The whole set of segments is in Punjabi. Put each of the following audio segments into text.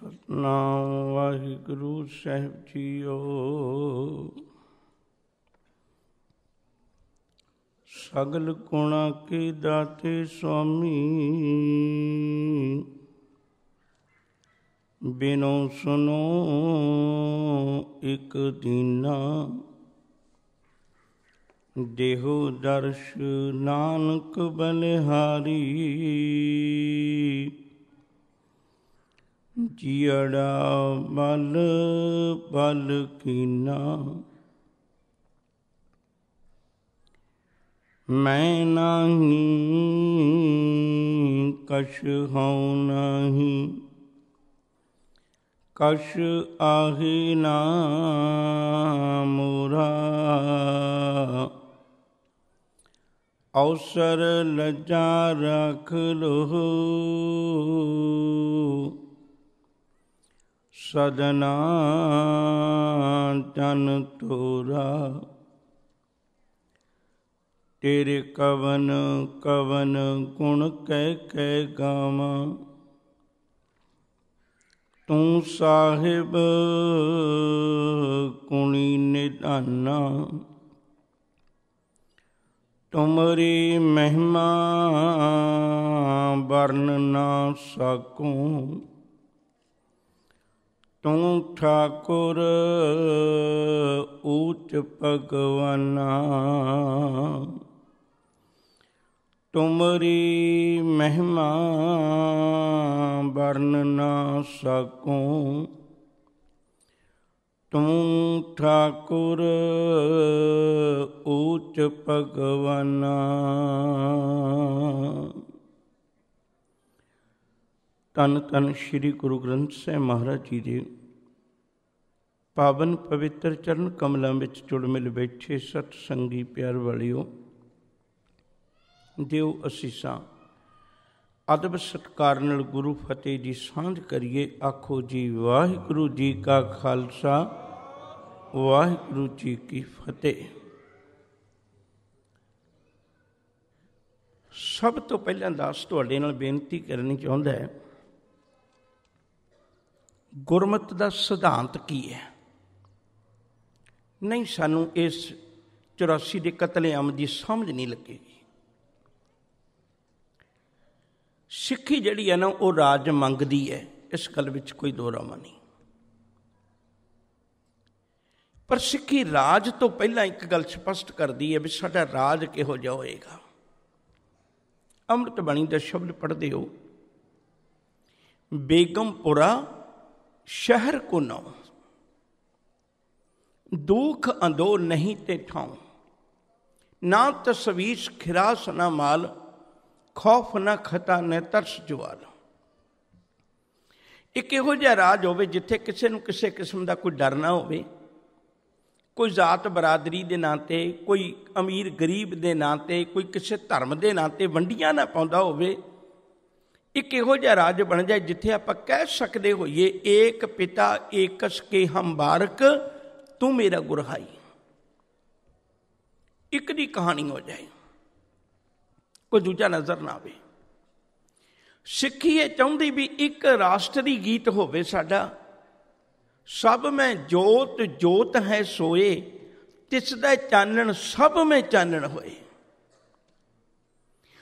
ਸਤਨਾਮ ਵਾਹਿਗੁਰੂ ਸਾਹਿਬ ਜੀਓ ਸਗਲ ਕੋਣਾ ਕੀ ਦਾਤੇ ਸੁਆਮੀ ਬਿਨੋ ਸੁਨੋ ਇਕ ਦੀਨਾ ਦੇਹੁ ਦਰਸ਼ ਨਾਨਕ ਬਨਹਾਰੀ ਜੀੜਾ ਬਲ ਬਲ ਕੀਨਾ ਮੈਂ ਨਹੀਂ ਕਛ ਹਉ ਨਹੀਂ ਕਛ ਆਹੀ ਨਾ ਮੁਰਾ ਔਸਰ ਲਜਾ ਰਖ ਲੋ ਸਜਨਾ ਤਨ ਤੋਰਾ ਤੇਰੇ ਕਵਨ ਕਵਨ ਗੁਣ ਕਹਿ ਕਹਿ ਗਾਵਾਂ ਤੂੰ ਸਾਹਿਬ ਕੁਣੀ ਨਿਧਾਨਾ ਤੁਮਰੀ ਮਹਿਮਾ ਵਰਨ ਨਾ ਸਕੂੰ ਤੂੰ ਠਾਕੁਰ ਊਚ ਭਗਵਾਨਾ ਤੁਮਰੀ ਮਹਿਮਾ ਵਰਨ ਨਾ ਸਕੂੰ ਤੂੰ ਠਾਕੁਰ ਊਚ ਭਗਵਾਨਾ ਤਨ ਤਨ ਸ੍ਰੀ ਗੁਰੂ ਗ੍ਰੰਥ ਸਾਹਿਬ ਮਹਾਰਾਜ ਜੀ ਦੇ ਪਾਵਨ ਪਵਿੱਤਰ ਚਰਨ ਕਮਲਾਂ ਵਿੱਚ ਜੁੜ ਮਿਲ ਬੈਠੇ ਸਤ ਸੰਗੀ ਪਿਆਰ ਵਾਲਿਓ ਦਿਓ ਅਸੀਸਾਂ ਅਦਬ ਸਤਕਾਰ ਨਾਲ ਗੁਰੂ ਫਤਿਹ ਜੀ ਸਾਂਝ ਕਰੀਏ ਆਖੋ ਜੀ ਵਾਹਿਗੁਰੂ ਜੀ ਕਾ ਖਾਲਸਾ ਵਾਹਿਗੁਰੂ ਜੀ ਕੀ ਫਤਿਹ ਸਭ ਤੋਂ ਪਹਿਲਾਂ ਦਾਸ ਤੁਹਾਡੇ ਨਾਲ ਬੇਨਤੀ ਕਰਨੀ ਚਾਹੁੰਦਾ ਹੈ ਗੁਰਮਤ ਦਾ ਸਿਧਾਂਤ ਕੀ ਹੈ ਨਹੀਂ ਸਾਨੂੰ ਇਸ 84 ਦੇ ਕਤਲੇਆਮ ਦੀ ਸਮਝ ਨਹੀਂ ਲੱਗੇਗੀ ਸਿੱਖੀ ਜਿਹੜੀ ਹੈ ਨਾ ਉਹ ਰਾਜ ਮੰਗਦੀ ਹੈ ਇਸ ਗੱਲ ਵਿੱਚ ਕੋਈ ਦੋਰਾਵਾ ਨਹੀਂ ਪਰ ਸਿੱਖੀ ਰਾਜ ਤੋਂ ਪਹਿਲਾਂ ਇੱਕ ਗੱਲ ਸਪਸ਼ਟ ਕਰਦੀ ਹੈ ਵੀ ਸਾਡਾ ਰਾਜ ਕਿਹੋ ਜਿਹਾ ਹੋਏਗਾ ਅੰਮ੍ਰਿਤ ਬਾਣੀ ਦਾ ਸ਼ਬਦ ਪੜ੍ਹਦੇ ਹੋ ਬੇਗਮਪੁਰਾ ਸ਼ਹਿਰ ਕੋ ਨਾ ਦੁਖ ਅੰਦੋ ਨਹੀਂ ਤੇ ਠਾਉ ਨਾ ਤਸਵੀਸ਼ ਖਿਰਾਸ ਨਾ ਮਾਲ ਖੌਫ ਨਾ ਖਤਾ ਨੇ ਤਰਸ ਜਵਾਲ ਇੱਕ ਇਹੋ ਜਿਹਾ ਰਾਜ ਹੋਵੇ ਜਿੱਥੇ ਕਿਸੇ ਨੂੰ ਕਿਸੇ ਕਿਸਮ ਦਾ ਕੋਈ ਡਰ ਨਾ ਹੋਵੇ ਕੋਈ ਜ਼ਾਤ ਬਰਾਦਰੀ ਦੇ ਨਾਂ ਤੇ ਕੋਈ ਅਮੀਰ ਗਰੀਬ ਦੇ ਨਾਂ ਤੇ ਕੋਈ ਕਿਸੇ ਧਰਮ ਦੇ ਨਾਂ ਤੇ ਵੰਡੀਆਂ ਨਾ ਪਾਉਂਦਾ ਹੋਵੇ ਇੱਕ ਇਹੋ ਜਿਹਾ ਰਾਜ ਬਣ ਜਾਏ ਜਿੱਥੇ ਆਪਾਂ ਕਹਿ ਸਕਦੇ ਹੋਈਏ ਏਕ ਪਿਤਾ ਏਕਸ ਕੇ ਹੰਬਾਰਕ ਤੂੰ ਮੇਰਾ ਗੁਰਹਾਈ ਇੱਕ ਦੀ ਕਹਾਣੀ ਹੋ ਜਾਏ ਕੋਈ ਦੂਜਾ ਨਜ਼ਰ ਨਾ ਆਵੇ ਸਿੱਖੀ ਇਹ ਚਾਹੁੰਦੀ ਵੀ ਇੱਕ ਰਾਸ਼ਟਰੀ ਗੀਤ ਹੋਵੇ ਸਾਡਾ ਸਭ ਮੈਂ ਜੋਤ ਜੋਤ ਹੈ ਸੋਏ ਤਿਸ ਦਾ ਚਾਨਣ ਸਭ ਮੈਂ ਚਾਨਣ ਹੋਏ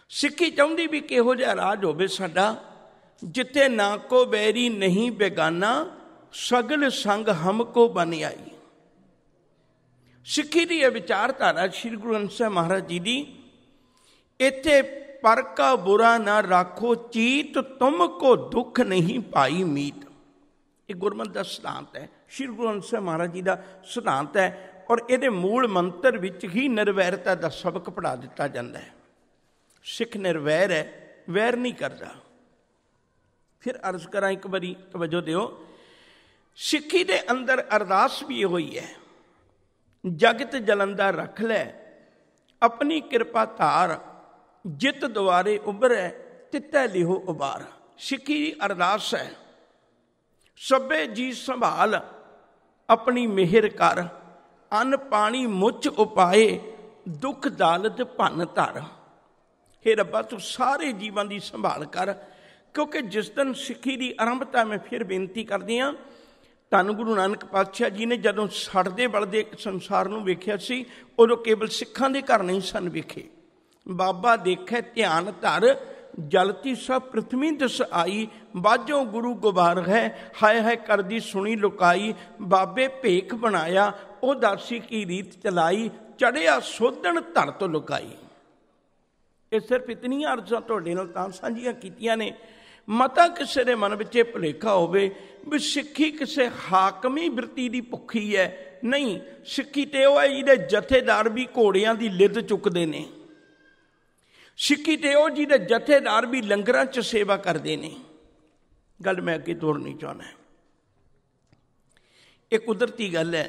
ਸਿੱਖੀ ਚਾਹੁੰਦੀ ਵੀ ਕਿਹੋ ਜਿਹਾ ਰਾਜ ਹੋਵੇ ਸਾਡਾ ਜਿੱਥੇ ਨਾ ਕੋ ਬੈਰੀ ਨਹੀਂ ਬੇਗਾਨਾ ਸਗਲ ਸੰਗ ਹਮ ਕੋ ਬਨ ਆਈ ਸਿੱਖੀ ਦੀ ਇਹ ਵਿਚਾਰਧਾਰਾ ਸ੍ਰੀ ਗੁਰੂ ਗ੍ਰੰਥ ਸਾਹਿਬ ਮਹਾਰਾਜ ਜੀ ਦੀ ਇੱਥੇ ਪਰ ਕਾ ਬੁਰਾ ਨਾ ਰੱਖੋ ਚੀਤ ਤੁਮ ਕੋ ਦੁੱਖ ਨਹੀਂ ਪਾਈ ਮੀਤ ਇਹ ਗੁਰਮਤਿ ਦਾ ਸਿਧਾਂਤ ਹੈ ਸ੍ਰੀ ਗੁਰੂ ਗ੍ਰੰਥ ਸਾਹਿਬ ਮਹਾਰਾਜ ਜੀ ਦਾ ਸਿਧਾਂਤ ਹੈ ਔਰ ਇਹਦੇ ਮੂਲ ਮੰਤਰ ਵਿੱਚ ਹੀ ਨਿਰਵੈਰਤਾ ਦਾ ਸਬਕ ਪੜਾ ਦਿੱਤਾ ਜਾਂਦਾ ਹੈ ਸਿੱਖ ਨਿਰਵੈਰ ਹੈ ਵੈਰ ਨਹੀਂ ਕਰਦਾ ਫਿਰ ਅਰਜ਼ ਕਰਾਂ ਇੱਕ ਵਾਰੀ ਤਵਜੋ ਦਿਓ ਸਿੱਖੀ ਦੇ ਅੰਦਰ ਅਰਦਾਸ ਵੀ ਹੋਈ ਹੈ ਜਗਤ ਜਲੰਦਾ ਰੱਖ ਲੈ ਆਪਣੀ ਕਿਰਪਾ ਧਾਰ ਜਿਤ ਦੁਆਰੇ ਉਭਰੈ ਤਿੱਤੈ ਲਿਹੋ ਉਬਾਰ ਸਿੱਖੀ ਦੀ ਅਰਦਾਸ ਹੈ ਸਭੇ ਜੀ ਸੰਭਾਲ ਆਪਣੀ ਮਿਹਰ ਕਰ ਅਨ ਪਾਣੀ ਮੁੱਚ ਉਪਾਏ ਦੁਖ ਦਾਲਤ ਭੰਨ ਧਰ हे ਰੱਬਾ ਤੂੰ ਸਾਰੇ ਜੀਵਾਂ ਦੀ ਸੰਭਾਲ ਕਰ ਕਿਉਂਕਿ ਜਿਸ ਦਿਨ ਸਿੱਖੀ ਦੀ ਆਰੰਭਤਾ ਮੈਂ ਫਿਰ ਬੇਨਤੀ ਕਰਦੀ ਆ ਤਨ ਗੁਰੂ ਨਾਨਕ ਪਾਤਸ਼ਾਹ ਜੀ ਨੇ ਜਦੋਂ ਸੜਦੇ ਬਲਦੇ ਸੰਸਾਰ ਨੂੰ ਵੇਖਿਆ ਸੀ ਉਦੋਂ ਕੇਵਲ ਸਿੱਖਾਂ ਦੇ ਘਰ ਨਹੀਂ ਸਨ ਵੇਖੇ ਬਾਬਾ ਦੇਖੇ ਧਿਆਨ ਧਰ ਜਲਤੀ ਸਭ ਪ੍ਰਥਮੀ ਦਸ ਆਈ ਬਾਝੋਂ ਗੁਰੂ ਗੁਬਾਰ ਹੈ ਹਾਏ ਹਾਏ ਕਰਦੀ ਸੁਣੀ ਲੁਕਾਈ ਬਾਬੇ ਭੇਖ ਬਣਾਇਆ ਉਹ ਦਾਸੀ ਕੀ ਰੀਤ ਚਲਾਈ ਚੜਿਆ ਸੋਧਣ ਧਰ ਤੋਂ ਲੁਕਾਈ ਇਹ ਸਿਰਫ ਇਤਨੀਆਂ ਅਰਜ਼ਾਂ ਤੁਹਾਡੇ ਨਾਲ ਤਾਂ ਸਾਂਝੀਆਂ ਕੀਤੀਆਂ ਨੇ ਮਤਾ ਕਿਸੇ ਦੇ ਮਨ ਵਿੱਚ ਇਹ ਭੁਲੇਖਾ ਹੋਵੇ ਵੀ ਸਿੱਖੀ ਕਿਸੇ ਹਾਕਮੀ ਵਰਤੀ ਦੀ ਭੁੱਖੀ ਹੈ ਨਹੀਂ ਸਿੱਖੀ ਤੇ ਉਹ ਹੈ ਜਿਹਦੇ ਜਥੇਦਾਰ ਵੀ ਘੋੜਿਆਂ ਦੀ ਲਿੱਦ ਚੁੱਕਦੇ ਨੇ ਸਿੱਖੀ ਤੇ ਉਹ ਜਿਹਦੇ ਜਥੇਦਾਰ ਵੀ ਲੰਗਰਾਂ 'ਚ ਸੇਵਾ ਕਰਦੇ ਨੇ ਗੱਲ ਮੈਂ ਅੱਗੇ ਤੋਰਨੀ ਚਾਹਣਾ ਇਹ ਕੁਦਰਤੀ ਗੱਲ ਹੈ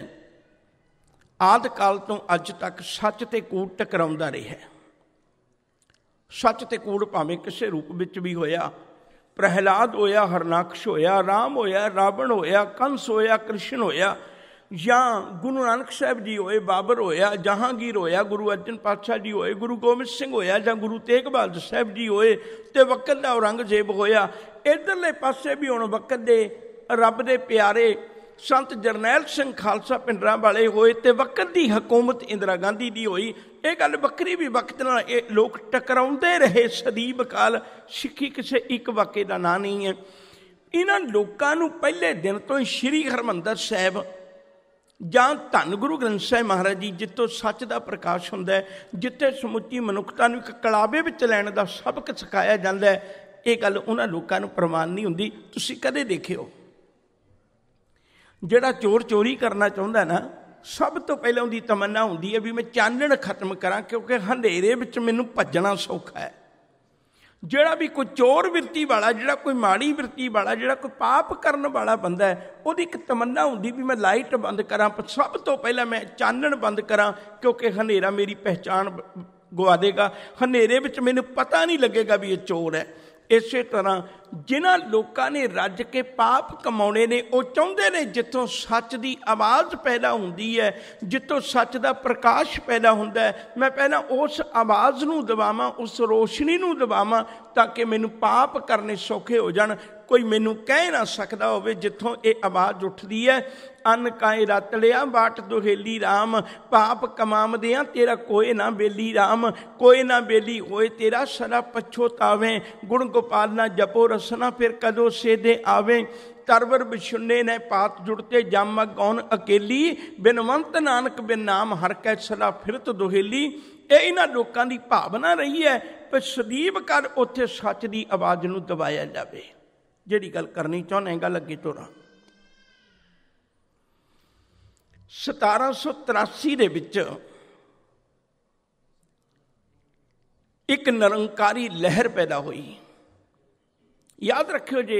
ਆਦ ਕਾਲ ਤੋਂ ਅੱਜ ਤੱਕ ਸੱਚ ਤੇ ਕੂੜ ਟਕਰਾਉਂਦਾ ਰਿਹਾ ਹੈ ਸੱਚ ਤੇ ਕੂੜ ਭਾਵੇਂ ਕਿਸੇ ਰੂਪ ਵਿੱਚ ਵੀ ਹੋਇਆ ਪ੍ਰਹਿਲਾਦ ਹੋਇਆ ਹਰਨਾਕਸ਼ ਹੋਇਆ ਰਾਮ ਹੋਇਆ ਰਾਵਣ ਹੋਇਆ ਕੰਸ ਹੋਇਆ ਕ੍ਰਿਸ਼ਨ ਹੋਇਆ ਜਾਂ ਗੁਰੂ ਨਾਨਕ ਸਾਹਿਬ ਜੀ ਹੋਏ ਬਾਬਰ ਹੋਇਆ ਜਹਾਂਗੀਰ ਹੋਇਆ ਗੁਰੂ ਅਰਜਨ ਪਾਤਸ਼ਾਹ ਜੀ ਹੋਏ ਗੁਰੂ ਗੋਬਿੰਦ ਸਿੰਘ ਹੋਇਆ ਜਾਂ ਗੁਰੂ ਤੇਗ ਬਹਾਦਰ ਸਾਹਿਬ ਜੀ ਹੋਏ ਤੇ ਵਕਤ ਦਾ ਔਰੰਗਜ਼ੇਬ ਹੋਇਆ ਇਧਰਲੇ ਪਾਸੇ ਵੀ ਹੁਣ ਵਕਤ ਦੇ ਰੱਬ ਦੇ ਪਿਆਰੇ ਸੰਤ ਜਰਨੈਲ ਸਿੰਘ ਖਾਲਸਾ ਪਿੰਡਰਾਂ ਵਾਲੇ ਹੋਏ ਤੇ ਵਕਤ ਦੀ ਹਕੂਮਤ ਇੰਦਰਾ ਗਾਂਧੀ ਦੀ ਹੋਈ ਇਹ ਗੱਲ ਬੱਕਰੀ ਵੀ ਵਕਤ ਨਾਲ ਇਹ ਲੋਕ ਟਕਰਾਉਂਦੇ ਰਹੇ ਸਦੀਬ ਕਾਲ ਸਿੱਖੀ ਕਿਸੇ ਇੱਕ ਵਾਕੇ ਦਾ ਨਾਂ ਨਹੀਂ ਹੈ ਇਹਨਾਂ ਲੋਕਾਂ ਨੂੰ ਪਹਿਲੇ ਦਿਨ ਤੋਂ ਹੀ ਸ੍ਰੀ ਹਰਮੰਦਰ ਸਾਹਿਬ ਜਾਂ ਧੰਨ ਗੁਰੂ ਗ੍ਰੰਥ ਸਾਹਿਬ ਮਹਾਰਾਜ ਜੀ ਜਿੱਥੋਂ ਸੱਚ ਦਾ ਪ੍ਰਕਾਸ਼ ਹੁੰਦਾ ਹੈ ਜਿੱਥੇ ਸਮੁੱਚੀ ਮਨੁੱਖਤਾ ਨੂੰ ਇੱਕ ਕਲਾਵੇ ਵਿੱਚ ਲੈਣ ਦਾ ਸਬਕ ਸਿਖਾਇਆ ਜਾਂਦਾ ਹੈ ਇਹ ਗੱਲ ਉਹਨਾਂ ਲੋਕਾਂ ਨੂੰ ਪ੍ਰਮਾਨ ਨਹੀਂ ਹੁੰਦੀ ਤੁਸੀਂ ਕਦੇ ਦੇਖਿਓ ਜਿਹੜਾ ਚੋਰ ਚੋਰੀ ਕਰਨਾ ਚਾਹੁੰਦਾ ਨਾ ਸਭ ਤੋਂ ਪਹਿਲਾਂ ਉਹਦੀ ਤਮੰਨਾ ਹੁੰਦੀ ਹੈ ਵੀ ਮੈਂ ਚਾਨਣ ਖਤਮ ਕਰਾਂ ਕਿਉਂਕਿ ਹਨੇਰੇ ਵਿੱਚ ਮੈਨੂੰ ਭੱਜਣਾ ਸੌਖਾ ਹੈ ਜਿਹੜਾ ਵੀ ਕੋਈ ਚੋਰ ਵਰਤੀ ਵਾਲਾ ਜਿਹੜਾ ਕੋਈ ਮਾੜੀ ਵਰਤੀ ਵਾਲਾ ਜਿਹੜਾ ਕੋਈ ਪਾਪ ਕਰਨ ਵਾਲਾ ਬੰਦਾ ਹੈ ਉਹਦੀ ਇੱਕ ਤਮੰਨਾ ਹੁੰਦੀ ਵੀ ਮੈਂ ਲਾਈਟ ਬੰਦ ਕਰਾਂ ਪਰ ਸਭ ਤੋਂ ਪਹਿਲਾਂ ਮੈਂ ਚਾਨਣ ਬੰਦ ਕਰਾਂ ਕਿਉਂਕਿ ਹਨੇਰਾ ਮੇਰੀ ਪਹਿਚਾਣ ਗਵਾ ਦੇਗਾ ਹਨੇਰੇ ਵਿੱਚ ਮੈਨੂੰ ਪਤਾ ਨਹੀਂ ਲੱਗੇਗਾ ਵੀ ਇਹ ਚੋਰ ਹੈ ਇਸੇ ਤਰ੍ਹਾਂ ਜਿਨ੍ਹਾਂ ਲੋਕਾਂ ਨੇ ਰੱਜ ਕੇ ਪਾਪ ਕਮਾਉਣੇ ਨੇ ਉਹ ਚਾਹੁੰਦੇ ਨੇ ਜਿੱਥੋਂ ਸੱਚ ਦੀ ਆਵਾਜ਼ ਪੈਦਾ ਹੁੰਦੀ ਹੈ ਜਿੱਥੋਂ ਸੱਚ ਦਾ ਪ੍ਰਕਾਸ਼ ਪੈਦਾ ਹੁੰਦਾ ਹੈ ਮੈਂ ਪਹਿਲਾਂ ਉਸ ਆਵਾਜ਼ ਨੂੰ ਦਬਾਵਾਂ ਉਸ ਰੋਸ਼ਨੀ ਨੂੰ ਦਬਾਵਾਂ ਤਾਂ ਕਿ ਮੈਨੂੰ ਪਾਪ ਕਰਨੇ ਸੌਖੇ ਹੋ ਜਾਣ ਕੋਈ ਮੈਨੂੰ ਕਹਿ ਨਾ ਸਕਦਾ ਹੋਵੇ ਜਿੱਥੋਂ ਇਹ ਆਵਾਜ਼ ਉੱਠਦੀ ਹੈ ਅਨ ਕਾਇ ਰਤ ਲਿਆ ਬਾਟ ਦੁਹੇਲੀ RAM ਪਾਪ ਕਮਾਮਦਿਆਂ ਤੇਰਾ ਕੋਈ ਨਾ ਬੇਲੀ RAM ਕੋਈ ਨਾ ਬੇਲੀ ਹੋਏ ਤੇਰਾ ਸਦਾ ਪਛੋਤਾਵੇਂ ਗੁਣ ਗੋਪਾਲ ਨਾ ਜਪੋ ਰਸਨਾ ਫਿਰ ਕਦੋਂ ਸੇਦੇ ਆਵੇਂ ਤਰਵਰ ਬਿਛੁੰਨੇ ਨੇ ਪਾਤ ਜੁੜਤੇ ਜਮ ਗੌਨ ਅਕੇਲੀ ਬਿਨਵੰਤ ਨਾਨਕ ਬਿਨ ਨਾਮ ਹਰ ਕੈ ਸਦਾ ਫਿਰਤ ਦੁਹੇਲੀ ਇਹ ਇਹਨਾਂ ਲੋਕਾਂ ਦੀ ਭਾਵਨਾ ਰਹੀ ਹੈ ਕਿ ਸਦੀਵ ਕਰ ਉੱਥੇ ਸੱਚ ਦੀ ਆਵਾਜ਼ ਨੂੰ ਦਬਾਇਆ ਜਾਵੇ ਜਿਹੜੀ ਗੱਲ ਕਰਨੀ ਚਾਹੁੰਦੇ ਗੱਲ ਅੱਗੇ ਤੋਰਾ 1783 ਦੇ ਵਿੱਚ ਇੱਕ ਨਰੰਕਾਰੀ ਲਹਿਰ ਪੈਦਾ ਹੋਈ ਯਾਦ ਰੱਖਿਓ ਜੇ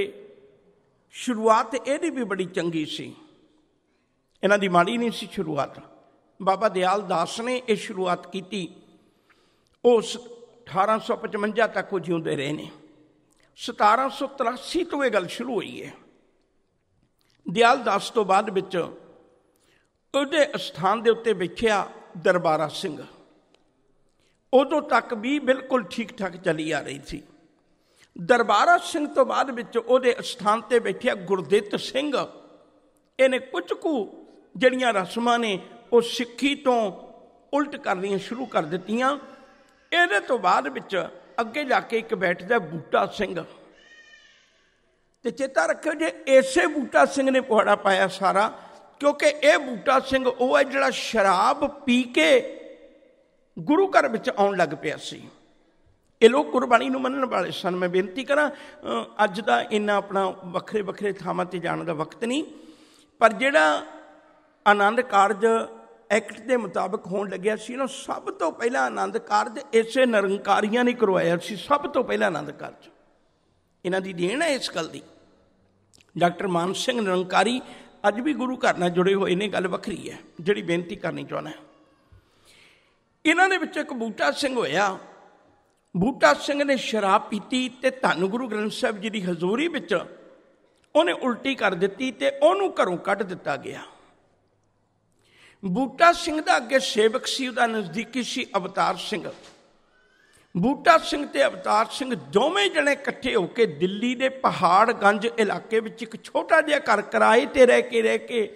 ਸ਼ੁਰੂਆਤ ਇਹਦੀ ਵੀ ਬੜੀ ਚੰਗੀ ਸੀ ਇਹਨਾਂ ਦੀ ਮਾੜੀ ਨਹੀਂ ਸੀ ਸ਼ੁਰੂਆਤ ਬਾਬਾ ਦਿਆਲ ਦਾਸ ਨੇ ਇਹ ਸ਼ੁਰੂਆਤ ਕੀਤੀ ਉਸ 1855 ਤੱਕ ਉਹ ਜਿਉਂਦੇ ਰਹੇ ਨੇ 1783 ਤੋਂ ਇਹ ਗੱਲ ਸ਼ੁਰੂ ਹੋਈ ਹੈ ਦਿਆਲ ਦਾਸ ਤੋਂ ਬਾਅਦ ਵਿੱਚ ਉਹਦੇ ਸਥਾਨ ਦੇ ਉੱਤੇ ਵਿਖਿਆ ਦਰਬਾਰਾ ਸਿੰਘ ਉਦੋਂ ਤੱਕ ਵੀ ਬਿਲਕੁਲ ਠੀਕ ਠਾਕ ਚੱਲੀ ਆ ਰਹੀ ਸੀ ਦਰਬਾਰਾ ਸਿੰਘ ਤੋਂ ਬਾਅਦ ਵਿੱਚ ਉਹਦੇ ਸਥਾਨ ਤੇ ਬੈਠਿਆ ਗੁਰਦਿੱਤ ਸਿੰਘ ਇਹਨੇ ਕੁਝ ਕੁ ਜਿਹੜੀਆਂ ਰਸਮਾਂ ਨੇ ਉਹ ਸਿੱਖੀ ਤੋਂ ਉਲਟ ਕਰਨੀਆਂ ਸ਼ੁਰੂ ਕਰ ਦਿੱਤੀਆਂ ਇਹਦੇ ਤੋਂ ਬਾਅਦ ਵਿੱਚ ਅੱਗੇ ਜਾ ਕੇ ਇੱਕ ਬੈਠਦਾ ਬੂਟਾ ਸਿੰਘ ਤੇ ਚੇਤਾ ਰੱਖਿਓ ਜੇ ਐਸੇ ਬੂਟਾ ਸਿੰਘ ਨੇ ਪਹਾੜਾ ਪਾਇਆ ਸਾਰਾ ਕਿਉਂਕਿ ਇਹ ਬੂਟਾ ਸਿੰਘ ਉਹ ਹੈ ਜਿਹੜਾ ਸ਼ਰਾਬ ਪੀ ਕੇ ਗੁਰੂ ਘਰ ਵਿੱਚ ਆਉਣ ਲੱਗ ਪਿਆ ਸੀ ਇਹ ਲੋਕ ਕੁਰਬਾਨੀ ਨੂੰ ਮੰਨਣ ਵਾਲੇ ਸਨ ਮੈਂ ਬੇਨਤੀ ਕਰਾਂ ਅੱਜ ਦਾ ਇੰਨਾ ਆਪਣਾ ਵੱਖਰੇ ਵੱਖਰੇ ਥਾਵਾਂ ਤੇ ਜਾਣ ਦਾ ਵਕਤ ਨਹੀਂ ਪਰ ਜਿਹੜਾ ਆਨੰਦ ਕਾਰਜ ਐਕਟ ਦੇ ਮੁਤਾਬਕ ਹੋਣ ਲੱਗਿਆ ਸੀ ਨਾ ਸਭ ਤੋਂ ਪਹਿਲਾਂ ਆਨੰਦ ਕਾਰਜ ਇਸੇ ਨਰੰਕਾਰੀਆਂ ਨੇ ਕਰਵਾਇਆ ਸੀ ਸਭ ਤੋਂ ਪਹਿਲਾਂ ਆਨੰਦ ਕਾਰਜ ਇਹਨਾਂ ਦੀ ਦੇਣ ਹੈ ਇਸ ਗੱਲ ਦੀ ਡਾਕਟਰ ਮਾਨ ਸਿੰਘ ਨਰੰਕਾਰੀ ਅੱਜ ਵੀ ਗੁਰੂ ਘਰ ਨਾਲ ਜੁੜੇ ਹੋਏ ਨੇ ਗੱਲ ਵੱਖਰੀ ਹੈ ਜਿਹੜੀ ਬੇਨਤੀ ਕਰਨੀ ਚਾਹਣਾ ਇਹਨਾਂ ਦੇ ਵਿੱਚ ਇੱਕ ਬੂਟਾ ਸਿੰਘ ਹੋਇਆ ਬੂਟਾ ਸਿੰਘ ਨੇ ਸ਼ਰਾਬ ਪੀਤੀ ਤੇ ਧੰਨ ਗੁਰੂ ਗ੍ਰੰਥ ਸਾਹਿਬ ਜੀ ਦੀ ਹਜ਼ੂਰੀ ਵਿੱਚ ਉਹਨੇ ਉਲਟੀ ਕਰ ਦਿੱਤੀ ਤੇ ਉਹਨੂੰ ਘਰੋਂ ਕੱਢ ਦਿੱਤਾ ਗਿਆ ਬੂਟਾ ਸਿੰਘ ਦਾ ਅੱਗੇ ਸੇਵਕ ਸੀ ਉਹਦਾ ਨਜ਼ਦੀਕੀ ਸੀ ਅਵਤਾਰ ਸਿੰਘ ਬੂਟਾ ਸਿੰਘ ਤੇ ਅਵਤਾਰ ਸਿੰਘ ਦੋਵੇਂ ਜਣੇ ਇਕੱਠੇ ਹੋ ਕੇ ਦਿੱਲੀ ਦੇ ਪਹਾੜ ਗੰਜ ਇਲਾਕੇ ਵਿੱਚ ਇੱਕ ਛੋਟਾ ਜਿਹਾ ਘਰ ਕਿਰਾਏ ਤੇ ਰਹਿ ਕੇ ਰਹਿ ਕੇ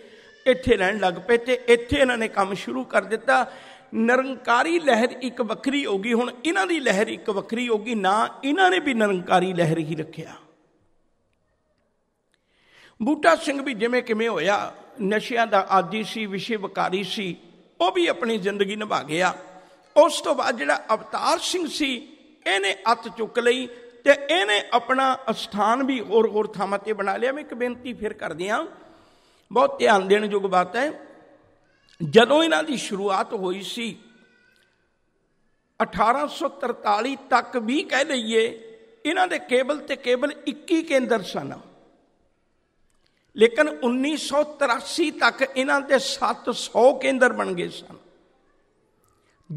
ਇੱਥੇ ਰਹਿਣ ਲੱਗ ਪਏ ਤੇ ਇੱਥੇ ਇਹਨਾਂ ਨੇ ਕੰਮ ਸ਼ੁਰੂ ਕਰ ਦਿੱਤਾ ਨਿਰੰਕਾਰੀ ਲਹਿਰ ਇੱਕ ਵੱਖਰੀ ਹੋਗੀ ਹੁਣ ਇਹਨਾਂ ਦੀ ਲਹਿਰ ਇੱਕ ਵੱਖਰੀ ਹੋਗੀ ਨਾ ਇਹਨਾਂ ਨੇ ਵੀ ਨਿਰੰਕਾਰੀ ਲਹਿਰ ਹੀ ਰੱਖਿਆ ਬੂਟਾ ਸਿੰਘ ਵੀ ਜਿਵੇਂ ਕਿਵੇਂ ਹੋਇਆ ਨਸ਼ਿਆਂ ਦਾ ਆਦੀ ਸੀ ਵਿਸ਼ੇ ਵਕਾਰੀ ਸੀ ਉਹ ਵੀ ਆਪਣੀ ਜ਼ਿੰਦਗੀ ਨਿਭਾ ਗਿਆ ਉਸ ਤੋਂ ਬਾਅਦ ਜਿਹੜਾ ਅਵਤਾਰ ਸਿੰਘ ਸੀ ਇਹਨੇ ਅੱਤ ਚੁੱਕ ਲਈ ਤੇ ਇਹਨੇ ਆਪਣਾ ਸਥਾਨ ਵੀ ਹੋਰ ਹੋਰ ਥਾਂ ਤੇ ਬਣਾ ਲਿਆ ਮੈਂ ਇੱਕ ਬੇਨਤੀ ਫਿਰ ਕਰਦੇ ਆ ਬਹੁਤ ਧਿਆਨ ਦੇਣ ਯੋਗ ਬਾਤ ਹੈ ਜਦੋਂ ਇਹਨਾਂ ਦੀ ਸ਼ੁਰੂਆਤ ਹੋਈ ਸੀ 1843 ਤੱਕ ਵੀ ਕਹਿ ਲਈਏ ਇਹਨਾਂ ਦੇ ਕੇਵਲ ਤੇ ਕੇਵਲ 21 ਕੇਂਦਰ ਸਨ ਲੇਕਿਨ 1983 ਤੱਕ ਇਹਨਾਂ ਦੇ 700 ਕੇਂਦਰ ਬਣ ਗਏ ਸਨ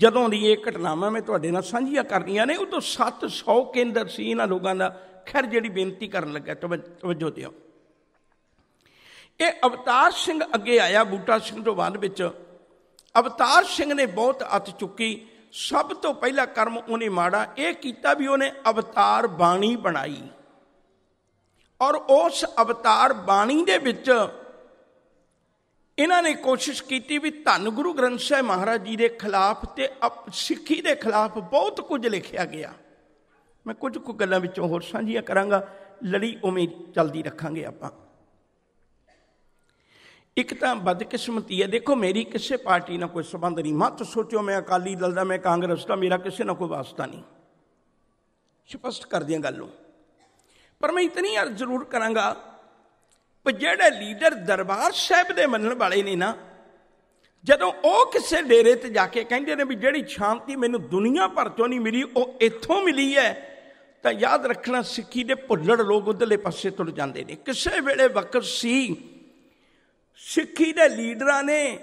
ਜਦੋਂ ਦੀ ਇਹ ਘਟਨਾਵਾਂ ਮੈਂ ਤੁਹਾਡੇ ਨਾਲ ਸਾਂਝੀਆਂ ਕਰਨੀਆਂ ਨੇ ਉਦੋਂ 700 ਕੇਂਦਰ ਸੀ ਇਹਨਾਂ ਲੋਕਾਂ ਦਾ ਖੈਰ ਜਿਹੜੀ ਬੇਨਤੀ ਕਰਨ ਲੱਗਾ ਤਵੱਜੋ ਦਿਓ ਇਹ ਅਵਤਾਰ ਸਿੰਘ ਅੱਗੇ ਆਇਆ ਬੂਟਾ ਸਿੰਘ ਤੋਂ ਬਾਅਦ ਵਿੱਚ ਅਵਤਾਰ ਸਿੰਘ ਨੇ ਬਹੁਤ ਅਤ ਚੁੱਕੀ ਸਭ ਤੋਂ ਪਹਿਲਾ ਕਰਮ ਉਹਨੇ ਮਾੜਾ ਇਹ ਕੀਤਾ ਵੀ ਉਹਨੇ ਅਵਤਾਰ ਬਾਣੀ ਬਣਾਈ ਔਰ ਉਸ ਅਵਤਾਰ ਬਾਣੀ ਦੇ ਵਿੱਚ ਇਹਨਾਂ ਨੇ ਕੋਸ਼ਿਸ਼ ਕੀਤੀ ਵੀ ਧੰਨ ਗੁਰੂ ਗ੍ਰੰਥ ਸਾਹਿਬ ਮਹਾਰਾਜ ਜੀ ਦੇ ਖਿਲਾਫ ਤੇ ਸਿੱਖੀ ਦੇ ਖਿਲਾਫ ਬਹੁਤ ਕੁਝ ਲਿਖਿਆ ਗਿਆ ਮੈਂ ਕੁਝ ਕੁ ਗੱਲਾਂ ਵਿੱਚੋਂ ਹੋਰ ਸਾਂਝੀਆਂ ਕਰਾਂਗਾ ਲੜੀ ਉਵੇਂ ਚੱਲਦੀ ਰੱਖਾਂਗੇ ਆਪਾਂ ਇੱਕ ਤਾਂ ਬਦਕਿਸਮਤੀ ਹੈ ਦੇਖੋ ਮੇਰੀ ਕਿਸੇ ਪਾਰਟੀ ਨਾਲ ਕੋਈ ਸੰਬੰਧ ਨਹੀਂ ਮਤ ਸੋਚਿਓ ਮੈਂ ਅਕਾਲੀ ਦਲ ਦਾ ਮੈਂ ਕਾਂਗਰਸ ਦਾ ਮੇਰਾ ਕਿਸੇ ਨਾਲ ਕੋਈ ਵਾਸਤਾ ਨਹੀਂ ਸਪਸ਼ਟ ਕਰ ਦਿਆਂ ਗੱਲ ਨੂੰ ਪਰ ਮੈਂ ਇਤਨੀ ਅਰ ਜ਼ਰੂਰ ਕਰਾਂਗਾ ਕਿ ਜਿਹੜੇ ਲੀਡਰ ਦਰਬਾਰ ਸਾਹਿਬ ਦੇ ਮੰਨਣ ਵਾਲੇ ਨੇ ਨਾ ਜਦੋਂ ਉਹ ਕਿਸੇ ਡੇਰੇ ਤੇ ਜਾ ਕੇ ਕਹਿੰਦੇ ਨੇ ਵੀ ਜਿਹੜੀ ਸ਼ਾਂਤੀ ਮੈਨੂੰ ਦੁਨੀਆ ਭਰ ਤੋਂ ਨਹੀਂ ਮਿਲੀ ਉਹ ਇੱਥੋਂ ਮਿਲੀ ਹੈ ਤਾਂ ਯਾਦ ਰੱਖਣਾ ਸਿੱਖੀ ਦੇ ਭੁੱਲੜ ਲੋਕ ਉਧਰਲੇ ਪਾਸੇ ਤੁਰ ਜਾਂਦੇ ਨੇ ਕਿਸੇ ਵੇਲੇ ਵਕਤ ਸੀ ਸਿੱਖੀ ਦੇ ਲੀਡਰਾਂ ਨੇ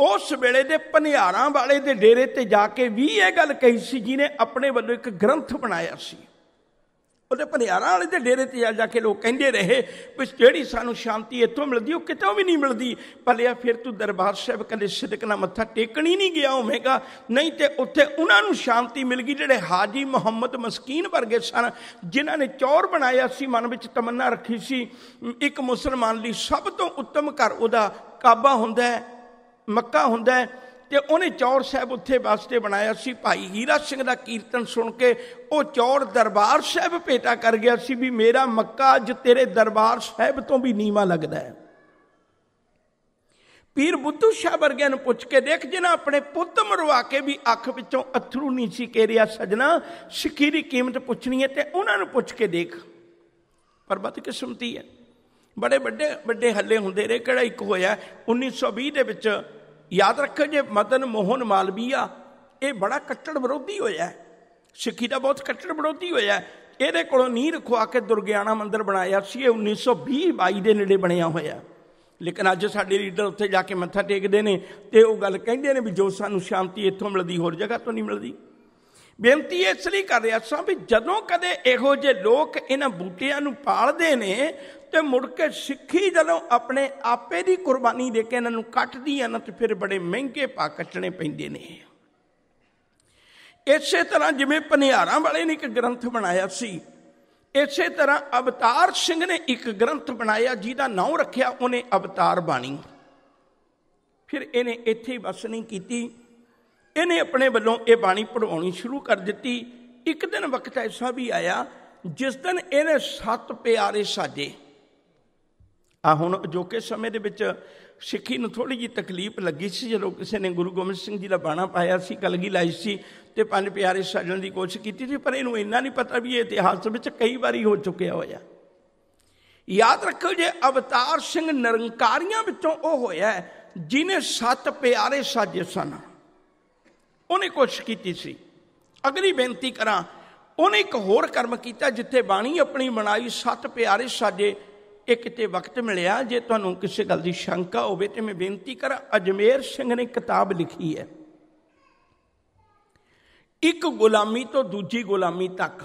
ਉਸ ਵੇਲੇ ਦੇ ਪਨਿਆਰਾਂ ਵਾਲੇ ਦੇ ਡੇਰੇ ਤੇ ਜਾ ਕੇ ਵੀ ਇਹ ਗੱਲ ਕਹੀ ਸੀ ਜਿਹਨੇ ਆਪਣੇ ਵੱਲੋਂ ਇੱਕ ਗ੍ਰੰਥ ਬਣਾਇਆ ਸੀ ਉਹਦੇ ਭਨਿਆਰਾਂ ਵਾਲੇ ਦੇ ਡੇਰੇ ਤੇ ਜਾ ਕੇ ਲੋਕ ਕਹਿੰਦੇ ਰਹੇ ਕਿ ਜਿਹੜੀ ਸਾਨੂੰ ਸ਼ਾਂਤੀ ਇੱਥੋਂ ਮਿਲਦੀ ਉਹ ਕਿਤੋਂ ਵੀ ਨਹੀਂ ਮਿਲਦੀ ਭਲਿਆ ਫਿਰ ਤੂੰ ਦਰਬਾਰ ਸਾਹਿਬ ਕਦੇ ਸਿਦਕ ਨਾਲ ਮੱਥਾ ਟੇਕਣ ਹੀ ਨਹੀਂ ਗਿਆ ਹੋਵੇਂਗਾ ਨਹੀਂ ਤੇ ਉੱਥੇ ਉਹਨਾਂ ਨੂੰ ਸ਼ਾਂਤੀ ਮਿਲ ਗਈ ਜਿਹੜੇ ਹਾਜੀ ਮੁਹੰਮਦ ਮਸਕੀਨ ਵਰਗੇ ਸਨ ਜਿਨ੍ਹਾਂ ਨੇ ਚੌਰ ਬਣਾਇਆ ਸੀ ਮਨ ਵਿੱਚ ਤਮੰਨਾ ਰੱਖੀ ਸੀ ਇੱਕ ਮੁਸਲਮਾਨ ਲਈ ਸਭ ਤੋਂ ਉੱਤਮ ਘਰ ਉਹਦਾ ਕਾਬਾ ਹੁੰਦਾ ਹੈ ਮੱਕਾ ਹੁੰਦਾ ਹੈ ਤੇ ਉਹਨੇ ਚੌਰ ਸਾਹਿਬ ਉੱਥੇ ਵਾਸਤੇ ਬਣਾਇਆ ਸੀ ਭਾਈ ਹੀਰਾ ਸਿੰਘ ਦਾ ਕੀਰਤਨ ਸੁਣ ਕੇ ਉਹ ਚੌਰ ਦਰਬਾਰ ਸਾਹਿਬ ਭੇਟਾ ਕਰ ਗਿਆ ਸੀ ਵੀ ਮੇਰਾ ਮੱਕਾ ਅੱਜ ਤੇਰੇ ਦਰਬਾਰ ਸਾਹਿਬ ਤੋਂ ਵੀ ਨੀਵਾ ਲੱਗਦਾ ਹੈ ਪੀਰ ਬੁੱਧੂ ਸ਼ਾਹ ਵਰਗਿਆਂ ਨੂੰ ਪੁੱਛ ਕੇ ਦੇਖ ਜਿਨ੍ਹਾਂ ਆਪਣੇ ਪੁੱਤ ਮਰਵਾ ਕੇ ਵੀ ਅੱਖ ਵਿੱਚੋਂ ਅਥਰੂ ਨਹੀਂ ਸੀ ਕੇ ਰਿਆ ਸਜਣਾ ਸਿੱਖੀ ਕੀਮਤ ਪੁੱਛਣੀ ਹੈ ਤੇ ਉਹਨਾਂ ਨੂੰ ਪੁੱਛ ਕੇ ਦੇਖ ਪਰ ਬਤ ਕਿਸਮਤੀ ਹੈ ਬੜੇ ਵੱਡੇ ਵੱਡੇ ਹੱਲੇ ਹੁੰਦੇ ਰਹੇ ਕਿਹੜਾ ਇੱਕ ਹੋਇਆ 1920 ਦੇ ਵਿੱਚ ਯਾਦ ਰੱਖੋ ਜੇ ਮਦਨ ਮੋਹਨ ਮਾਲਵੀਆ ਇਹ ਬੜਾ ਕੱਟੜ ਵਿਰੋਧੀ ਹੋਇਆ ਸਿੱਖੀ ਦਾ ਬਹੁਤ ਕੱਟੜ ਵਿਰੋਧੀ ਹੋਇਆ ਇਹਦੇ ਕੋਲੋਂ ਨੀਰ ਖਵਾ ਕੇ ਦੁਰਗਿਆਣਾ ਮੰਦਿਰ ਬਣਾਇਆ ਸੀ ਇਹ 1920 22 ਦੇ ਨੇੜੇ ਬਣਿਆ ਹੋਇਆ ਲੇਕਿਨ ਅੱਜ ਸਾਡੇ ਲੀਡਰ ਉੱਥੇ ਜਾ ਕੇ ਮੱਥਾ ਟੇਕਦੇ ਨੇ ਤੇ ਉਹ ਗੱਲ ਕਹਿੰਦੇ ਨੇ ਵੀ ਜੋ ਸਾਨੂੰ ਸ਼ਾਂਤੀ ਇੱਥੋਂ ਮਿਲਦੀ ਹੋਰ ਜਗ੍ਹਾ ਤੋਂ ਨਹੀਂ ਮਿਲਦੀ ਬੇਨਤੀ ਇਸ ਲਈ ਕਰ ਰਿਹਾ ਸਾਂ ਵੀ ਜਦੋਂ ਕਦੇ ਇਹੋ ਜਿਹੇ ਲੋਕ ਇਹਨਾਂ ਬੂਟਿਆਂ ਨੂੰ ਪਾਲਦੇ ਨੇ ਤੇ ਮੁੜ ਕੇ ਸਿੱਖੀ ਜਦੋਂ ਆਪਣੇ ਆਪੇ ਦੀ ਕੁਰਬਾਨੀ ਦੇ ਕੇ ਇਹਨਾਂ ਨੂੰ ਕੱਟਦੀ ਆ ਨਾ ਤੇ ਫਿਰ ਬੜੇ ਮਹਿੰਗੇ ਪਾ ਕੱਟਣੇ ਪੈਂਦੇ ਨੇ ਇਸੇ ਤਰ੍ਹਾਂ ਜਿਵੇਂ ਪਨਿਆਰਾਂ ਵਾਲੇ ਨੇ ਇੱਕ ਗ੍ਰੰਥ ਬਣਾਇਆ ਸੀ ਇਸੇ ਤਰ੍ਹਾਂ ਅਵਤਾਰ ਸਿੰਘ ਨੇ ਇੱਕ ਗ੍ਰੰਥ ਬਣਾਇਆ ਜਿਹਦਾ ਨਾਮ ਰੱਖਿਆ ਉਹਨੇ ਅਵਤਾਰ ਬਾਣੀ ਫਿਰ ਇਹਨੇ ਇੱਥੇ ਬਸ ਨਹੀਂ ਕੀਤੀ ਇਹਨੇ ਆਪਣੇ ਵੱਲੋਂ ਇਹ ਬਾਣੀ ਪੜਵਾਉਣੀ ਸ਼ੁਰੂ ਕਰ ਦਿੱਤੀ ਇੱਕ ਦਿਨ ਵਕਤ ਐਸਾ ਵੀ ਆਇਆ ਜਿਸ ਦਿਨ ਇਹਨੇ ਸੱਤ ਪਿਆਰੇ ਸਾਜੇ ਆ ਹੁਣ ਅਜੋਕੇ ਸਮੇਂ ਦੇ ਵਿੱਚ ਸਿੱਖੀ ਨੂੰ ਥੋੜੀ ਜੀ ਤਕਲੀਫ ਲੱਗੀ ਸੀ ਜਦੋਂ ਕਿਸੇ ਨੇ ਗੁਰੂ ਗੋਬਿੰਦ ਸਿੰਘ ਜੀ ਦਾ ਬਾਣਾ ਪਾਇਆ ਸੀ ਕਲਗੀ ਲਾਈ ਸੀ ਤੇ ਪੰਜ ਪਿਆਰੇ ਸਜਣ ਦੀ ਕੋਸ਼ਿਸ਼ ਕੀਤੀ ਸੀ ਪਰ ਇਹਨੂੰ ਇੰਨਾ ਨਹੀਂ ਪਤਾ ਵੀ ਇਹ ਇਤਿਹਾਸ ਵਿੱਚ ਕਈ ਵਾਰੀ ਹੋ ਚੁੱਕਿਆ ਹੋਇਆ ਯਾਦ ਰੱਖੋ ਜੇ ਅਵਤਾਰ ਸਿੰਘ ਨਿਰੰਕਾਰੀਆਂ ਵਿੱਚੋਂ ਉਹ ਹੋਇਆ ਜਿਨੇ ਸੱਤ ਪਿਆਰੇ ਸਾਜੇ ਸਨ ਉਹਨੇ ਕੋਸ਼ਿਸ਼ ਕੀਤੀ ਸੀ ਅਗਲੀ ਬੇਨਤੀ ਕਰਾਂ ਉਹਨੇ ਇੱਕ ਹੋਰ ਕਰਮ ਕੀਤਾ ਜਿੱਥੇ ਬਾਣੀ ਆਪਣੀ ਬਣਾਈ ਸੱਤ ਪਿਆਰੇ ਸਾਜੇ ਇਹ ਕਿਤੇ ਵਕਤ ਮਿਲਿਆ ਜੇ ਤੁਹਾਨੂੰ ਕਿਸੇ ਗੱਲ ਦੀ ਸ਼ੰਕਾ ਹੋਵੇ ਤੇ ਮੈਂ ਬੇਨਤੀ ਕਰਾਂ ਅਜਮੇਰ ਸਿੰਘ ਨੇ ਕਿਤਾਬ ਲਿਖੀ ਹੈ ਇੱਕ ਗੁਲਾਮੀ ਤੋਂ ਦੂਜੀ ਗੁਲਾਮੀ ਤੱਕ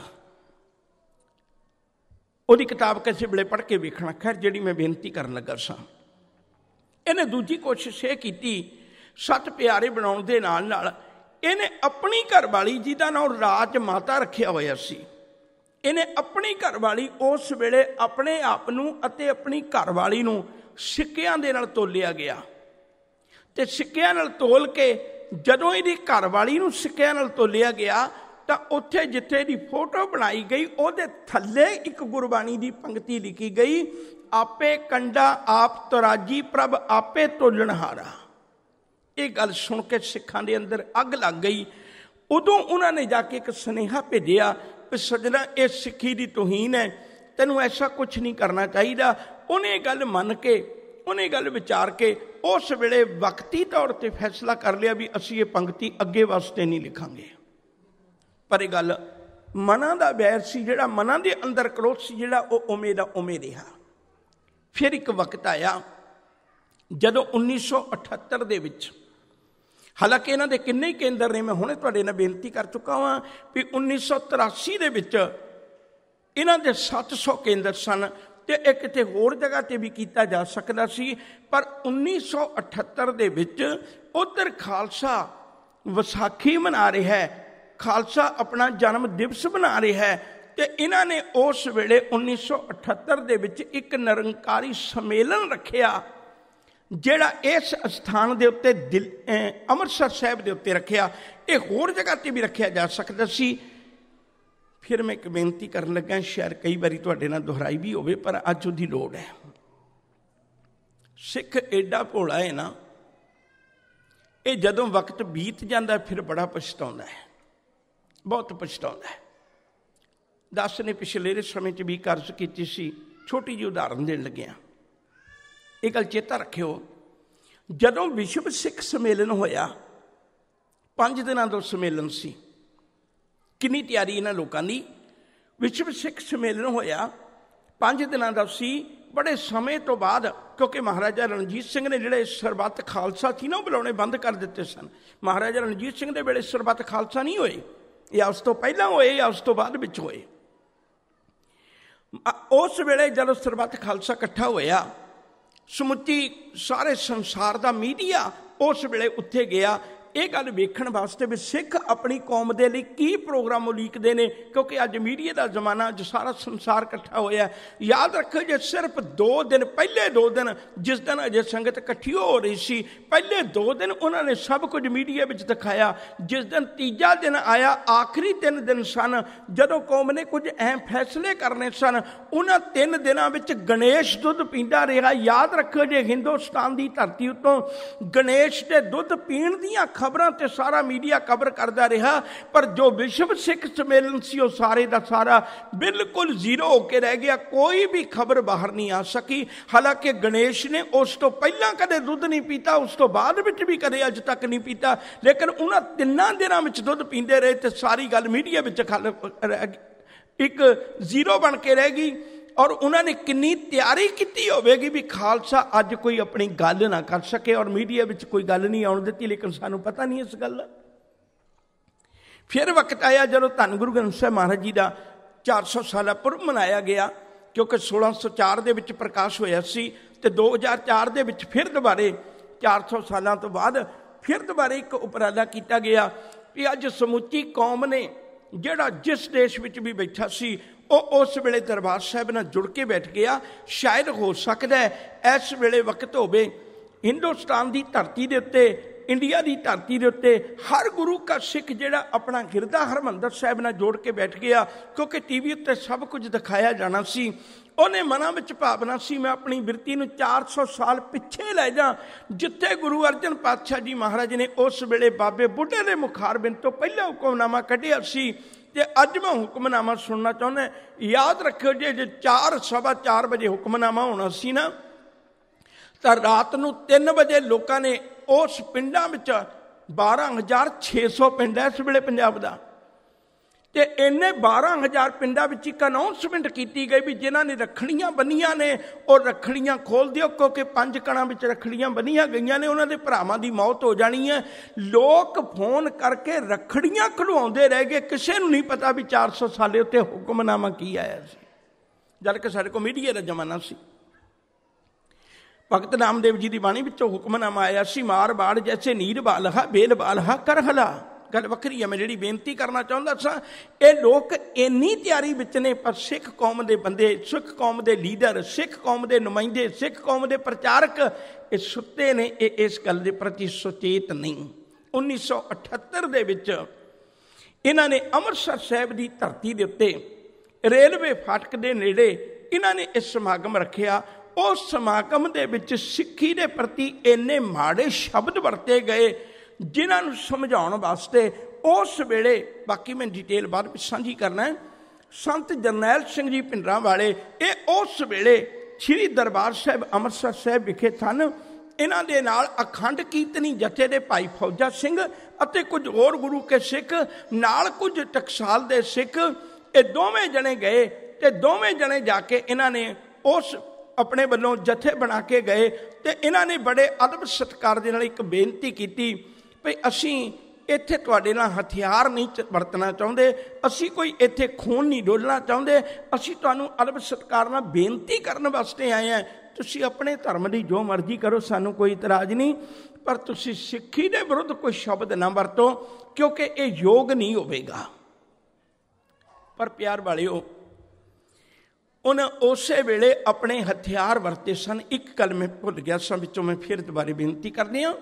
ਉਹਦੀ ਕਿਤਾਬ ਕਿਸੇ ਵੇਲੇ ਪੜ੍ਹ ਕੇ ਵੇਖਣਾ ਖੈਰ ਜਿਹੜੀ ਮੈਂ ਬੇਨਤੀ ਕਰਨ ਲੱਗਾ ਸਾਂ ਇਹਨੇ ਦੂਜੀ ਕੋਸ਼ਿਸ਼ ਇਹ ਕੀਤੀ ਸੱਤ ਪਿਆਰੇ ਬਣਾਉਣ ਦੇ ਨਾਲ ਨਾਲ ਇਹਨੇ ਆਪਣੀ ਘਰ ਵਾਲੀ ਜੀ ਦਾ ਨਾਮ ਰਾਜ ਮਾਤਾ ਰੱਖਿਆ ਹੋਇਆ ਸੀ ਇਹਨੇ ਆਪਣੀ ਘਰਵਾਲੀ ਉਸ ਵੇਲੇ ਆਪਣੇ ਆਪ ਨੂੰ ਅਤੇ ਆਪਣੀ ਘਰਵਾਲੀ ਨੂੰ ਸਿੱਕਿਆਂ ਦੇ ਨਾਲ ਤੋਲਿਆ ਗਿਆ ਤੇ ਸਿੱਕਿਆਂ ਨਾਲ ਤੋਲ ਕੇ ਜਦੋਂ ਇਹਦੀ ਘਰਵਾਲੀ ਨੂੰ ਸਿੱਕਿਆਂ ਨਾਲ ਤੋਲਿਆ ਗਿਆ ਤਾਂ ਉੱਥੇ ਜਿੱਥੇ ਦੀ ਫੋਟੋ ਬਣਾਈ ਗਈ ਉਹਦੇ ਥੱਲੇ ਇੱਕ ਗੁਰਬਾਣੀ ਦੀ ਪੰਕਤੀ ਲਿਖੀ ਗਈ ਆਪੇ ਕੰਡਾ ਆਪ ਤਰਾਜੀ ਪ੍ਰਭ ਆਪੇ ਤੋਲਣਹਾਰਾ ਇਹ ਗੱਲ ਸੁਣ ਕੇ ਸਿੱਖਾਂ ਦੇ ਅੰਦਰ ਅੱਗ ਲੱਗ ਗਈ ਉਦੋਂ ਉਹਨਾਂ ਨੇ ਜਾ ਕੇ ਇੱਕ ਸੁਨੇਹਾ ਭੇਜਿਆ ਵੀ ਸਜਣਾ ਇਹ ਸਿੱਖੀ ਦੀ ਤੋਹੀਨ ਹੈ ਤੈਨੂੰ ਐਸਾ ਕੁਝ ਨਹੀਂ ਕਰਨਾ ਚਾਹੀਦਾ ਉਹਨੇ ਗੱਲ ਮੰਨ ਕੇ ਉਹਨੇ ਗੱਲ ਵਿਚਾਰ ਕੇ ਉਸ ਵੇਲੇ ਵਕਤੀ ਤੌਰ ਤੇ ਫੈਸਲਾ ਕਰ ਲਿਆ ਵੀ ਅਸੀਂ ਇਹ ਪੰਕਤੀ ਅੱਗੇ ਵਾਸਤੇ ਨਹੀਂ ਲਿਖਾਂਗੇ ਪਰ ਇਹ ਗੱਲ ਮਨਾਂ ਦਾ ਵੈਰ ਸੀ ਜਿਹੜਾ ਮਨਾਂ ਦੇ ਅੰਦਰ ਕਰੋਧ ਸੀ ਜਿਹੜਾ ਉਹ ਉਮੇ ਦਾ ਉਮੇ ਰਿਹਾ ਫਿਰ ਇੱਕ ਵਕਤ ਆਇਆ ਜਦੋਂ 1978 ਦੇ ਵਿੱਚ ਹਾਲਾਂਕਿ ਇਹਨਾਂ ਦੇ ਕਿੰਨੇ ਹੀ ਕੇਂਦਰ ਨੇ ਮੈਂ ਹੁਣੇ ਤੁਹਾਡੇ ਨਾਲ ਬੇਨਤੀ ਕਰ ਚੁੱਕਾ ਹਾਂ ਕਿ 1983 ਦੇ ਵਿੱਚ ਇਹਨਾਂ ਦੇ 700 ਕੇਂਦਰ ਸਨ ਤੇ ਇਹ ਕਿਤੇ ਹੋਰ ਜਗ੍ਹਾ ਤੇ ਵੀ ਕੀਤਾ ਜਾ ਸਕਦਾ ਸੀ ਪਰ 1978 ਦੇ ਵਿੱਚ ਉਧਰ ਖਾਲਸਾ ਵਿਸਾਖੀ ਮਨਾ ਰਿਹਾ ਹੈ ਖਾਲਸਾ ਆਪਣਾ ਜਨਮ ਦਿਵਸ ਮਨਾ ਰਿਹਾ ਹੈ ਤੇ ਇਹਨਾਂ ਨੇ ਉਸ ਵੇਲੇ 1978 ਦੇ ਵਿੱਚ ਇੱਕ ਨਿਰੰਕਾਰੀ ਸੰਮੇਲਨ ਰੱਖਿਆ ਜਿਹੜਾ ਇਸ ਸਥਾਨ ਦੇ ਉੱਤੇ ਅੰਮ੍ਰਿਤਸਰ ਸਾਹਿਬ ਦੇ ਉੱਤੇ ਰੱਖਿਆ ਇਹ ਹੋਰ ਜਗ੍ਹਾ ਤੇ ਵੀ ਰੱਖਿਆ ਜਾ ਸਕਦਾ ਸੀ ਫਿਰ ਮੈਂ ਇੱਕ ਬੇਨਤੀ ਕਰਨ ਲੱਗਾ ਸ਼ਾਇਰ ਕਈ ਵਾਰੀ ਤੁਹਾਡੇ ਨਾਲ ਦੁਹਰਾਈ ਵੀ ਹੋਵੇ ਪਰ ਅੱਜ ਉਹਦੀ ਲੋੜ ਹੈ ਸਿੱਖ ਐਡਾ ਭੋਲਾ ਹੈ ਨਾ ਇਹ ਜਦੋਂ ਵਕਤ ਬੀਤ ਜਾਂਦਾ ਫਿਰ ਬੜਾ ਪਛਤਾਉਂਦਾ ਹੈ ਬਹੁਤ ਪਛਤਾਉਂਦਾ ਹੈ ਦਾਸ ਨੇ ਪਿਛਲੇ ਸਮੇਂ 'ਚ ਵੀ ਕਰਜ਼ ਕੀਤੀ ਸੀ ਛੋਟੀ ਜਿਹੀ ਉਦਾਹਰਨ ਦੇਣ ਲੱਗਿਆ ਇਹ ਗੱਲ ਚੇਤਾ ਰੱਖਿਓ ਜਦੋਂ ਵਿਸ਼ਵ ਸਿੱਖ ਸੰਮੇਲਨ ਹੋਇਆ ਪੰਜ ਦਿਨਾਂ ਦਾ ਸੰਮੇਲਨ ਸੀ ਕਿੰਨੀ ਤਿਆਰੀ ਇਹਨਾਂ ਲੋਕਾਂ ਦੀ ਵਿਸ਼ਵ ਸਿੱਖ ਸੰਮੇਲਨ ਹੋਇਆ ਪੰਜ ਦਿਨਾਂ ਦਾ ਸੀ ਬੜੇ ਸਮੇਂ ਤੋਂ ਬਾਅਦ ਕਿਉਂਕਿ ਮਹਾਰਾਜਾ ਰਣਜੀਤ ਸਿੰਘ ਨੇ ਜਿਹੜੇ ਸਰਬੱਤ ਖਾਲਸਾ ਸੀ ਨਾ ਉਹ ਬੁਲਾਉਣੇ ਬੰਦ ਕਰ ਦਿੱਤੇ ਸਨ ਮਹਾਰਾਜਾ ਰਣਜੀਤ ਸਿੰਘ ਦੇ ਵੇਲੇ ਸਰਬੱਤ ਖਾਲਸਾ ਨਹੀਂ ਹੋਏ ਜਾਂ ਉਸ ਤੋਂ ਪਹਿਲਾਂ ਹੋਏ ਜਾਂ ਉਸ ਤੋਂ ਬਾਅਦ ਵਿੱਚ ਹੋਏ ਉਸ ਵੇਲੇ ਜਦੋਂ ਸਰਬੱਤ ਖਾਲਸਾ ਇਕੱਠਾ ਹੋਇਆ ਸਮੁੱਚੀ ਸਾਰੇ ਸੰਸਾਰ ਦਾ ਮੀਡੀਆ ਉਸ ਵੇਲੇ ਉੱਥੇ ਗਿਆ ਇਹ ਗੱਲ ਵੇਖਣ ਵਾਸਤੇ ਵੀ ਸਿੱਖ ਆਪਣੀ ਕੌਮ ਦੇ ਲਈ ਕੀ ਪ੍ਰੋਗਰਾਮ ਉਲੀਕਦੇ ਨੇ ਕਿਉਂਕਿ ਅੱਜ ਮੀਡੀਆ ਦਾ ਜ਼ਮਾਨਾ ਜੋ ਸਾਰਾ ਸੰਸਾਰ ਇਕੱਠਾ ਹੋਇਆ ਯਾਦ ਰੱਖੋ ਜੇ ਸਿਰਫ 2 ਦਿਨ ਪਹਿਲੇ 2 ਦਿਨ ਜਿਸ ਦਿਨ ਅਜੇ ਸੰਗਤ ਇਕੱਠੀ ਹੋ ਰਹੀ ਸੀ ਪਹਿਲੇ 2 ਦਿਨ ਉਹਨਾਂ ਨੇ ਸਭ ਕੁਝ ਮੀਡੀਆ ਵਿੱਚ ਦਿਖਾਇਆ ਜਿਸ ਦਿਨ ਤੀਜਾ ਦਿਨ ਆਇਆ ਆਖਰੀ 3 ਦਿਨ ਸਨ ਜਦੋਂ ਕੌਮ ਨੇ ਕੁਝ ਅਹਿਮ ਫੈਸਲੇ ਕਰਨੇ ਸਨ ਉਹਨਾਂ 3 ਦਿਨਾਂ ਵਿੱਚ ਗਣੇਸ਼ ਦੁੱਧ ਪੀਂਦਾ ਰਿਹਾ ਯਾਦ ਰੱਖੋ ਜੇ ਹਿੰਦੁਸਤਾਨ ਦੀ ਧਰਤੀ ਉੱਤੋਂ ਗਣੇਸ਼ ਦੇ ਦੁੱਧ ਪੀਣ ਦੀਆਂ ਖਬਰਾਂ ਤੇ ਸਾਰਾ ਮੀਡੀਆ ਕਵਰ ਕਰਦਾ ਰਿਹਾ ਪਰ ਜੋ ਵਿਸ਼ਵ ਸਿੱਖ ਸੰਮੇਲਨ ਸੀ ਉਹ ਸਾਰੇ ਦਾ ਸਾਰਾ ਬਿਲਕੁਲ ਜ਼ੀਰੋ ਹੋ ਕੇ ਰਹਿ ਗਿਆ ਕੋਈ ਵੀ ਖਬਰ ਬਾਹਰ ਨਹੀਂ ਆ ਸਕੀ ਹਾਲਾਂਕਿ ਗਣੇਸ਼ ਨੇ ਉਸ ਤੋਂ ਪਹਿਲਾਂ ਕਦੇ ਦੁੱਧ ਨਹੀਂ ਪੀਤਾ ਉਸ ਤੋਂ ਬਾਅਦ ਵਿੱਚ ਵੀ ਕਦੇ ਅੱਜ ਤੱਕ ਨਹੀਂ ਪੀਤਾ ਲੇਕਿਨ ਉਹਨਾਂ ਤਿੰਨਾਂ ਦਿਨਾਂ ਵਿੱਚ ਦੁੱਧ ਪੀਂਦੇ ਰਹੇ ਤੇ ਸਾਰੀ ਗੱਲ ਮੀਡੀਆ ਵਿੱਚ ਇੱਕ ਜ਼ੀਰੋ ਬਣ ਕੇ ਰਹਿ ਗਈ ਔਰ ਉਹਨਾਂ ਨੇ ਕਿੰਨੀ ਤਿਆਰੀ ਕੀਤੀ ਹੋਵੇਗੀ ਵੀ ਖਾਲਸਾ ਅੱਜ ਕੋਈ ਆਪਣੀ ਗੱਲ ਨਾ ਕਰ ਸਕੇ ਔਰ ਮੀਡੀਆ ਵਿੱਚ ਕੋਈ ਗੱਲ ਨਹੀਂ ਆਉਣ ਦਿੱਤੀ ਲੇਕਿਨ ਸਾਨੂੰ ਪਤਾ ਨਹੀਂ ਇਸ ਗੱਲ ਦਾ ਫਿਰ ਵਕਤ ਆਇਆ ਜਦੋਂ ਧੰਨ ਗੁਰੂ ਗ੍ਰੰਥ ਸਾਹਿਬ ਮਹਾਰਾਜ ਜੀ ਦਾ 400 ਸਾਲਾ ਪੁਰਬ ਮਨਾਇਆ ਗਿਆ ਕਿਉਂਕਿ 1604 ਦੇ ਵਿੱਚ ਪ੍ਰਕਾਸ਼ ਹੋਇਆ ਸੀ ਤੇ 2004 ਦੇ ਵਿੱਚ ਫਿਰ ਦੁਬਾਰੇ 400 ਸਾਲਾਂ ਤੋਂ ਬਾਅਦ ਫਿਰ ਦੁਬਾਰੇ ਇੱਕ ਉਪਰਾਲਾ ਕੀਤਾ ਗਿਆ ਕਿ ਅੱਜ ਸਮੁੱਚੀ ਕੌਮ ਨੇ ਜਿਹੜਾ ਜਿਸ ਦੇਸ਼ ਵਿੱਚ ਵੀ ਬੈਠਾ ਸੀ ਉਹ ਉਸ ਵੇਲੇ ਦਰਬਾਰ ਸਾਹਿਬ ਨਾਲ ਜੁੜ ਕੇ ਬੈਠ ਗਿਆ ਸ਼ਾਇਦ ਹੋ ਸਕਦਾ ਹੈ ਇਸ ਵੇਲੇ ਵਕਤ ਹੋਵੇ ਹਿੰਦੁਸਤਾਨ ਦੀ ਧਰਤੀ ਦੇ ਉੱਤੇ ਇੰਡੀਆ ਦੀ ਧਰਤੀ ਦੇ ਉੱਤੇ ਹਰ ਗੁਰੂ ਕਾ ਸਿੱਖ ਜਿਹੜਾ ਆਪਣਾ ਗਿਰਦਾ ਹਰਮੰਦਰ ਸਾਹਿਬ ਨਾਲ ਜੋੜ ਕੇ ਬੈਠ ਗਿਆ ਕਿਉਂਕਿ ਟੀਵੀ ਉੱਤੇ ਸਭ ਕੁਝ ਦਿਖਾਇਆ ਜਾਣਾ ਸੀ ਉਹਨੇ ਮਨਾਂ ਵਿੱਚ ਭਾਵਨਾ ਸੀ ਮੈਂ ਆਪਣੀ ਬਿਰਤੀ ਨੂੰ 400 ਸਾਲ ਪਿੱਛੇ ਲੈ ਜਾ ਜਿੱਥੇ ਗੁਰੂ ਅਰਜਨ ਪਾਤਸ਼ਾਹ ਜੀ ਮਹਾਰਾਜ ਨੇ ਉਸ ਵੇਲੇ ਬਾਬੇ ਬੁੱਢੇ ਦੇ ਮੁਖਾਰਬਿੰਦ ਤੋਂ ਪਹਿਲਾ ਹੁਕਮਨਾਮਾ ਕੱਢਿਆ ਸੀ ਤੇ ਅੱਜ ਮੈਂ ਹੁਕਮਨਾਮਾ ਸੁਣਨਾ ਚਾਹੁੰਦਾ ਯਾਦ ਰੱਖਿਓ ਜੇ ਜੇ 4 ਸਵਾ 4 ਵਜੇ ਹੁਕਮਨਾਮਾ ਹੋਣਾ ਸੀ ਨਾ ਤਾਂ ਰਾਤ ਨੂੰ 3 ਵਜੇ ਲੋਕਾਂ ਨੇ ਉਸ ਪਿੰਡਾਂ ਵਿੱਚ 12600 ਪਿੰਡ ਐ ਇਸ ਵੇਲੇ ਪੰਜਾਬ ਦਾ ਤੇ ਇਹਨੇ 12000 ਪਿੰਡਾਂ ਵਿੱਚ ਇੱਕ ਅਨਾਉਂਸਮੈਂਟ ਕੀਤੀ ਗਈ ਵੀ ਜਿਨ੍ਹਾਂ ਨੇ ਰਖੜੀਆਂ ਬੰਨੀਆਂ ਨੇ ਉਹ ਰਖੜੀਆਂ ਖੋਲ ਦਿਓ ਕਿਉਂਕਿ ਪੰਜ ਕਣਾਂ ਵਿੱਚ ਰਖੜੀਆਂ ਬੰਨੀਆਂ ਗਈਆਂ ਨੇ ਉਹਨਾਂ ਦੇ ਭਰਾਵਾਂ ਦੀ ਮੌਤ ਹੋ ਜਾਣੀ ਹੈ ਲੋਕ ਫੋਨ ਕਰਕੇ ਰਖੜੀਆਂ ਖਲਵਾਉਂਦੇ ਰਹਿ ਗਏ ਕਿਸੇ ਨੂੰ ਨਹੀਂ ਪਤਾ ਵੀ 400 ਸਾਲੇ ਉੱਤੇ ਹੁਕਮਨਾਮਾ ਕੀ ਆਇਆ ਸੀ ਜਦ ਕਿ ਸਾਡੇ ਕੋਲ ਮੀਡੀਆ ਦਾ ਜ਼ਮਾਨਾ ਸੀ ਭਗਤ ਨਾਮਦੇਵ ਜੀ ਦੀ ਬਾਣੀ ਵਿੱਚੋਂ ਹੁਕਮਨਾਮਾ ਆਇਆ ਸੀ ਮਾਰ ਬਾੜ ਜੈਸੇ ਨੀਰ ਬਾਲਹਾ ਬੇਲ ਬਾਲਹਾ ਕਰਹਲਾ ਗੱਲ ਵੱਖਰੀ ਹੈ ਮੈਂ ਜਿਹੜੀ ਬੇਨਤੀ ਕਰਨਾ ਚਾਹੁੰਦਾ ਸਾਂ ਇਹ ਲੋਕ ਇੰਨੀ ਤਿਆਰੀ ਵਿੱਚ ਨੇ ਪਰ ਸਿੱਖ ਕੌਮ ਦੇ ਬੰਦੇ ਸਿੱਖ ਕੌਮ ਦੇ ਲੀਡਰ ਸਿੱਖ ਕੌਮ ਦੇ ਨੁਮਾਇੰਦੇ ਸਿੱਖ ਕੌਮ ਦੇ ਪ੍ਰਚਾਰਕ ਇਹ ਸੁੱਤੇ ਨੇ ਇਹ ਇਸ ਗੱਲ ਦੇ ਪ੍ਰਤੀ ਸੁਚੇਤ ਨਹੀਂ 1978 ਦੇ ਵਿੱਚ ਇਹਨਾਂ ਨੇ ਅੰਮ੍ਰਿਤਸਰ ਸਾਹਿਬ ਦੀ ਧਰਤੀ ਦੇ ਉੱਤੇ ਰੇਲਵੇ ਫਾਟਕ ਦੇ ਨੇੜੇ ਇਹਨਾਂ ਨੇ ਇਸ ਸਮਾਗਮ ਰੱਖਿਆ ਉਸ ਸਮਾਗਮ ਦੇ ਵਿੱਚ ਸਿੱਖੀ ਦੇ ਪ੍ਰਤੀ ਇੰਨੇ ਮਾੜੇ ਸ਼ਬਦ ਵਰਤੇ ਗਏ ਜਿਨ੍ਹਾਂ ਨੂੰ ਸਮਝਾਉਣ ਵਾਸਤੇ ਉਸ ਵੇਲੇ ਬਾਕੀ ਮੈਂ ਡਿਟੇਲ ਬਾਅਦ ਵਿੱਚ ਸਾਂਝੀ ਕਰਨਾ ਹੈ ਸੰਤ ਜਰਨੈਲ ਸਿੰਘ ਜੀ ਪਿੰਡਰਾ ਵਾਲੇ ਇਹ ਉਸ ਵੇਲੇ ਸ੍ਰੀ ਦਰਬਾਰ ਸਾਹਿਬ ਅੰਮ੍ਰਿਤਸਰ ਸਾਹਿਬ ਵਿਖੇ ਸਨ ਇਹਨਾਂ ਦੇ ਨਾਲ ਅਖੰਡ ਕੀਰਤਨੀ ਜੱਥੇ ਦੇ ਭਾਈ ਫੌਜਾ ਸਿੰਘ ਅਤੇ ਕੁਝ ਹੋਰ ਗੁਰੂ ਕੇ ਸਿੱਖ ਨਾਲ ਕੁਝ ਟਕਸਾਲ ਦੇ ਸਿੱਖ ਇਹ ਦੋਵੇਂ ਜਣੇ ਗਏ ਤੇ ਦੋਵੇਂ ਜਣੇ ਜਾ ਕੇ ਇਹਨਾਂ ਨੇ ਉਸ ਆਪਣੇ ਵੱਲੋਂ ਜੱਥੇ ਬਣਾ ਕੇ ਗਏ ਤੇ ਇਹਨਾਂ ਨੇ ਬੜੇ ਅਦਬ ਸਤਕਾਰ ਦੇ ਨਾਲ ਇੱਕ ਬੇਨਤੀ ਕੀਤੀ ਭਈ ਅਸੀਂ ਇੱਥੇ ਤੁਹਾਡੇ ਨਾਲ ਹਥਿਆਰ ਨਹੀਂ ਵਰਤਣਾ ਚਾਹੁੰਦੇ ਅਸੀਂ ਕੋਈ ਇੱਥੇ ਖੂਨ ਨਹੀਂ ਡੋਲਣਾ ਚਾਹੁੰਦੇ ਅਸੀਂ ਤੁਹਾਨੂੰ ਅਲਬ ਸਤਕਾਰ ਨਾਲ ਬੇਨਤੀ ਕਰਨ ਵਾਸਤੇ ਆਏ ਆ ਤੁਸੀਂ ਆਪਣੇ ਧਰਮ ਦੀ ਜੋ ਮਰਜ਼ੀ ਕਰੋ ਸਾਨੂੰ ਕੋਈ ਇਤਰਾਜ਼ ਨਹੀਂ ਪਰ ਤੁਸੀਂ ਸਿੱਖੀ ਦੇ ਵਿਰੁੱਧ ਕੋਈ ਸ਼ਬਦ ਨਾ ਵਰਤੋ ਕਿਉਂਕਿ ਇਹ ਯੋਗ ਨਹੀਂ ਹੋਵੇਗਾ ਪਰ ਪਿਆਰ ਵਾਲਿਓ ਉਹਨਾਂ ਉਸੇ ਵੇਲੇ ਆਪਣੇ ਹਥਿਆਰ ਵਰਤੇ ਸਨ ਇੱਕ ਕਲਮੇ ਭੁੱਲ ਗਿਆ ਸਾਂ ਵਿੱਚੋਂ ਮੈਂ ਫਿਰ ਦੁਬਾਰੇ ਬੇਨਤੀ ਕਰਦੇ ਹਾਂ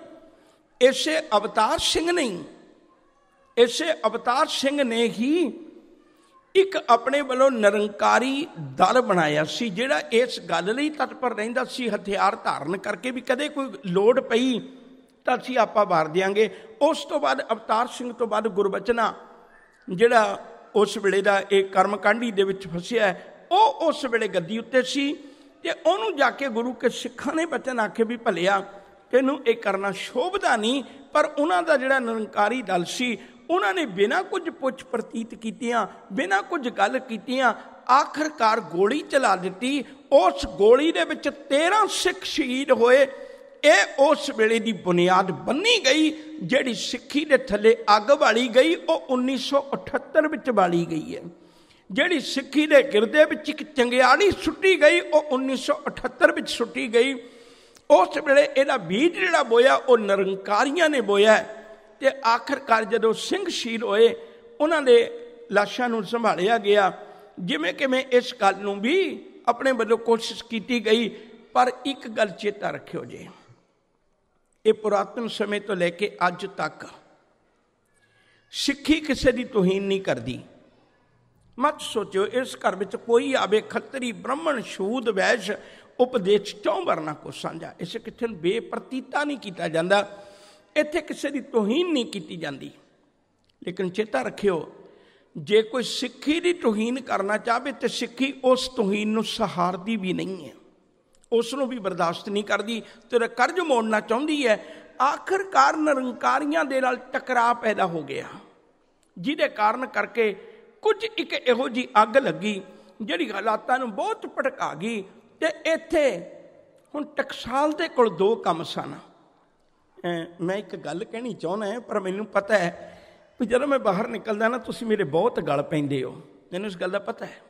ਇਸੇ ਅਵਤਾਰ ਸਿੰਘ ਹੀ ਇਸੇ ਅਵਤਾਰ ਸਿੰਘ ਨੇ ਹੀ ਇੱਕ ਆਪਣੇ ਵੱਲੋਂ ਨਿਰੰਕਾਰੀ ਦਲ ਬਣਾਇਆ ਸੀ ਜਿਹੜਾ ਇਸ ਗੱਲ ਲਈ ਤਤਪਰ ਰਹਿੰਦਾ ਸੀ ਹਥਿਆਰ ਧਾਰਨ ਕਰਕੇ ਵੀ ਕਦੇ ਕੋਈ ਲੋੜ ਪਈ ਤਾਂ ਅਸੀਂ ਆਪਾਂ ਵਾਰ ਦਿਆਂਗੇ ਉਸ ਤੋਂ ਬਾਅਦ ਅਵਤਾਰ ਸਿੰਘ ਤੋਂ ਬਾਅਦ ਗੁਰਬਚਨਾ ਜਿਹੜਾ ਉਸ ਵੇਲੇ ਦਾ ਇਹ ਕਰਮਕਾਂਡੀ ਦੇ ਵਿੱਚ ਫਸਿਆ ਉਹ ਉਸ ਵੇਲੇ ਗੱਦੀ ਉੱਤੇ ਸੀ ਤੇ ਉਹਨੂੰ ਜਾ ਕੇ ਗੁਰੂ ਕੇ ਸਿੱਖਾਂ ਨੇ ਬਚਨ ਆਖੇ ਵੀ ਭਲਿਆ ਇਹਨੂੰ ਇਹ ਕਰਨਾ ਸ਼ੋਭਦਾ ਨਹੀਂ ਪਰ ਉਹਨਾਂ ਦਾ ਜਿਹੜਾ ਨਿਰੰਕਾਰੀ ਦਲ ਸੀ ਉਹਨਾਂ ਨੇ ਬਿਨਾਂ ਕੁਝ ਪੁੱਛ ਪ੍ਰਤੀਤ ਕੀਤੀਆਂ ਬਿਨਾਂ ਕੁਝ ਗੱਲ ਕੀਤੀਆਂ ਆਖਰਕਾਰ ਗੋਲੀ ਚਲਾ ਦਿੱਤੀ ਉਸ ਗੋਲੀ ਦੇ ਵਿੱਚ 13 ਸਿੱਖ ਸ਼ਹੀਦ ਹੋਏ ਇਹ ਉਸ ਵੇਲੇ ਦੀ ਬੁਨਿਆਦ ਬੰਨੀ ਗਈ ਜਿਹੜੀ ਸਿੱਖੀ ਦੇ ਥੱਲੇ ਅੱਗ ਵਾਲੀ ਗਈ ਉਹ 1978 ਵਿੱਚ ਵਾਲੀ ਗਈ ਹੈ ਜਿਹੜੀ ਸਿੱਖੀ ਦੇ ਗਿਰਦੇ ਵਿੱਚ ਇੱਕ ਚੰਗਿਆੜੀ ਸੁੱਟੀ ਗਈ ਉਹ 1978 ਵਿੱਚ ਸੁੱਟੀ ਗਈ ਉਸ ਵੇਲੇ ਇਹਦਾ ਬੀਜ ਜਿਹੜਾ ਬੋਇਆ ਉਹ ਨਰੰਕਾਰੀਆਂ ਨੇ ਬੋਇਆ ਤੇ ਆਖਰਕਾਰ ਜਦੋਂ ਸਿੰਘ ਸ਼ੀਲ ਹੋਏ ਉਹਨਾਂ ਦੇ ਲਾਸ਼ਾਂ ਨੂੰ ਸੰਭਾਲਿਆ ਗਿਆ ਜਿਵੇਂ ਕਿਵੇਂ ਇਸ ਗੱਲ ਨੂੰ ਵੀ ਆਪਣੇ ਵੱਲੋਂ ਕੋਸ਼ਿਸ਼ ਕੀਤੀ ਗਈ ਪਰ ਇੱਕ ਗੱਲ ਚੇਤਾ ਰੱਖਿਓ ਜੀ ਇਹ ਪੁਰਾਤਨ ਸਮੇਂ ਤੋਂ ਲੈ ਕੇ ਅੱਜ ਤੱਕ ਸਿੱਖੀ ਕਿਸੇ ਦੀ ਤੋਹੀਨ ਨਹੀਂ ਕਰਦੀ ਮਤ ਸੋਚਿਓ ਇਸ ਘਰ ਵਿੱਚ ਕੋਈ ਆਵੇ ਖੱਤਰੀ ਬ੍ਰਾਹਮਣ ਸ਼ੂਦ ਵੈਸ਼ ਉਪਦੇਸ਼ ਚੋਂ ਵਰਨਾ ਕੋ ਸਾਂਝਾ ਇਸੇ ਕਿਥੇ ਬੇਪਰਤੀਤਾ ਨਹੀਂ ਕੀਤਾ ਜਾਂਦਾ ਇੱਥੇ ਕਿਸੇ ਦੀ ਤੋਹੀਨ ਨਹੀਂ ਕੀਤੀ ਜਾਂਦੀ ਲੇਕਿਨ ਚੇਤਾ ਰੱਖਿਓ ਜੇ ਕੋਈ ਸਿੱਖੀ ਦੀ ਤੋਹੀਨ ਕਰਨਾ ਚਾਹਵੇ ਤੇ ਸਿੱਖੀ ਉਸ ਤੋਹੀਨ ਨੂੰ ਸਹਾਰਦੀ ਵੀ ਨਹੀਂ ਹੈ ਉਸ ਨੂੰ ਵੀ ਬਰਦਾਸ਼ਤ ਨਹੀਂ ਕਰਦੀ ਤੇ ਕਰਜ਼ ਮੋੜਨਾ ਚਾਹੁੰਦੀ ਹੈ ਆਖਰਕਾਰ ਨਿਰੰਕਾਰੀਆਂ ਦੇ ਨਾਲ ਟਕਰਾਅ ਪੈਦਾ ਹੋ ਗਿਆ ਜਿਹਦੇ ਕਾਰਨ ਕਰਕੇ ਕੁਝ ਇੱਕ ਇਹੋ ਜੀ ਅੱਗ ਲੱਗੀ ਜਿਹੜੀ ਹਾਲਾਤਾਂ ਨੂੰ ਬਹੁਤ ਭਟਕਾ ਗਈ ਤੇ ਇੱਥੇ ਹੁਣ ਟਕਸਾਲ ਦੇ ਕੋਲ ਦੋ ਕੰਮ ਸਨ ਮੈਂ ਇੱਕ ਗੱਲ ਕਹਿਣੀ ਚਾਹੁੰਦਾ ਪਰ ਮੈਨੂੰ ਪਤਾ ਹੈ ਕਿ ਜਦੋਂ ਮੈਂ ਬਾਹਰ ਨਿਕਲਦਾ ਨਾ ਤੁਸੀਂ ਮੇਰੇ ਬਹੁਤ ਗਲ ਪੈਂਦੇ ਹੋ ਮੈਨੂੰ ਇਸ ਗੱਲ ਦਾ ਪਤਾ ਹੈ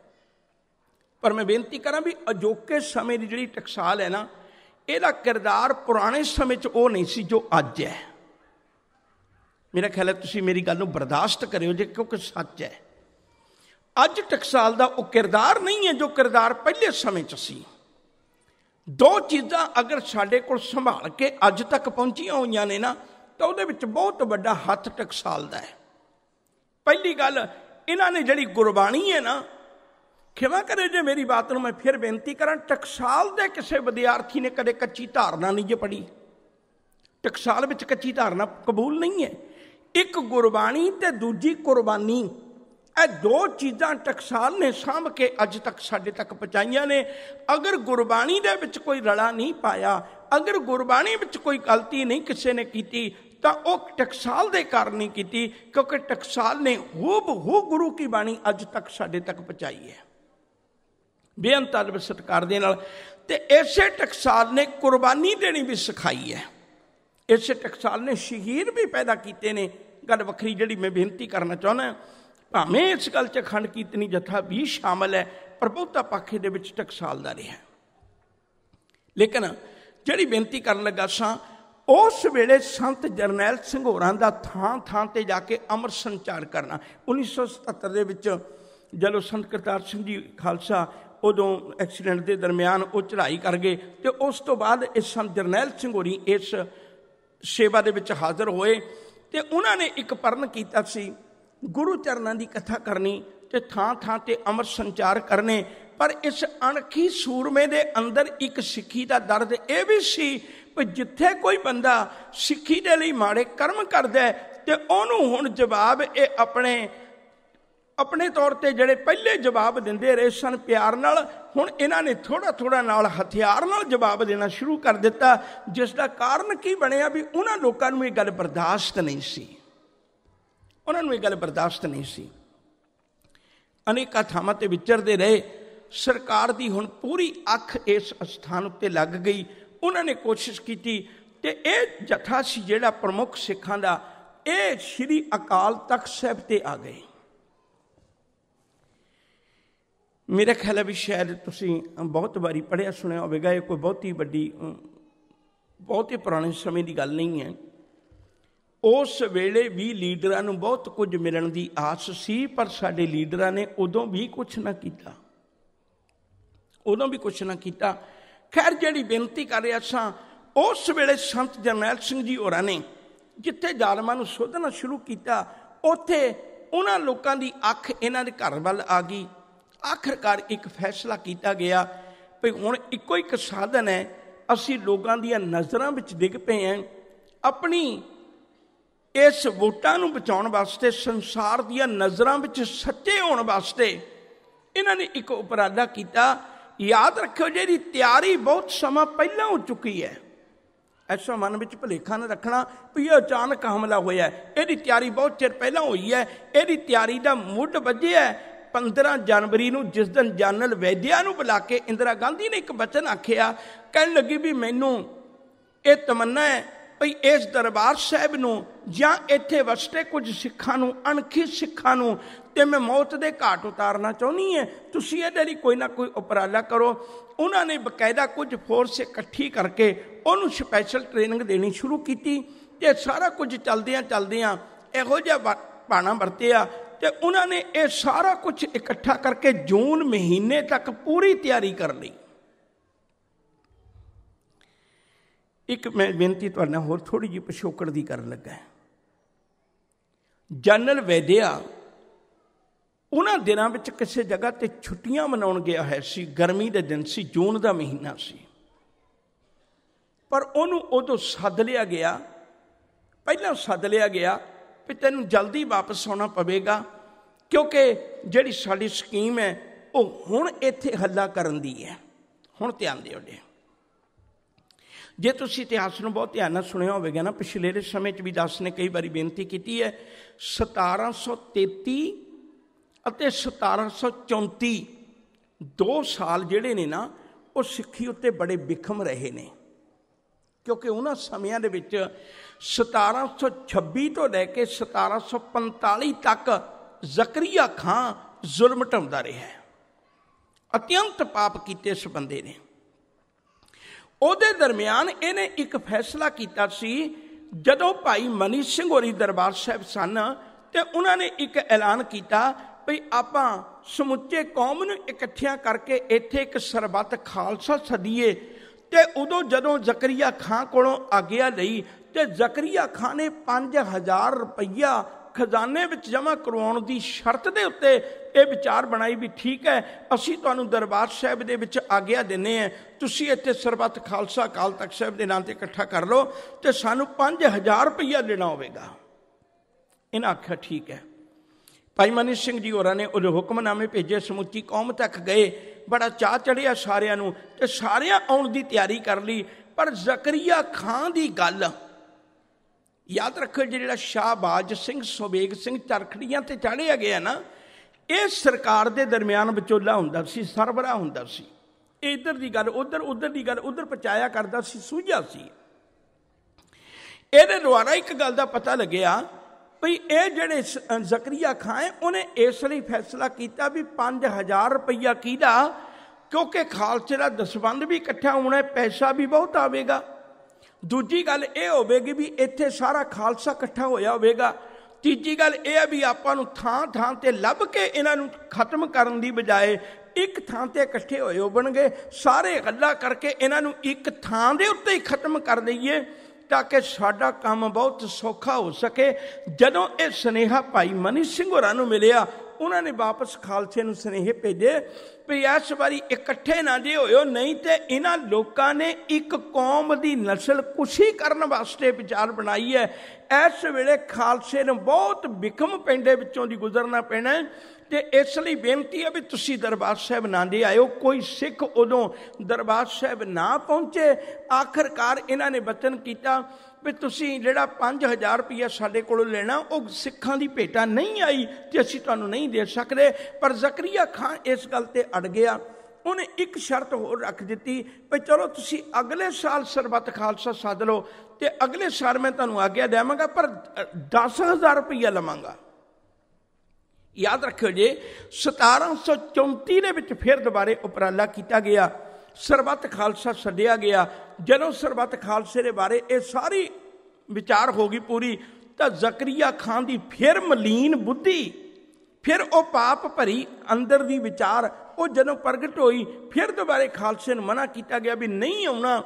ਪਰ ਮੈਂ ਬੇਨਤੀ ਕਰਾਂ ਵੀ ਅਜੋਕੇ ਸਮੇਂ ਦੀ ਜਿਹੜੀ ਟਕਸਾਲ ਹੈ ਨਾ ਇਹਦਾ ਕਿਰਦਾਰ ਪੁਰਾਣੇ ਸਮੇਂ 'ਚ ਉਹ ਨਹੀਂ ਸੀ ਜੋ ਅੱਜ ਹੈ ਮੇਰਾ ਖਿਆਲ ਹੈ ਤੁਸੀਂ ਮੇਰੀ ਗੱਲ ਨੂੰ ਬਰਦਾਸ਼ਤ ਕਰਿਓ ਜੇ ਕਿਉਂਕਿ ਸੱਚ ਹੈ ਅੱਜ ਟਕਸਾਲ ਦਾ ਉਹ ਕਿਰਦਾਰ ਨਹੀਂ ਹੈ ਜੋ ਕਿਰਦਾਰ ਪਹਿਲੇ ਸਮੇਂ 'ਚ ਸੀ ਦੋ ਚੀਜ਼ਾਂ ਅਗਰ ਸਾਡੇ ਕੋਲ ਸੰਭਾਲ ਕੇ ਅੱਜ ਤੱਕ ਪਹੁੰਚੀਆਂ ਹੋਈਆਂ ਨੇ ਨਾ ਤਾਂ ਉਹਦੇ ਵਿੱਚ ਬਹੁਤ ਵੱਡਾ ਹੱਥ ਟਕਸਾਲਦਾ ਹੈ ਪਹਿਲੀ ਗੱਲ ਇਹਨਾਂ ਨੇ ਜਿਹੜੀ ਗੁਰਬਾਣੀ ਹੈ ਨਾ ਖਿਮਾ ਕਰੇ ਜੇ ਮੇਰੀ ਬਾਤ ਨੂੰ ਮੈਂ ਫਿਰ ਬੇਨਤੀ ਕਰਾਂ ਟਕਸਾਲ ਦੇ ਕਿਸੇ ਵਿਦਿਆਰਥੀ ਨੇ ਕਦੇ ਕੱਚੀ ਧਾਰਨਾ ਨਹੀਂ ਜੇ ਪੜੀ ਟਕਸਾਲ ਵਿੱਚ ਕੱਚੀ ਧਾਰਨਾ ਕਬੂਲ ਨਹੀਂ ਹੈ ਇੱਕ ਗੁਰਬਾਣੀ ਤੇ ਦੂਜੀ ਕੁਰਬਾਨੀ ਇਹ ਦੋ ਚੀਜ਼ਾਂ ਟਕਸਾਲ ਨੇ ਸਾਂਭ ਕੇ ਅੱਜ ਤੱਕ ਸਾਡੇ ਤੱਕ ਪਹੁੰਚਾਈਆਂ ਨੇ ਅਗਰ ਗੁਰਬਾਣੀ ਦੇ ਵਿੱਚ ਕੋਈ ਰਲਾ ਨਹੀਂ ਪਾਇਆ ਅਗਰ ਗੁਰਬਾਣੀ ਵਿੱਚ ਕੋਈ ਗਲਤੀ ਨਹੀਂ ਕਿਸੇ ਨੇ ਕੀਤੀ ਤਾਂ ਉਹ ਟਕਸਾਲ ਦੇ ਕਾਰਨ ਨਹੀਂ ਕੀਤੀ ਕਿਉਂਕਿ ਟਕਸਾਲ ਨੇ ਹੂਬ ਹੂ ਗੁਰੂ ਕੀ ਬਾਣੀ ਅੱਜ ਤੱਕ ਸਾਡੇ ਤੱਕ ਪਹੁੰਚਾਈ ਹੈ ਬੇਅੰਤ ਅਦਬ ਸਤਕਾਰ ਦੇ ਨਾਲ ਤੇ ਐਸੇ ਟਕਸਾਲ ਨੇ ਕੁਰਬਾਨੀ ਦੇਣੀ ਵੀ ਸਿਖਾਈ ਹੈ ਐਸੇ ਟਕਸਾਲ ਨੇ ਸ਼ਹੀਦ ਵੀ ਪੈਦਾ ਕੀਤੇ ਨੇ ਗੱਲ ਵੱਖਰੀ ਜਿਹੜੀ ਮੈਂ ਬੇਨਤੀ ਕਰਨਾ ਚਾਹੁੰਦਾ ਭਾਵੇਂ ਇਸ ਗੱਲ 'ਚ ਖੰਡ ਕੀਤਨੀ ਜਥਾ ਵੀ ਸ਼ਾਮਲ ਹੈ ਪਰ ਬਹੁਤਾ ਪੱਖੇ ਦੇ ਵਿੱਚ ਟਕਸਾਲ ਦਾ ਰਿਹਾ ਲੇਕਿਨ ਜਿਹੜੀ ਬੇਨਤੀ ਕਰਨ ਲੱਗਾ ਸਾਂ ਉਸ ਵੇਲੇ ਸੰਤ ਜਰਨੈਲ ਸਿੰਘ ਹੋਰਾਂ ਦਾ ਥਾਂ ਥਾਂ ਤੇ ਜਾ ਕੇ ਅਮਰ ਸੰਚਾਰ ਕਰਨਾ 1977 ਦੇ ਵਿੱਚ ਜਦੋਂ ਸੰਤ ਕਰਤਾਰ ਸਿੰਘ ਜੀ ਖਾਲਸਾ ਉਦੋਂ ਐਕਸੀਡੈਂਟ ਦੇ ਦਰਮਿਆਨ ਉਹ ਚੜ੍ਹਾਈ ਕਰ ਗਏ ਤੇ ਉਸ ਤੋਂ ਬਾਅਦ ਇਸ ਸੰਤ ਜਰਨੈਲ ਸਿੰਘ ਹੋਰੀ ਇਸ ਸੇਵਾ ਦੇ ਵਿੱਚ ਹਾਜ਼ਰ ਹੋਏ ਤੇ ਉਹਨਾਂ ਨੇ ਇੱਕ ਪਰਨ ਕੀਤਾ ਸੀ ਗੁਰੂ ਚਰਨਾਂ ਦੀ ਕਥਾ ਕਰਨੀ ਤੇ ਥਾਂ ਥਾਂ ਤੇ ਅਮਰ ਸੰਚਾਰ ਕਰਨੇ ਪਰ ਇਸ ਅਣਖੀ ਸੂਰਮੇ ਦੇ ਅੰਦਰ ਇੱਕ ਸਿੱਖੀ ਦਾ ਦਰਦ ਇਹ ਵੀ ਸੀ ਕਿ ਜਿੱਥੇ ਕੋਈ ਬੰਦਾ ਸਿੱਖੀ ਦੇ ਲਈ ਮਾੜੇ ਕਰਮ ਕਰਦਾ ਤੇ ਉਹਨੂੰ ਹੁਣ ਜਵਾਬ ਇਹ ਆਪਣੇ ਆਪਣੇ ਤੌਰ ਤੇ ਜਿਹੜੇ ਪਹਿਲੇ ਜਵਾਬ ਦਿੰਦੇ ਰਹੇ ਸਨ ਪਿਆਰ ਨਾਲ ਹੁਣ ਇਹਨਾਂ ਨੇ ਥੋੜਾ ਥੋੜਾ ਨਾਲ ਹਥਿਆਰ ਨਾਲ ਜਵਾਬ ਦੇਣਾ ਸ਼ੁਰੂ ਕਰ ਦਿੱਤਾ ਜਿਸ ਦਾ ਕਾਰਨ ਕੀ ਬਣਿਆ ਵੀ ਉਹਨਾਂ ਲੋਕਾਂ ਨੂੰ ਇਹ ਗੱਲ ਬਰਦਾਸ਼ਤ ਨਹੀਂ ਸੀ ਉਹਨਾਂ ਨੂੰ ਇਹ ਗੱਲ ਬਰਦਾਸ਼ਤ ਨਹੀਂ ਸੀ ਅਨੇਕਾਂ ਥਾਵਾਂ ਤੇ ਵਿਚਰਦੇ ਰਹੇ ਸਰਕਾਰ ਦੀ ਹੁਣ ਪੂਰੀ ਅੱਖ ਇਸ ਸਥਾਨ ਉੱਤੇ ਲੱਗ ਗਈ ਉਹਨਾਂ ਨੇ ਕੋਸ਼ਿਸ਼ ਕੀਤੀ ਤੇ ਇਹ ਜਥਾ ਸੀ ਜਿਹੜਾ ਪ੍ਰਮੁੱਖ ਸਿੱਖਾਂ ਦਾ ਇਹ ਸ੍ਰੀ ਅਕਾਲ ਤਖਤ ਸਾਹਿਬ ਤੇ ਆ ਗਏ ਮੇਰੇ ਖਿਆਲ ਵੀ ਸ਼ਾਇਦ ਤੁਸੀਂ ਬਹੁਤ ਵਾਰੀ ਪੜਿਆ ਸੁਣਿਆ ਹੋਵੇਗਾ ਇਹ ਕੋਈ ਬਹੁਤੀ ਵੱਡੀ ਬਹੁਤੇ ਪੁਰਾਣੇ ਸਮੇਂ ਦੀ ਗੱਲ ਨਹੀਂ ਹੈ ਉਸ ਵੇਲੇ ਵੀ ਲੀਡਰਾਂ ਨੂੰ ਬਹੁਤ ਕੁਝ ਮਿਲਣ ਦੀ ਆਸ ਸੀ ਪਰ ਸਾਡੇ ਲੀਡਰਾਂ ਨੇ ਉਦੋਂ ਵੀ ਕੁਝ ਨਾ ਕੀਤਾ ਉਦੋਂ ਵੀ ਕੁਝ ਨਾ ਕੀਤਾ ਖੈਰ ਜਿਹੜੀ ਬੇਨਤੀ ਕਰ ਰਿਹਾ ਸਾਂ ਉਸ ਵੇਲੇ ਸੰਤ ਜਰਨੈਲ ਸਿੰਘ ਜੀ ਹੋਰਾਂ ਨੇ ਜਿੱਥੇ ਜ਼ਾਲਮਾਂ ਨੂੰ ਸੋਧਣਾ ਸ਼ੁਰੂ ਕੀਤਾ ਉੱਥੇ ਉਹਨਾਂ ਲੋਕਾਂ ਦੀ ਅੱਖ ਇਹਨਾਂ ਦੇ ਘਰ ਵੱਲ ਆ ਗਈ ਆਖਰਕਾਰ ਇੱਕ ਫੈਸਲਾ ਕੀਤਾ ਗਿਆ ਵੀ ਹੁਣ ਇੱਕੋ ਇੱਕ ਸਾਧਨ ਹੈ ਅਸੀਂ ਲੋਕਾਂ ਦੀਆਂ ਨਜ਼ਰਾਂ ਵਿੱਚ ਡਿੱਗ ਪਏ ਆਂ ਆਪਣੀ ਇਸ ਵੋਟਾਂ ਨੂੰ ਬਚਾਉਣ ਵਾਸਤੇ ਸੰਸਾਰ ਦੀਆਂ ਨਜ਼ਰਾਂ ਵਿੱਚ ਸੱਚੇ ਹੋਣ ਵਾਸਤੇ ਇਹਨਾਂ ਨੇ ਇੱਕ ਉਪਰਾਲਾ ਕੀਤਾ ਯਾਦ ਰੱਖਿਓ ਜਿਹੜੀ ਤਿਆਰੀ ਬਹੁਤ ਸਮਾਂ ਪਹਿਲਾਂ ਹੋ ਚੁੱਕੀ ਹੈ ਐਸਾ ਮਨ ਵਿੱਚ ਭਲੇਖਾ ਨਾ ਰੱਖਣਾ ਵੀ ਇਹ ਅਚਾਨਕ ਹਮਲਾ ਹੋਇਆ ਇਹਦੀ ਤਿਆਰੀ ਬਹੁਤ ਚਿਰ ਪਹਿਲਾਂ ਹੋਈ ਹੈ ਇਹਦੀ ਤਿਆਰੀ ਦਾ ਮੁੱਢ ਵੱਜਿਆ 15 ਜਨਵਰੀ ਨੂੰ ਜਿਸ ਦਿਨ ਜਨਰਲ ਵੈਦਿਆ ਨੂੰ ਬੁਲਾ ਕੇ ਇੰਦਰਾ ਗਾਂਧੀ ਨੇ ਇੱਕ ਬਚਨ ਆਖਿਆ ਕਹਿਣ ਲੱਗੀ ਵੀ ਮੈਨੂੰ ਇਹ ਤਮੰਨਾ ਹੈ ਭਈ ਇਸ ਦਰਬਾਰ ਸਾਹਿਬ ਨੂੰ ਜਾਂ ਇੱਥੇ ਵਸਤੇ ਕੁਝ ਸਿੱਖਾਂ ਨੂੰ ਅਣਖੀ ਸਿੱਖਾਂ ਨੂੰ ਤੇ ਮੈਂ ਮੌਤ ਦੇ ਘਾਟ ਉਤਾਰਨਾ ਚਾਹੁੰਦੀ ਐ ਤੁਸੀਂ ਇਹਦੇ ਲਈ ਕੋਈ ਨਾ ਕੋਈ ਉਪਰਾਲਾ ਕਰੋ ਉਹਨਾਂ ਨੇ ਬਕਾਇਦਾ ਕੁਝ ਫੋਰਸ ਇਕੱਠੀ ਕਰਕੇ ਉਹਨੂੰ ਸਪੈਸ਼ਲ ਟ੍ਰੇਨਿੰਗ ਦੇਣੀ ਸ਼ੁਰੂ ਕੀਤੀ ਤੇ ਸਾਰਾ ਕੁਝ ਚਲਦਿਆਂ ਚਲਦਿਆਂ ਇਹੋ ਜਿਹਾ ਬਾਣਾ ਵਰਤਿਆ ਤੇ ਉਹਨਾਂ ਨੇ ਇਹ ਸਾਰਾ ਕੁਝ ਇਕੱਠਾ ਕਰਕੇ ਜੂਨ ਮਹੀਨੇ ਤੱਕ ਪੂਰੀ ਤਿਆਰੀ ਕਰ ਲਈ ਇੱਕ ਮੈਂ ਬੇਨਤੀ ਤੁਹਾਡੇ ਨਾਲ ਹੋਰ ਥੋੜੀ ਜਿਹੀ ਪਿਛੋਕੜ ਦੀ ਕਰਨ ਲੱਗਾ ਜਨਰਲ ਵੈਦਿਆ ਉਹਨਾਂ ਦਿਨਾਂ ਵਿੱਚ ਕਿਸੇ ਜਗ੍ਹਾ ਤੇ ਛੁੱਟੀਆਂ ਮਨਾਉਣ ਗਿਆ ਹੈ ਸੀ ਗਰਮੀ ਦੇ ਦਿਨ ਸੀ ਜੂਨ ਦਾ ਮਹੀਨਾ ਸੀ ਪਰ ਉਹਨੂੰ ਉਦੋਂ ਸੱਦ ਲਿਆ ਗਿਆ ਪਹਿਲਾਂ ਸੱਦ ਲਿਆ ਗਿਆ ਵੀ ਤੈਨੂੰ ਜਲਦੀ ਵਾਪਸ ਆਉਣਾ ਪਵੇਗਾ ਕਿਉਂਕਿ ਜਿਹੜੀ ਸਾਡੀ ਸਕੀਮ ਹੈ ਉਹ ਹੁਣ ਇੱਥੇ ਹੱਲਾ ਕਰਨ ਦੀ ਹੈ ਹੁਣ ਧਿਆਨ ਦਿਓ ਜੀ ਜੇ ਤੁਸੀਂ ਇਤਿਹਾਸ ਨੂੰ ਬਹੁਤ ਧਿਆਨ ਨਾਲ ਸੁਣਿਆ ਹੋਵੇਗਾ ਨਾ ਪਿਛਲੇ ਦੇ ਸਮੇਂ 'ਚ ਵੀ ਦਾਸ ਨੇ ਕਈ ਵਾਰੀ ਬੇਨਤੀ ਕੀਤੀ ਹੈ 1733 ਅਤੇ 1734 ਦੋ ਸਾਲ ਜਿਹੜੇ ਨੇ ਨਾ ਉਹ ਸਿੱਖੀ ਉੱਤੇ ਬੜੇ ਵਿਖਮ ਰਹੇ ਨੇ ਕਿਉਂਕਿ ਉਹਨਾਂ ਸਮਿਆਂ ਦੇ ਵਿੱਚ 1726 ਤੋਂ ਲੈ ਕੇ 1745 ਤੱਕ ਜ਼ਕਰੀਆ ਖਾਨ ਜ਼ੁਲਮ ਟਮਦਾ ਰਿਹਾ ਅਤਿਅੰਤ ਪਾਪ ਕੀਤੇ ਇਸ ਬੰਦੇ ਨੇ ਉਹਦੇ ਦਰਮਿਆਨ ਇਹਨੇ ਇੱਕ ਫੈਸਲਾ ਕੀਤਾ ਸੀ ਜਦੋਂ ਭਾਈ ਮਨੀ ਸਿੰਘ ਹੋਰੀ ਦਰਬਾਰ ਸਾਹਿਬ ਸਨ ਤੇ ਉਹਨਾਂ ਨੇ ਇੱਕ ਐਲਾਨ ਕੀਤਾ ਵੀ ਆਪਾਂ ਸਮੁੱਚੇ ਕੌਮ ਨੂੰ ਇਕੱਠਿਆਂ ਕਰਕੇ ਇੱਥੇ ਇੱਕ ਸਰਬੱਤ ਖਾਲਸਾ ਸਦੀਏ ਤੇ ਉਦੋਂ ਜਦੋਂ ਜ਼ਕਰੀਆ ਖਾਨ ਕੋਲੋਂ ਆਗਿਆ ਲਈ ਤੇ ਜ਼ਕਰੀਆ ਖਾਨ ਨੇ 5000 ਰੁਪਈਆ ਖਜ਼ਾਨੇ ਵਿੱਚ ਜਮ੍ਹਾਂ ਕਰਵਾਉਣ ਦੀ ਸ਼ਰਤ ਦੇ ਉੱਤੇ ਇਹ ਵਿਚਾਰ ਬਣਾਈ ਵੀ ਠੀਕ ਹੈ ਅਸੀਂ ਤੁਹਾਨੂੰ ਦਰਬਾਰ ਸਾਹਿਬ ਦੇ ਵਿੱਚ ਆਗਿਆ ਦਿੰਨੇ ਆ ਤੁਸੀਂ ਇੱਥੇ ਸਰਬੱਤ ਖਾਲਸਾ ਕਾਲ ਤੱਕ ਸਾਹਿਬ ਦੇ ਨਾਂ ਤੇ ਇਕੱਠਾ ਕਰ ਲਓ ਤੇ ਸਾਨੂੰ 5000 ਰੁਪਇਆ ਦੇਣਾ ਹੋਵੇਗਾ ਇਹਨਾਂ ਆਖਿਆ ਠੀਕ ਹੈ ਭਾਈ ਮਨੀ ਸਿੰਘ ਜੀ ਹੋਰਾਂ ਨੇ ਉਹ ਹੁਕਮਨਾਮੇ ਭੇਜੇ ਸਮੁੱਚੀ ਕੌਮ ਤੱਕ ਗਏ ਬੜਾ ਚਾਹ ਚੜਿਆ ਸਾਰਿਆਂ ਨੂੰ ਤੇ ਸਾਰਿਆਂ ਆਉਣ ਦੀ ਤਿਆਰੀ ਕਰ ਲਈ ਪਰ ਜ਼ਕਰੀਆ ਖਾਨ ਦੀ ਗੱਲ ਯਾਦ ਰੱਖੋ ਜਿਹੜਾ ਸ਼ਾਹਬਾਜ ਸਿੰਘ ਸੁਬੇਗ ਸਿੰਘ ਚਰਖੜੀਆਂ ਤੇ ਚੜ੍ਹਿਆ ਗਿਆ ਨਾ ਇਹ ਸਰਕਾਰ ਦੇ ਦਰਮਿਆਨ ਵਿਚੋਲਾ ਹੁੰਦਾ ਸੀ ਸਰਬਰਾ ਹੁੰਦਾ ਸੀ ਇਧਰ ਦੀ ਗੱਲ ਉਧਰ ਉਧਰ ਦੀ ਗੱਲ ਉਧਰ ਪਚਾਇਆ ਕਰਦਾ ਸੀ ਸੂਝਾ ਸੀ ਇਹਦੇ ਦੁਆਰਾ ਇੱਕ ਗੱਲ ਦਾ ਪਤਾ ਲੱਗਿਆ ਭਈ ਇਹ ਜਿਹੜੇ ਜ਼ਕਰੀਆ ਖਾਂ ਉਹਨੇ ਇਸ ਲਈ ਫੈਸਲਾ ਕੀਤਾ ਵੀ 5000 ਰੁਪਈਆ ਕਿਹਦਾ ਕਿਉਂਕਿ ਖਾਲਸੇ ਦਾ ਦਸਵੰਦ ਵੀ ਇਕੱਠਾ ਹੋਣਾ ਪੈਸਾ ਵੀ ਬਹੁਤ ਆਵੇਗਾ ਦੂਜੀ ਗੱਲ ਇਹ ਹੋਵੇਗੀ ਵੀ ਇੱਥੇ ਸਾਰਾ ਖਾਲਸਾ ਇਕੱਠਾ ਹੋਇਆ ਹੋਵੇਗਾ ਤੀਜੀ ਗੱਲ ਇਹ ਹੈ ਵੀ ਆਪਾਂ ਨੂੰ ਥਾਂ ਥਾਂ ਤੇ ਲੱਭ ਕੇ ਇਹਨਾਂ ਨੂੰ ਖਤਮ ਕਰਨ ਦੀ ਬਜਾਏ ਇੱਕ ਥਾਂ ਤੇ ਇਕੱਠੇ ਹੋਏ ਹੋਣਗੇ ਸਾਰੇ ਗੱਲਾਂ ਕਰਕੇ ਇਹਨਾਂ ਨੂੰ ਇੱਕ ਥਾਂ ਦੇ ਉੱਤੇ ਹੀ ਖਤਮ ਕਰ ਲਈਏ ਤਾਂ ਕਿ ਸਾਡਾ ਕੰਮ ਬਹੁਤ ਸੌਖਾ ਹੋ ਸਕੇ ਜਦੋਂ ਇਹ ਸਨੇਹਾ ਭਾਈ ਮਨੀ ਸਿੰਘ ਹੋਰਾਂ ਨੂੰ ਮਿਲਿਆ ਉਹਨਾਂ ਨੇ ਵਾਪਸ ਖਾਲਸੇ ਨੂੰ ਸਨੇਹ ਭੇਜੇ ਵੀ ਇਸ ਵਾਰੀ ਇਕੱਠੇ ਨਾ ਜੇ ਹੋਇਓ ਨਹੀਂ ਤੇ ਇਹਨਾਂ ਲੋਕਾਂ ਨੇ ਇੱਕ ਕੌਮ ਦੀ ਨਸਲ ਕੁਸ਼ੀ ਕਰਨ ਵਾਸਤੇ ਵਿਚਾਰ ਬਣਾਈ ਹੈ ਇਸ ਵੇਲੇ ਖਾਲਸੇ ਨੂੰ ਬਹੁਤ ਵਿਖਮ ਪਿੰਡੇ ਵਿੱਚੋਂ ਦੀ ਗੁਜ਼ਰਨਾ ਪੈਣਾ ਤੇ ਇਸ ਲਈ ਬੇਨਤੀ ਹੈ ਵੀ ਤੁਸੀਂ ਦਰਬਾਰ ਸਾਹਿਬ ਨਾਂ ਦੇ ਆਇਓ ਕੋਈ ਸਿੱਖ ਉਦੋਂ ਦਰਬਾਰ ਸਾਹਿਬ ਨਾ ਪਹੁੰਚੇ ਆਖਰਕਾਰ ਇਹਨਾਂ ਨੇ ਬਚਨ ਕੀਤਾ ਵੀ ਤੁਸੀਂ ਜਿਹੜਾ 5000 ਰੁਪਇਆ ਸਾਡੇ ਕੋਲੋਂ ਲੈਣਾ ਉਹ ਸਿੱਖਾਂ ਦੀ ਭੇਟਾ ਨਹੀਂ ਆਈ ਤੇ ਅਸੀਂ ਤੁਹਾਨੂੰ ਨਹੀਂ ਦੇ ਸਕਦੇ ਪਰ ਜ਼ਕਰੀਆ ਖਾਨ ਇਸ ਗੱਲ ਤੇ ਅੜ ਗਿਆ ਉਹਨੇ ਇੱਕ ਸ਼ਰਤ ਹੋਰ ਰੱਖ ਦਿੱਤੀ ਵੀ ਚਲੋ ਤੁਸੀਂ ਅਗਲੇ ਸਾਲ ਸਰਬੱਤ ਖਾਲਸਾ ਸੱਦ ਲਓ ਤੇ ਅਗਲੇ ਸਾਲ ਮੈਂ ਤੁਹਾਨੂੰ ਆਗਿਆ ਦੇਵਾਂਗਾ ਪਰ 10000 ਰੁਪਇਆ ਲਵਾਂਗਾ ਯਾਦ ਰੱਖਿਓ ਜੇ 1734 ਦੇ ਵਿੱਚ ਫਿਰ ਦੁਬਾਰੇ ਉਪਰਾਲਾ ਕੀਤਾ ਗਿਆ ਸਰਬੱਤ ਖਾਲਸਾ ਸੱਦਿਆ ਗਿਆ ਜਦੋਂ ਸਰਬੱਤ ਖਾਲਸੇ ਦੇ ਬਾਰੇ ਇਹ ਸਾਰੀ ਵਿਚਾਰ ਹੋ ਗਈ ਪੂਰੀ ਤਾਂ ਜ਼ਕਰੀਆ ਖਾਨ ਦੀ ਫਿਰ ਮਲੀਨ ਬੁੱਧੀ ਫਿਰ ਉਹ ਪਾਪ ਭਰੀ ਅੰਦਰ ਦੀ ਵਿਚਾਰ ਉਹ ਜਦੋਂ ਪ੍ਰਗਟ ਹੋਈ ਫਿਰ ਦੁਬਾਰੇ ਖਾਲਸੇ ਨੂੰ ਮਨਾ ਕੀਤਾ ਗਿਆ ਵੀ ਨਹੀਂ ਆਉਣਾ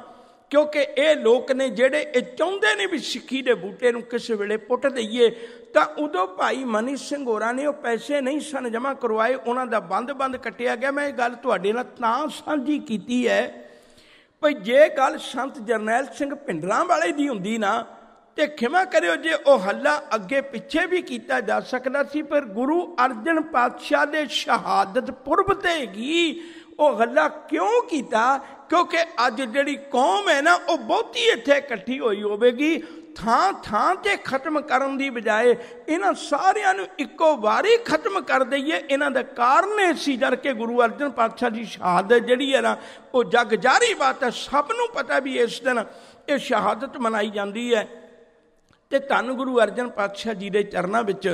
ਕਿਉਂਕਿ ਇਹ ਲੋਕ ਨੇ ਜਿਹੜੇ ਇਹ ਚਾਹੁੰਦੇ ਨੇ ਵੀ ਸਿੱਖੀ ਦੇ ਬੂਟੇ ਨੂੰ ਕਿਸੇ ਵੇਲੇ ਪੁੱਟ ਦਈਏ ਤਾਂ ਉਦੋਂ ਭਾਈ ਮਨੀ ਸਿੰਘ ਹੋਰਾਂ ਨੇ ਉਹ ਪੈਸੇ ਨਹੀਂ ਸਨ ਜਮ੍ਹਾਂ ਕਰਵਾਏ ਉਹਨਾਂ ਦਾ ਬੰਦ-ਬੰਦ ਕੱਟਿਆ ਗਿਆ ਮੈਂ ਇਹ ਗੱਲ ਤੁਹਾਡੇ ਨਾਲ ਤਾਂ ਸਾਂਝੀ ਕੀਤੀ ਹੈ ਭਈ ਜੇ ਗੱਲ ਸੰਤ ਜਰਨੈਲ ਸਿੰਘ ਭਿੰਡਰਾਂ ਵਾਲੇ ਦੀ ਹੁੰਦੀ ਨਾ ਤੇ ਖਿਮਾ ਕਰਿਓ ਜੇ ਉਹ ਹੱਲਾ ਅੱਗੇ ਪਿੱਛੇ ਵੀ ਕੀਤਾ ਜਾ ਸਕਦਾ ਸੀ ਪਰ ਗੁਰੂ ਅਰਜਨ ਪਾਤਸ਼ਾਹ ਦੇ ਸ਼ਹਾਦਤ ਪੁਰਬ ਤੇ ਉਹ ਹੱਲਾ ਕਿਉਂ ਕੀਤਾ ਕਿਉਂਕਿ ਅੱਜ ਜਿਹੜੀ ਕੌਮ ਹੈ ਨਾ ਉਹ ਬਹੁਤੀ ਇੱਥੇ ਇਕੱਠੀ ਹੋਈ ਹੋਵੇਗੀ ਥਾਂ ਥਾਂ ਤੇ ਖਤਮ ਕਰਨ ਦੀ ਬਜਾਏ ਇਹਨਾਂ ਸਾਰਿਆਂ ਨੂੰ ਇੱਕੋ ਵਾਰੀ ਖਤਮ ਕਰ ਦਈਏ ਇਹਨਾਂ ਦਾ ਕਾਰਨ ਇਹ ਸੀ ਜਦ ਕਿ ਗੁਰੂ ਅਰਜਨ ਪਾਤਸ਼ਾਹ ਦੀ ਸ਼ਹਾਦਤ ਜਿਹੜੀ ਹੈ ਨਾ ਉਹ ਜਗ ਜਾਰੀ ਬਾਤ ਹੈ ਸਭ ਨੂੰ ਪਤਾ ਵੀ ਇਸ ਦਿਨ ਇਹ ਸ਼ਹਾਦਤ ਮਨਾਈ ਜਾਂਦੀ ਹੈ ਤੇ ਧੰਨ ਗੁਰੂ ਅਰਜਨ ਪਾਤਸ਼ਾਹ ਜੀ ਦੇ ਚਰਨਾਂ ਵਿੱਚ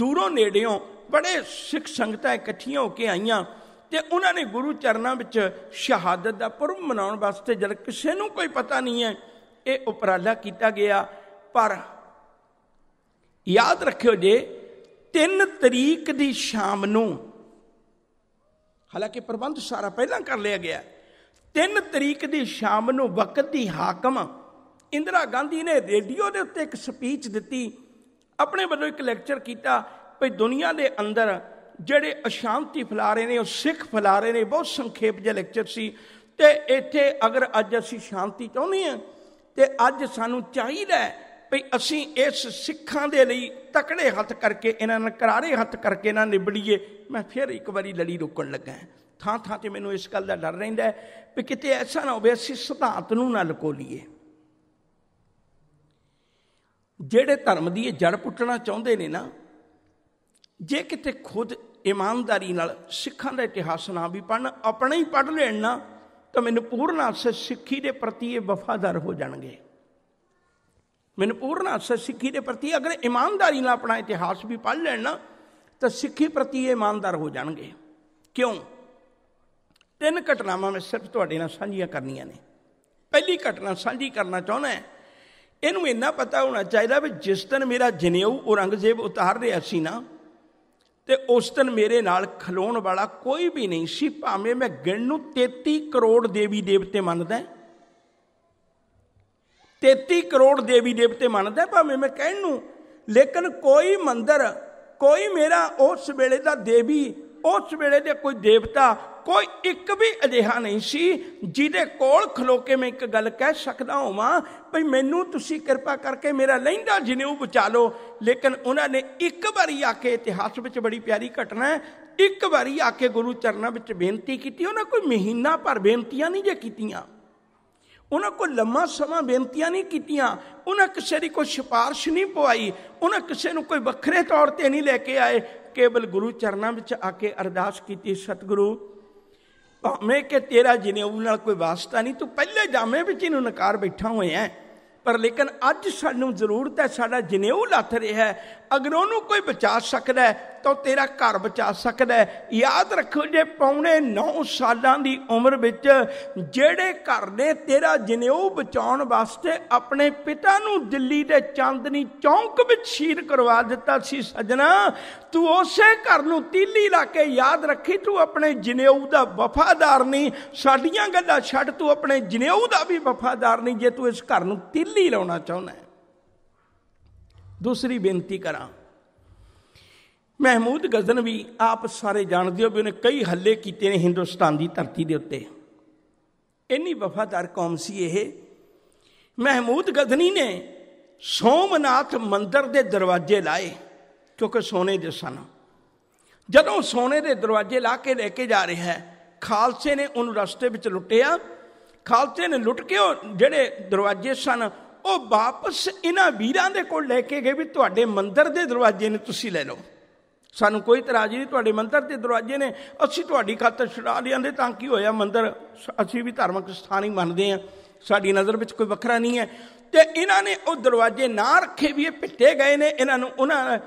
ਦੂਰੋਂ ਨੇੜਿਓਂ ਬੜੇ ਸਿੱਖ ਸੰਗਤਾਂ ਇਕੱਠੀਆਂ ਹੋ ਕੇ ਆਈਆਂ ਤੇ ਉਹਨਾਂ ਨੇ ਗੁਰੂ ਚਰਨਾਂ ਵਿੱਚ ਸ਼ਹਾਦਤ ਦਾ ਪੁਰਬ ਮਨਾਉਣ ਵਾਸਤੇ ਜਦ ਕਿਸੇ ਨੂੰ ਕੋਈ ਪਤਾ ਨਹੀਂ ਹੈ ਇਹ ਉਪਰਾਲਾ ਕੀਤਾ ਗਿਆ ਪਰ ਯਾਦ ਰੱਖਿਓ ਜੇ 3 ਤਰੀਕ ਦੀ ਸ਼ਾਮ ਨੂੰ ਹਾਲਾਂਕਿ ਪ੍ਰਬੰਧ ਸਾਰਾ ਪਹਿਲਾਂ ਕਰ ਲਿਆ ਗਿਆ 3 ਤਰੀਕ ਦੀ ਸ਼ਾਮ ਨੂੰ ਵਕਤ ਦੀ ਹਾਕਮ ਇੰਦਰਾ ਗਾਂਧੀ ਨੇ ਰੇਡੀਓ ਦੇ ਉੱਤੇ ਇੱਕ ਸਪੀਚ ਦਿੱਤੀ ਆਪਣੇ ਵੱਲੋਂ ਇੱਕ ਲੈਕਚਰ ਕੀਤਾ ਵੀ ਦੁਨੀਆ ਦੇ ਅੰਦਰ ਜਿਹੜੇ ਅਸ਼ਾਂਤੀ ਫਲਾ ਰਹੇ ਨੇ ਉਹ ਸਿੱਖ ਫਲਾ ਰਹੇ ਨੇ ਬਹੁਤ ਸੰਖੇਪ ਜਿਹਾ ਲੈਕਚਰ ਸੀ ਤੇ ਇੱਥੇ ਅਗਰ ਅੱਜ ਅਸੀਂ ਸ਼ਾਂਤੀ ਚਾਹੁੰਦੇ ਹਾਂ ਤੇ ਅੱਜ ਸਾਨੂੰ ਚਾਹੀਦਾ ਹੈ ਵੀ ਅਸੀਂ ਇਸ ਸਿੱਖਾਂ ਦੇ ਲਈ ਤਕੜੇ ਹੱਥ ਕਰਕੇ ਇਹਨਾਂ ਨਾਲ ਕਰਾਰੇ ਹੱਥ ਕਰਕੇ ਨਾ ਨਿਬੜੀਏ ਮੈਂ ਫਿਰ ਇੱਕ ਵਾਰੀ ਲੜੀ ਰੁਕਣ ਲੱਗਾ ਥਾਂ ਥਾਂ ਤੇ ਮੈਨੂੰ ਇਸ ਗੱਲ ਦਾ ਡਰ ਰਹਿੰਦਾ ਵੀ ਕਿਤੇ ਐਸਾ ਨਾ ਹੋਵੇ ਅਸੀਂ ਸਿਧਾਂਤ ਨੂੰ ਨਾ ਲਕੋ ਲਈਏ ਜਿਹੜੇ ਧਰਮ ਦੀ ਇਹ ਜੜ ਪੁੱਟਣਾ ਚਾਹੁੰਦੇ ਨੇ ਨਾ ਜੇ ਕਿਤੇ ਖੁਦ ਇਮਾਨਦਾਰੀ ਨਾਲ ਸਿੱਖਾਂ ਦਾ ਇਤਿਹਾਸ ਨਾ ਵੀ ਪੜਨ ਆਪਣਾ ਹੀ ਪੜ ਲੈਣ ਨਾ ਤਾਂ ਮੈਨੂੰ ਪੂਰਨ ਅਸ ਸਿੱਖੀ ਦੇ ਪ੍ਰਤੀ ਇਹ ਵਫਾਦਾਰ ਹੋ ਜਾਣਗੇ ਮੈਨੂੰ ਪੂਰਨ ਅਸ ਸਿੱਖੀ ਦੇ ਪ੍ਰਤੀ ਅਗਰ ਇਮਾਨਦਾਰੀ ਨਾਲ ਆਪਣਾ ਇਤਿਹਾਸ ਵੀ ਪੜ ਲੈਣ ਨਾ ਤਾਂ ਸਿੱਖੀ ਪ੍ਰਤੀ ਇਹ ਇਮਾਨਦਾਰ ਹੋ ਜਾਣਗੇ ਕਿਉਂ ਤਿੰਨ ਘਟਨਾਵਾਂ ਮੈਂ ਸਿਰਫ ਤੁਹਾਡੇ ਨਾਲ ਸਾਂਝੀਆਂ ਕਰਨੀਆਂ ਨੇ ਪਹਿਲੀ ਘਟਨਾ ਸਾਂਝੀ ਕਰਨਾ ਚਾਹੁੰਦਾ ਹਾਂ ਇਹਨੂੰ ਇੰਨਾ ਪਤਾ ਹੋਣਾ ਚਾਹੀਦਾ ਵੀ ਜਿਸ ਦਿਨ ਮੇਰਾ ਜਨੇਊ ਔਰੰਗਜ਼ੇਬ ਉਤਾਰ ਰਿਹਾ ਸੀ ਨਾ ਤੇ ਉਸ ਦਿਨ ਮੇਰੇ ਨਾਲ ਖਲੋਣ ਵਾਲਾ ਕੋਈ ਵੀ ਨਹੀਂ ਸੀ ਭਾਵੇਂ ਮੈਂ ਗਿਣ ਨੂੰ 33 ਕਰੋੜ ਦੇਵੀ ਦੇਵਤੇ ਮੰਨਦਾ 33 ਕਰੋੜ ਦੇਵੀ ਦੇਵਤੇ ਮੰਨਦਾ ਭਾਵੇਂ ਮੈਂ ਕਹਿਣ ਨੂੰ ਲੇਕਿਨ ਕੋਈ ਮੰਦਰ ਕੋਈ ਮੇਰਾ ਉਸ ਵੇਲੇ ਦਾ ਦੇਵੀ ਉਸ ਵੇਲੇ ਦੇ ਕੋਈ ਦੇਵਤਾ ਕੋਈ ਇੱਕ ਵੀ ਅਜਿਹਾ ਨਹੀਂ ਸੀ ਜਿਹਦੇ ਕੋਲ ਖਲੋ ਕੇ ਮੈਂ ਇੱਕ ਗੱਲ ਕਹਿ ਸਕਦਾ ਹੋਵਾਂ ਭਈ ਮੈਨੂੰ ਤੁਸੀਂ ਕਿਰਪਾ ਕਰਕੇ ਮੇਰਾ ਲਹਿੰਦਾ ਜਿਨੇਊ ਬਚਾ ਲਓ ਲੇਕਿਨ ਉਹਨਾਂ ਨੇ ਇੱਕ ਵਾਰੀ ਆ ਕੇ ਇਤਿਹਾਸ ਵਿੱਚ ਬੜੀ ਪਿਆਰੀ ਘਟਨਾ ਹੈ ਇੱਕ ਵਾਰੀ ਆ ਕੇ ਗੁਰੂ ਚਰਨਾਂ ਵਿੱਚ ਬੇਨਤੀ ਕੀਤੀ ਉਹਨਾਂ ਕੋਈ ਮਹੀਨਾ ਭਰ ਬੇਨਤੀਆਂ ਨਹੀਂ ਜੇ ਕੀਤੀਆਂ ਉਹਨਾਂ ਕੋ ਲੰਮਾ ਸਮਾਂ ਬੇਨਤੀਆਂ ਨਹੀਂ ਕੀਤੀਆਂ ਉਹਨਾਂ ਕਿਸੇ ਦੀ ਕੋਈ ਸਿਫਾਰਿਸ਼ ਨਹੀਂ ਪਵਾਈ ਉਹਨਾਂ ਕਿਸੇ ਨੂੰ ਕੋਈ ਵੱਖਰੇ ਤੌਰ ਤੇ ਨਹੀਂ ਲੈ ਕੇ ਆਏ ਕੇਵਲ ਗੁਰੂ ਚਰਨਾਂ ਵਿੱਚ ਆ ਕੇ ਅਰਦਾਸ ਕੀਤੀ ਸਤਿਗੁਰੂ ਭਾਵੇਂ ਕਿ ਤੇਰਾ ਉਹ ਨਾਲ ਕੋਈ ਵਾਸਤਾ ਨਹੀਂ ਤੂੰ ਪਹਿਲੇ ਜਾਮੇ ਵਿੱਚ ਇਹਨੂੰ ਨਕਾਰ ਬੈਠਾ ਹੋਇਆ ਪਰ ਲੇਕਿਨ ਅੱਜ ਸਾਨੂੰ ਜ਼ਰੂਰਤ ਹੈ ਸਾਡਾ ਜਨੇਊ ਲੱਥ ਰਿਹਾ ਹੈ ਅਗਰ ਉਹਨੂੰ ਕੋਈ ਬਚਾ ਸਕਦਾ ਤਾਂ ਤੇਰਾ ਘਰ ਬਚਾ ਸਕਦਾ ਯਾਦ ਰੱਖੋ ਜੇ ਪੌਣੇ 9 ਸਾਲਾਂ ਦੀ ਉਮਰ ਵਿੱਚ ਜਿਹੜੇ ਘਰ ਨੇ ਤੇਰਾ ਜਨੇਊ ਬਚਾਉਣ ਵਾਸਤੇ ਆਪਣੇ ਪਿਤਾ ਨੂੰ ਦਿੱਲੀ ਦੇ ਚਾਂਦਨੀ ਚੌਂਕ ਵਿੱਚ ਸ਼ਹੀਦ ਕਰਵਾ ਦਿੱਤਾ ਸੀ ਸਜਣਾ ਤੂੰ ਉਸੇ ਘਰ ਨੂੰ ਤੀਲੀ ਲਾ ਕੇ ਯਾਦ ਰੱਖੀ ਤੂੰ ਆਪਣੇ ਜਨੇਊ ਦਾ ਵਫਾਦਾਰ ਨਹੀਂ ਸਾਡੀਆਂ ਗੱਲਾਂ ਛੱਡ ਤੂੰ ਆਪਣੇ ਜਨੇਊ ਦਾ ਵੀ ਵਫਾਦਾਰ ਨਹੀਂ ਜੇ ਤੂੰ ਇਸ ਘਰ ਨੂੰ ਤੀਲੀ ਲਾਉਣਾ ਚਾਹੁੰਦਾ ਦੂਸਰੀ ਬੇਨਤੀ ਕਰਾਂ ਮਹਿਮੂਦ ਗਜ਼ਨਵੀ ਆਪ ਸਾਰੇ ਜਾਣਦੇ ਹੋ ਵੀ ਉਹਨੇ ਕਈ ਹੱਲੇ ਕੀਤੇ ਨੇ ਹਿੰਦੁਸਤਾਨ ਦੀ ਧਰਤੀ ਦੇ ਉੱਤੇ ਇੰਨੀ ਵਫਾਦਾਰ ਕੌਮ ਸੀ ਇਹ ਮਹਿਮੂਦ ਗਜ਼ਨੀ ਨੇ ਸੋਮਨਾਥ ਮੰਦਰ ਦੇ ਦਰਵਾਜ਼ੇ ਲਾਏ ਕਿਉਂਕਿ ਸੋਨੇ ਦੇ ਸਨ ਜਦੋਂ ਸੋਨੇ ਦੇ ਦਰਵਾਜ਼ੇ ਲਾ ਕੇ ਲੈ ਕੇ ਜਾ ਰਿਹਾ ਹੈ ਖਾਲਸੇ ਨੇ ਉਹਨੂੰ ਰਸਤੇ ਵਿੱਚ ਲੁੱਟਿਆ ਖਾਲਸੇ ਨੇ ਲੁੱਟ ਕੇ ਉਹ ਜਿਹੜੇ ਦਰਵਾਜ਼ੇ ਸਨ ਉਹ ਵਾਪਸ ਇਹਨਾਂ ਵੀਰਾਂ ਦੇ ਕੋਲ ਲੈ ਕੇ ਗਏ ਵੀ ਤੁਹਾਡੇ ਮੰਦਰ ਦੇ ਦਰਵਾਜ਼ੇ ਨੇ ਤੁਸੀਂ ਲੈ ਲਓ ਸਾਨੂੰ ਕੋਈ ਤਰਾਜੀ ਨਹੀਂ ਤੁਹਾਡੇ ਮੰਦਰ ਦੇ ਦਰਵਾਜ਼ੇ ਨੇ ਅਸੀਂ ਤੁਹਾਡੀ ਖਾਤਰ ਛੁਡਾ ਲਿਆਂਦੇ ਤਾਂ ਕੀ ਹੋਇਆ ਮੰਦਰ ਅਸੀਂ ਵੀ ਧਾਰਮਿਕ ਸਥਾਨ ਹੀ ਮੰਨਦੇ ਆ ਸਾਡੀ ਨਜ਼ਰ ਵਿੱਚ ਕੋਈ ਵੱਖਰਾ ਨਹੀਂ ਹੈ ਤੇ ਇਹਨਾਂ ਨੇ ਉਹ ਦਰਵਾਜ਼ੇ ਨਾ ਰੱਖੇ ਵੀ ਇਹ ਪਿੱਟੇ ਗਏ ਨੇ ਇਹਨਾਂ ਨੂੰ ਉਹਨਾਂ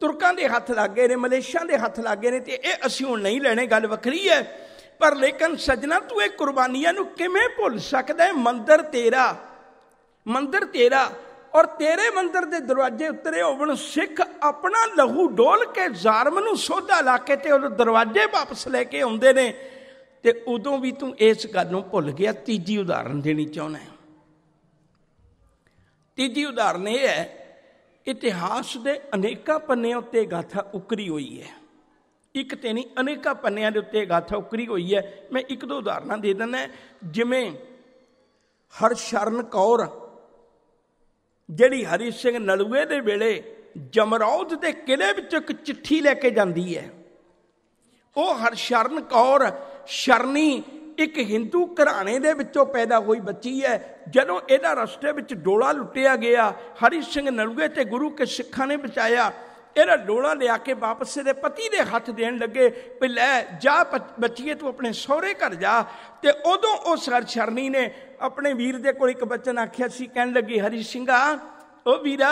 ਤੁਰਕਾਂ ਦੇ ਹੱਥ ਲੱਗੇ ਨੇ ਮਲੇਸ਼ੀਆ ਦੇ ਹੱਥ ਲੱਗੇ ਨੇ ਤੇ ਇਹ ਅਸੀਂ ਹੁਣ ਨਹੀਂ ਲੈਣੇ ਗੱਲ ਵੱਖਰੀ ਹੈ ਪਰ ਲੇਕਿਨ ਸਜਣਾ ਤੂੰ ਇਹ ਕੁਰਬਾਨੀਆਂ ਨੂੰ ਕਿਵੇਂ ਭੁੱਲ ਸਕਦਾ ਹੈ ਮੰਦਰ ਤੇਰਾ ਮੰਦਰ ਤੇਰਾ ਔਰ ਤੇਰੇ ਮੰਦਰ ਦੇ ਦਰਵਾਜ਼ੇ ਉੱਤੇ ਹੋਵਣ ਸਿੱਖ ਆਪਣਾ ਲਹੂ ਡੋਲ ਕੇ ਜ਼ਾਰਮ ਨੂੰ ਸੋਧਾ ਲਾ ਕੇ ਤੇ ਉਹ ਦਰਵਾਜ਼ੇ ਵਾਪਸ ਲੈ ਕੇ ਆਉਂਦੇ ਨੇ ਤੇ ਉਦੋਂ ਵੀ ਤੂੰ ਇਸ ਗੱਲ ਨੂੰ ਭੁੱਲ ਗਿਆ ਤੀਜੀ ਉਦਾਹਰਨ ਦੇਣੀ ਚਾਹੁੰਦਾ ਹੈ ਤੀਜੀ ਉਦਾਹਰਨ ਇਹ ਹੈ ਇਤਿਹਾਸ ਦੇ ਅਨੇਕਾਂ ਪੰਨਿਆਂ ਉੱਤੇ ਗਾਥਾ ਉਕਰੀ ਹੋਈ ਹੈ ਇੱਕ ਤੇ ਨਹੀਂ ਅਨੇਕਾਂ ਪੰਨਿਆਂ ਦੇ ਉੱਤੇ ਗਾਥਾ ਉਕਰੀ ਹੋਈ ਹੈ ਮੈਂ ਇੱਕ ਦੋ ਉਦਾਹਰਨਾਂ ਦੇ ਦਿੰਦਾ ਜਿਵੇਂ ਹਰ ਸ਼ਰਨ ਕੌਰ ਜਿਹੜੀ ਹਰੀ ਸਿੰਘ ਨਲੂਏ ਦੇ ਵੇਲੇ ਜਮਰੌਦ ਦੇ ਕਿਲੇ ਵਿੱਚ ਇੱਕ ਚਿੱਠੀ ਲੈ ਕੇ ਜਾਂਦੀ ਹੈ ਉਹ ਹਰਸ਼ਰਨ ਕੌਰ ਸ਼ਰਨੀ ਇੱਕ ਹਿੰਦੂ ਘਰਾਣੇ ਦੇ ਵਿੱਚੋਂ ਪੈਦਾ ਹੋਈ ਬੱਚੀ ਹੈ ਜਦੋਂ ਇਹਦਾ ਰਸਤੇ ਵਿੱਚ ਡੋਲਾ ਲੁੱਟਿਆ ਗਿਆ ਹਰੀ ਸਿੰਘ ਨਲੂਏ ਤੇ ਗੁਰੂ ਕੇ ਸਿੱਖਾਂ ਨੇ ਬਚਾਇਆ ਇਹਦਾ ਡੋਲਾ ਲਿਆ ਕੇ ਵਾਪਸ ਇਹਦੇ ਪਤੀ ਦੇ ਹੱਥ ਦੇਣ ਲੱਗੇ ਵੀ ਲੈ ਜਾ ਬੱਚੀਏ ਤੂੰ ਆਪਣੇ ਸਹੁਰੇ ਘਰ ਜਾ ਤੇ ਉਦੋਂ ਉਹ ਸਰਸ਼ਰਨੀ ਨੇ ਆਪਣੇ ਵੀਰ ਦੇ ਕੋਲ ਇੱਕ ਬਚਨ ਆਖਿਆ ਸੀ ਕਹਿਣ ਲੱਗੀ ਹਰੀ ਸਿੰਘਾ ਉਹ ਵੀਰਾ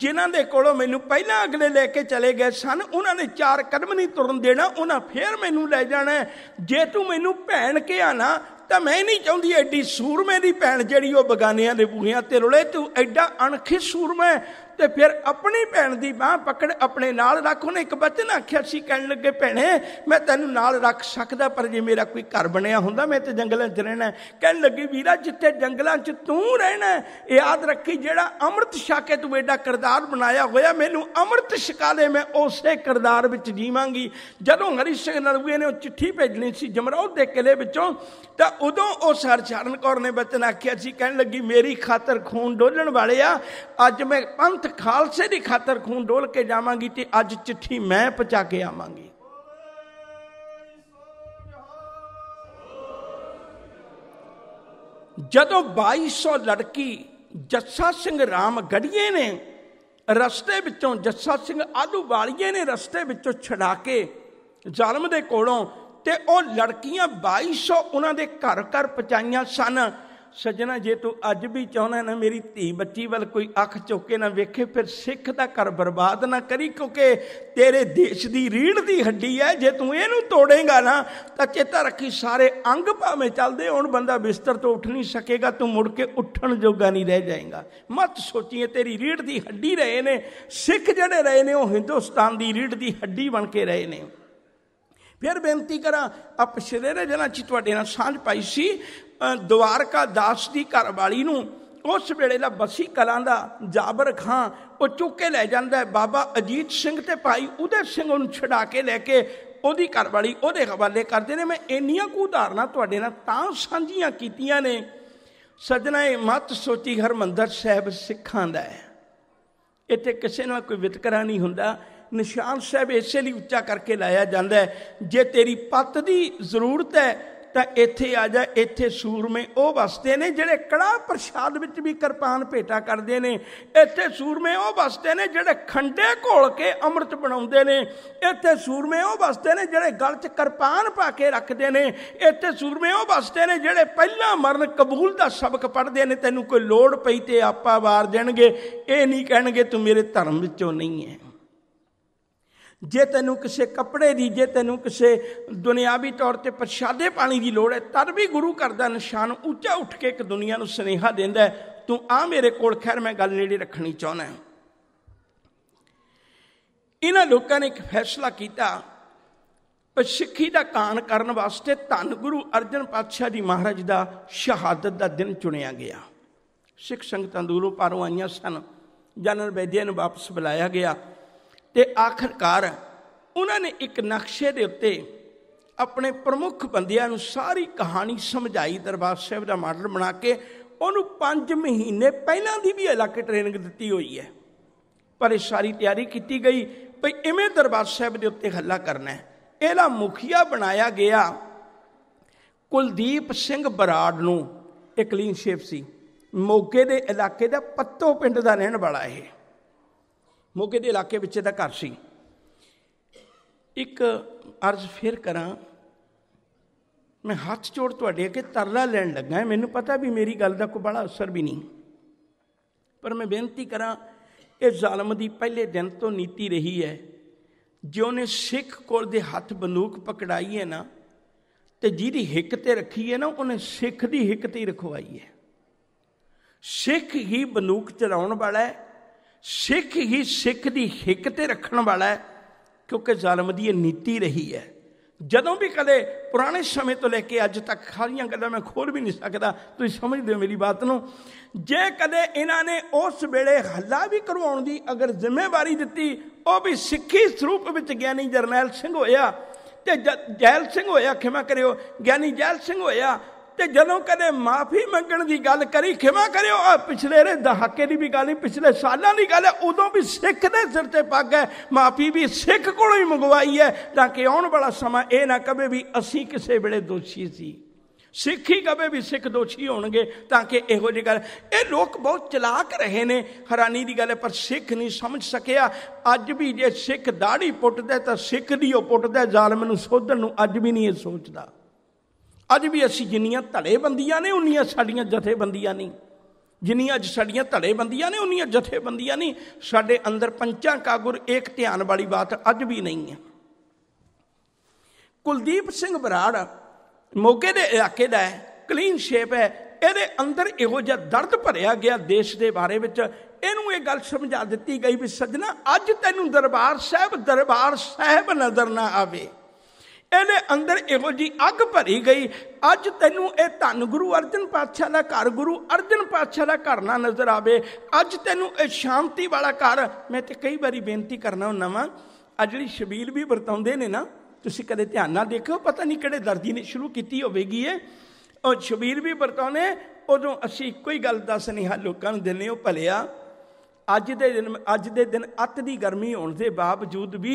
ਜਿਨ੍ਹਾਂ ਦੇ ਕੋਲੋਂ ਮੈਨੂੰ ਪਹਿਲਾਂ ਅਗਲੇ ਲੈ ਕੇ ਚਲੇ ਗਏ ਸਨ ਉਹਨਾਂ ਨੇ ਚਾਰ ਕਦਮ ਨਹੀਂ ਤੁਰਨ ਦੇਣਾ ਉਹਨਾਂ ਫੇਰ ਮੈਨੂੰ ਲੈ ਜਾਣਾ ਜੇ ਤੂੰ ਮੈਨੂੰ ਭੈਣ ਕੇ ਆਣਾ ਤਾਂ ਮੈਂ ਨਹੀਂ ਚਾਹੁੰਦੀ ਐਡੀ ਸੂਰਮੇ ਦੀ ਭੈਣ ਜਿਹੜੀ ਉਹ ਬਗਾਨਿਆਂ ਦੇ ਬੂਹਿਆਂ ਤੇ ਰੁਲੇ ਤੂੰ ਐਡਾ ਅਣਖੀ ਸੂਰਮੇ ਤੇ ਫਿਰ ਆਪਣੀ ਭੈਣ ਦੀ ਬਾਹ ਪਕੜ ਆਪਣੇ ਨਾਲ ਰੱਖ ਉਹਨੇ ਇੱਕ ਬਚਨ ਆਖਿਆ ਸੀ ਕਹਿਣ ਲੱਗੇ ਭੈਣੇ ਮੈਂ ਤੈਨੂੰ ਨਾਲ ਰੱਖ ਸਕਦਾ ਪਰ ਜੇ ਮੇਰਾ ਕੋਈ ਘਰ ਬਣਿਆ ਹੁੰਦਾ ਮੈਂ ਤੇ ਜੰਗਲਾਂ 'ਚ ਰਹਿਣਾ ਕਹਿਣ ਲੱਗੀ ਵੀਰਾ ਜਿੱਥੇ ਜੰਗਲਾਂ 'ਚ ਤੂੰ ਰਹਿਣਾ ਯਾਦ ਰੱਖੀ ਜਿਹੜਾ ਅੰਮ੍ਰਿਤ ਕੇ ਤੂੰ ਐਡਾ ਕਰਦਾਰ ਬਣਾਇਆ ਹੋਇਆ ਮੈਨੂੰ ਅੰਮ੍ਰਿਤ ਛਕਾ ਦੇ ਮੈਂ ਉਸੇ ਕਰਦਾਰ ਵਿੱਚ ਜੀਵਾਂਗੀ ਜਦੋਂ ਹਰੀ ਸਿੰਘ ਨਲੂਏ ਨੇ ਉਹ ਚਿੱਠੀ ਭੇਜਣੀ ਸੀ ਜਮਰੌਦ ਦੇ ਕਿਲੇ ਵਿੱਚੋਂ ਤਾਂ ਉਦੋਂ ਉਹ ਸਰਚਰਨ ਕੌਰ ਨੇ ਬਚਨ ਆਖਿਆ ਸੀ ਕਹਿਣ ਲੱਗੀ ਮੇਰੀ ਖਾਤਰ ਖੂਨ ਡੋਲਣ ਵਾਲਿਆ ਅੱਜ ਮੈਂ ਪੰਥ ਖਾਲਸੇ ਦੀ ਖਾਤਰ ਖੂਨ ਡੋਲ ਕੇ ਜਾਵਾਂਗੀ ਤੇ ਅੱਜ ਚਿੱਠੀ ਮੈਂ ਪਹੁੰਚਾ ਕੇ ਆਵਾਂਗੀ ਜਦੋਂ 2200 ਲੜਕੀ ਜੱਸਾ ਸਿੰਘ ਰਾਮ ਗੜੀਏ ਨੇ ਰਸਤੇ ਵਿੱਚੋਂ ਜੱਸਾ ਸਿੰਘ ਆਲੂ ਵਾਲੀਏ ਨੇ ਰਸਤੇ ਵਿੱਚੋਂ ਛਡਾ ਕੇ ਜ਼ਾਲਮ ਦੇ ਕੋਲੋਂ ਤੇ ਉਹ ਲੜਕੀਆਂ 2200 ਉਹਨਾਂ ਦੇ ਘਰ ਘਰ ਪਹੁੰਚਾਈਆਂ ਸਨ ਸੱਜਣਾ ਜੇ ਤੂੰ ਅੱਜ ਵੀ ਚਾਹਣਾ ਨਾ ਮੇਰੀ ਧੀ ਬੱਚੀ ਵੱਲ ਕੋਈ ਅੱਖ ਚੁੱਕ ਕੇ ਨਾ ਵੇਖੇ ਫਿਰ ਸਿੱਖ ਦਾ ਘਰ ਬਰਬਾਦ ਨਾ ਕਰੀ ਕਿਉਂਕਿ ਤੇਰੇ ਦੇਸ਼ ਦੀ ਰੀੜ ਦੀ ਹੱਡੀ ਹੈ ਜੇ ਤੂੰ ਇਹਨੂੰ ਤੋੜੇਗਾ ਨਾ ਤਾਂ ਚੇਤਾ ਰੱਖੀ ਸਾਰੇ ਅੰਗ ਭਾਵੇਂ ਚੱਲਦੇ ਹੁਣ ਬੰਦਾ ਬਿਸਤਰ ਤੋਂ ਉੱਠ ਨਹੀਂ ਸਕੇਗਾ ਤੂੰ ਮੁੜ ਕੇ ਉੱਠਣ ਜੋਗਾ ਨਹੀਂ ਰਹਿ ਜਾਏਗਾ ਮਤ ਸੋਚੀਏ ਤੇਰੀ ਰੀੜ ਦੀ ਹੱਡੀ ਰਹੇ ਨੇ ਸਿੱਖ ਜਿਹੜੇ ਰਹੇ ਨੇ ਉਹ ਹਿੰਦੁਸਤਾਨ ਦੀ ਰੀੜ ਦੀ ਹੱਡੀ ਬਣ ਕੇ ਰਹੇ ਨੇ ਫਿਰ ਬੇਨਤੀ ਕਰਾਂ ਅਪਸ਼ਰੇ ਦੇ ਜਨਾ ਚਿਤਵਾ ਦੇਣਾ ਤੁਹਾਡੇ ਨਾਲ ਸਾਂਝ ਪਾਈ ਸੀ ਦਵਾਰਕਾ ਦਾਸ ਦੀ ਘਰਵਾਲੀ ਨੂੰ ਉਸ ਵੇਲੇ ਦਾ ਬਸੀ ਕਲਾਂ ਦਾ ਜਾਬਰ ਖਾਂ ਉਹ ਚੁੱਕ ਕੇ ਲੈ ਜਾਂਦਾ ਬਾਬਾ ਅਜੀਤ ਸਿੰਘ ਤੇ ਭਾਈ ਉਹਦੇ ਸਿੰਘ ਨੂੰ ਛਡਾ ਕੇ ਲੈ ਕੇ ਉਹਦੀ ਘਰਵਾਲੀ ਉਹਦੇ ਹਵਾਲੇ ਕਰਦੇ ਨੇ ਮੈਂ ਇੰਨੀਆਂ ਕੁ ਉਦਾਹਰਨਾਂ ਤੁਹਾਡੇ ਨਾਲ ਤਾਂ ਸਾਂਝੀਆਂ ਕੀਤੀਆਂ ਨੇ ਸਜਣਾ ਇਹ ਮਤ ਸੋਚੀ ਮੰਦਰ ਸਾਹਿਬ ਸਿੱਖਾਂ ਦਾ ਹੈ ਇੱਥੇ ਕਿਸੇ ਨਾਲ ਕੋਈ ਵਿਤਕਰਾ ਨਹੀਂ ਹੁੰਦਾ ਨਿਸ਼ਾਨ ਸਾਹਿਬ ਇਸੇ ਲਈ ਉੱਚਾ ਕਰਕੇ ਲਾਇਆ ਜਾਂਦਾ ਹੈ ਜੇ ਤੇਰੀ ਪੱਤ ਦੀ ਜ਼ਰੂਰਤ ਹੈ ਤਾਂ ਇੱਥੇ ਆ ਜਾ ਇੱਥੇ ਸੂਰਮੇ ਉਹ ਵਸਦੇ ਨੇ ਜਿਹੜੇ ਕੜਾ ਪ੍ਰਸ਼ਾਦ ਵਿੱਚ ਵੀ ਕਿਰਪਾਨ ਭੇਟਾ ਕਰਦੇ ਨੇ ਇੱਥੇ ਸੂਰਮੇ ਉਹ ਵਸਦੇ ਨੇ ਜਿਹੜੇ ਖੰਡੇ ਘੋਲ ਕੇ ਅੰਮ੍ਰਿਤ ਬਣਾਉਂਦੇ ਨੇ ਇੱਥੇ ਸੂਰਮੇ ਉਹ ਵਸਦੇ ਨੇ ਜਿਹੜੇ ਗਲ 'ਚ ਕਿਰਪਾਨ ਪਾ ਕੇ ਰੱਖਦੇ ਨੇ ਇੱਥੇ ਸੂਰਮੇ ਉਹ ਵਸਦੇ ਨੇ ਜਿਹੜੇ ਪਹਿਲਾਂ ਮਰਨ ਕਬੂਲ ਦਾ ਸਬਕ ਪੜਦੇ ਨੇ ਤੈਨੂੰ ਕੋਈ ਲੋੜ ਪਈ ਤੇ ਆਪਾ ਵਾਰ ਦੇਣਗੇ ਇਹ ਨਹੀਂ ਕਹਿਣਗੇ ਤੂੰ ਮੇਰੇ ਧਰਮ ਵਿੱਚੋਂ ਨਹੀਂ ਹੈ ਜੇ ਤੈਨੂੰ ਕਿਸੇ ਕੱਪੜੇ ਦੀ ਜੇ ਤੈਨੂੰ ਕਿਸੇ ਦੁਨਿਆਵੀ ਤੌਰ ਤੇ ਪ੍ਰਸ਼ਾਦੇ ਪਾਣੀ ਦੀ ਲੋੜ ਹੈ ਤਦ ਵੀ ਗੁਰੂ ਘਰ ਦਾ ਨਿਸ਼ਾਨ ਉੱਚਾ ਉੱਠ ਕੇ ਇੱਕ ਦੁਨੀਆ ਨੂੰ ਸਨੇਹਾ ਦਿੰਦਾ ਤੂੰ ਆ ਮੇਰੇ ਕੋਲ ਖੈਰ ਮੈਂ ਗੱਲ ਨੇੜੇ ਰੱਖਣੀ ਚਾਹੁੰਦਾ ਇਹਨਾਂ ਲੋਕਾਂ ਨੇ ਇੱਕ ਫੈਸਲਾ ਕੀਤਾ ਸਿੱਖੀ ਦਾ ਕਾਨ ਕਰਨ ਵਾਸਤੇ ਧੰਨ ਗੁਰੂ ਅਰਜਨ ਪਾਤਸ਼ਾਹ ਜੀ ਮਹਾਰਾਜ ਦਾ ਸ਼ਹਾਦਤ ਦਾ ਦਿਨ ਚੁਣਿਆ ਗਿਆ ਸਿੱਖ ਸੰਗਤਾਂ ਦੂਰੋਂ ਪਰੋਂ ਆਈਆਂ ਸਨ ਜਨਰਲ ਬੈਦਿਆਂ ਨੂੰ ਵਾਪਸ ਬੁਲਾਇਆ ਗਿਆ ਤੇ ਆਖਰਕਾਰ ਉਹਨਾਂ ਨੇ ਇੱਕ ਨਕਸ਼ੇ ਦੇ ਉੱਤੇ ਆਪਣੇ ਪ੍ਰਮੁੱਖ ਬੰਦਿਆਂ ਨੂੰ ਸਾਰੀ ਕਹਾਣੀ ਸਮਝਾਈ ਦਰਬਾਰ ਸਾਹਿਬ ਦਾ ਮਾਡਲ ਬਣਾ ਕੇ ਉਹਨੂੰ 5 ਮਹੀਨੇ ਪਹਿਲਾਂ ਦੀ ਵੀ ਇਲਾਕੇ ਟ੍ਰੇਨਿੰਗ ਦਿੱਤੀ ਹੋਈ ਹੈ ਪਰ ਇਹ ਸਾਰੀ ਤਿਆਰੀ ਕੀਤੀ ਗਈ ਭਈ ਇਵੇਂ ਦਰਬਾਰ ਸਾਹਿਬ ਦੇ ਉੱਤੇ ਹੱਲਾ ਕਰਨਾ ਹੈ ਇਹਦਾ ਮੁਖੀਆ ਬਣਾਇਆ ਗਿਆ ਕੁਲਦੀਪ ਸਿੰਘ ਬਰਾੜ ਨੂੰ ਇਹ ਕਲੀਨ ਸ਼ੇਪ ਸੀ ਮੋਗੇ ਦੇ ਇਲਾਕੇ ਦਾ ਪੱਤੋ ਪਿੰਡ ਦਾ ਰਹਿਣ ਵਾਲਾ ਇਹ ਮੋਗੇ ਦੇ ਇਲਾਕੇ ਵਿੱਚ ਇਹਦਾ ਘਰ ਸੀ ਇੱਕ ਅਰਜ਼ ਫਿਰ ਕਰਾਂ ਮੈਂ ਹੱਥ ਜੋੜ ਤੁਹਾਡੇ ਅੱਗੇ ਤਰਲਾ ਲੈਣ ਲੱਗਾ ਮੈਨੂੰ ਪਤਾ ਵੀ ਮੇਰੀ ਗੱਲ ਦਾ ਕੋਈ ਬੜਾ ਅਸਰ ਵੀ ਨਹੀਂ ਪਰ ਮੈਂ ਬੇਨਤੀ ਕਰਾਂ ਇਹ ਜ਼ਾਲਮ ਦੀ ਪਹਿਲੇ ਦਿਨ ਤੋਂ ਨੀਤੀ ਰਹੀ ਹੈ ਜਿਉਂ ਨੇ ਸਿੱਖ ਕੋਲ ਦੇ ਹੱਥ ਬੰਦੂਕ ਪਕੜਾਈ ਹੈ ਨਾ ਤੇ ਜਿਹਦੀ ਹਿੱਕ ਤੇ ਰੱਖੀ ਹੈ ਨਾ ਉਹਨੇ ਸਿੱਖ ਦੀ ਹਿੱਕ ਤੇ ਰਖਵਾਈ ਹੈ ਸਿੱਖ ਹੀ ਬੰਦੂਕ ਚਲਾਉਣ ਵਾਲਾ ਹੈ ਸਿੱਖ ਹੀ ਸਿੱਖ ਦੀ ਹਿੱਕ ਤੇ ਰੱਖਣ ਵਾਲਾ ਹੈ ਕਿਉਂਕਿ ਜ਼ਾਲਮ ਦੀ ਇਹ ਨੀਤੀ ਰਹੀ ਹੈ ਜਦੋਂ ਵੀ ਕਦੇ ਪੁਰਾਣੇ ਸਮੇਂ ਤੋਂ ਲੈ ਕੇ ਅੱਜ ਤੱਕ ਖਾਰੀਆਂ ਗੱਲਾਂ ਮੈਂ ਖੋਲ ਵੀ ਨਹੀਂ ਸਕਦਾ ਤੁਸੀਂ ਸਮਝਦੇ ਹੋ ਮੇਰੀ ਬਾਤ ਨੂੰ ਜੇ ਕਦੇ ਇਹਨਾਂ ਨੇ ਉਸ ਵੇਲੇ ਹੱਲਾ ਵੀ ਕਰਵਾਉਣ ਦੀ ਅਗਰ ਜ਼ਿੰਮੇਵਾਰੀ ਦਿੱਤੀ ਉਹ ਵੀ ਸਿੱਖੀ ਸਰੂਪ ਵਿੱਚ ਗਿਆਨੀ ਜਰਨੈਲ ਸਿੰਘ ਹੋਇਆ ਤੇ ਜੈਲ ਸਿੰਘ ਹੋਇਆ ਖਿਮਾ ਕਰਿਓ ਗਿਆਨੀ ਜੈਲ ਸਿੰਘ ਹੋਇਆ ਤੇ ਜਦੋਂ ਕਦੇ ਮਾਫੀ ਮੰਗਣ ਦੀ ਗੱਲ ਕਰੀ ਖਿਮਾ ਕਰਿਓ ਆ ਪਿਛਲੇ ਰੇ ਦਹਾਕੇ ਦੀ ਵੀ ਗੱਲ ਹੀ ਪਿਛਲੇ ਸਾਲਾਂ ਦੀ ਗੱਲ ਹੈ ਉਦੋਂ ਵੀ ਸਿੱਖ ਦੇ ਸਿਰ ਤੇ ਪੱਗ ਹੈ ਮਾਫੀ ਵੀ ਸਿੱਖ ਕੋਲੋਂ ਹੀ ਮੰਗਵਾਈ ਹੈ ਤਾਂ ਕਿ ਆਉਣ ਵਾਲਾ ਸਮਾਂ ਇਹ ਨਾ ਕਵੇ ਵੀ ਅਸੀਂ ਕਿਸੇ ਵੇਲੇ ਦੋਸ਼ੀ ਸੀ ਸਿੱਖ ਹੀ ਕਵੇ ਵੀ ਸਿੱਖ ਦੋਸ਼ੀ ਹੋਣਗੇ ਤਾਂ ਕਿ ਇਹੋ ਜਿਹੀ ਗੱਲ ਇਹ ਲੋਕ ਬਹੁਤ ਚਲਾਕ ਰਹੇ ਨੇ ਹੈਰਾਨੀ ਦੀ ਗੱਲ ਹੈ ਪਰ ਸਿੱਖ ਨਹੀਂ ਸਮਝ ਸਕਿਆ ਅੱਜ ਵੀ ਜੇ ਸਿੱਖ ਦਾੜੀ ਪੁੱਟਦਾ ਤਾਂ ਸਿੱਖ ਦੀ ਉਹ ਪੁੱਟਦਾ ਜ਼ਾਲਮ ਨੂੰ ਸੋਧਣ ਨੂੰ ਅੱਜ ਵੀ ਨਹੀਂ ਇਹ ਸੋਚਦਾ ਅੱਜ ਵੀ ਅਸੀਂ ਜਿੰਨੀਆਂ ਧੜੇ ਬੰਦੀਆਂ ਨੇ ਉਨੀਆਂ ਸਾਡੀਆਂ ਜਥੇਬੰਦੀਆਂ ਨਹੀਂ ਜਿੰਨੀਆਂ ਅੱਜ ਸਾਡੀਆਂ ਬੰਦੀਆਂ ਨੇ ਉਨੀਆਂ ਜਥੇਬੰਦੀਆਂ ਨਹੀਂ ਸਾਡੇ ਅੰਦਰ ਪੰਚਾਂ ਕਾ ਗੁਰ ਏਕ ਧਿਆਨ ਵਾਲੀ ਬਾਤ ਅੱਜ ਵੀ ਨਹੀਂ ਹੈ ਕੁਲਦੀਪ ਸਿੰਘ ਬਰਾੜ ਮੋਗੇ ਦੇ ਇਲਾਕੇ ਦਾ ਹੈ ਕਲੀਨ ਸ਼ੇਪ ਹੈ ਇਹਦੇ ਅੰਦਰ ਇਹੋ ਜਿਹਾ ਦਰਦ ਭਰਿਆ ਗਿਆ ਦੇਸ਼ ਦੇ ਬਾਰੇ ਵਿੱਚ ਇਹਨੂੰ ਇਹ ਗੱਲ ਸਮਝਾ ਦਿੱਤੀ ਗਈ ਵੀ ਸੱਜਣਾ ਅੱਜ ਤੈਨੂੰ ਦਰਬਾਰ ਸਾਹਿਬ ਦਰਬਾਰ ਸਾਹਿਬ ਨਜ਼ਰ ਨਾ ਆਵੇ ਇਹਦੇ ਅੰਦਰ ਇਹੋ ਜੀ ਅੱਗ ਭਰੀ ਗਈ ਅੱਜ ਤੈਨੂੰ ਇਹ ਧੰਨ ਗੁਰੂ ਅਰਜਨ ਪਾਤਸ਼ਾਹ ਦਾ ਘਰ ਗੁਰੂ ਅਰਜਨ ਪਾਤਸ਼ਾਹ ਦਾ ਘਰ ਨਾ ਨਜ਼ਰ ਆਵੇ ਅੱਜ ਤੈਨੂੰ ਇਹ ਸ਼ਾਂਤੀ ਵਾਲਾ ਘਰ ਮੈਂ ਤੇ ਕਈ ਵਾਰੀ ਬੇਨਤੀ ਕਰਨਾ ਹੁੰਨਾ ਵਾਂ ਆ ਜਿਹੜੀ ਸ਼ਬੀਲ ਵੀ ਵਰਤਾਉਂਦੇ ਨੇ ਨਾ ਤੁਸੀਂ ਕਦੇ ਧਿਆਨ ਨਾਲ ਦੇਖਿਓ ਪਤਾ ਨਹੀਂ ਕਿਹੜੇ ਦਰਦੀ ਨੇ ਸ਼ੁਰੂ ਕੀਤੀ ਹੋਵੇਗੀ ਇਹ ਉਹ ਸ਼ਬੀਲ ਵੀ ਵਰਤਾਉਨੇ ਉਦੋਂ ਅਸੀਂ ਇੱਕੋ ਹੀ ਗੱਲ ਨਹੀਂ ਹਾਂ ਲੋਕਾਂ ਨੂੰ ਦਿੰਨੇ ਉਹ ਭਲਿਆ ਅੱਜ ਦੇ ਦਿਨ ਅੱਜ ਦੇ ਦਿਨ ਅੱਤ ਦੀ ਗਰਮੀ ਹੋਣ ਦੇ ਬਾਵਜੂਦ ਵੀ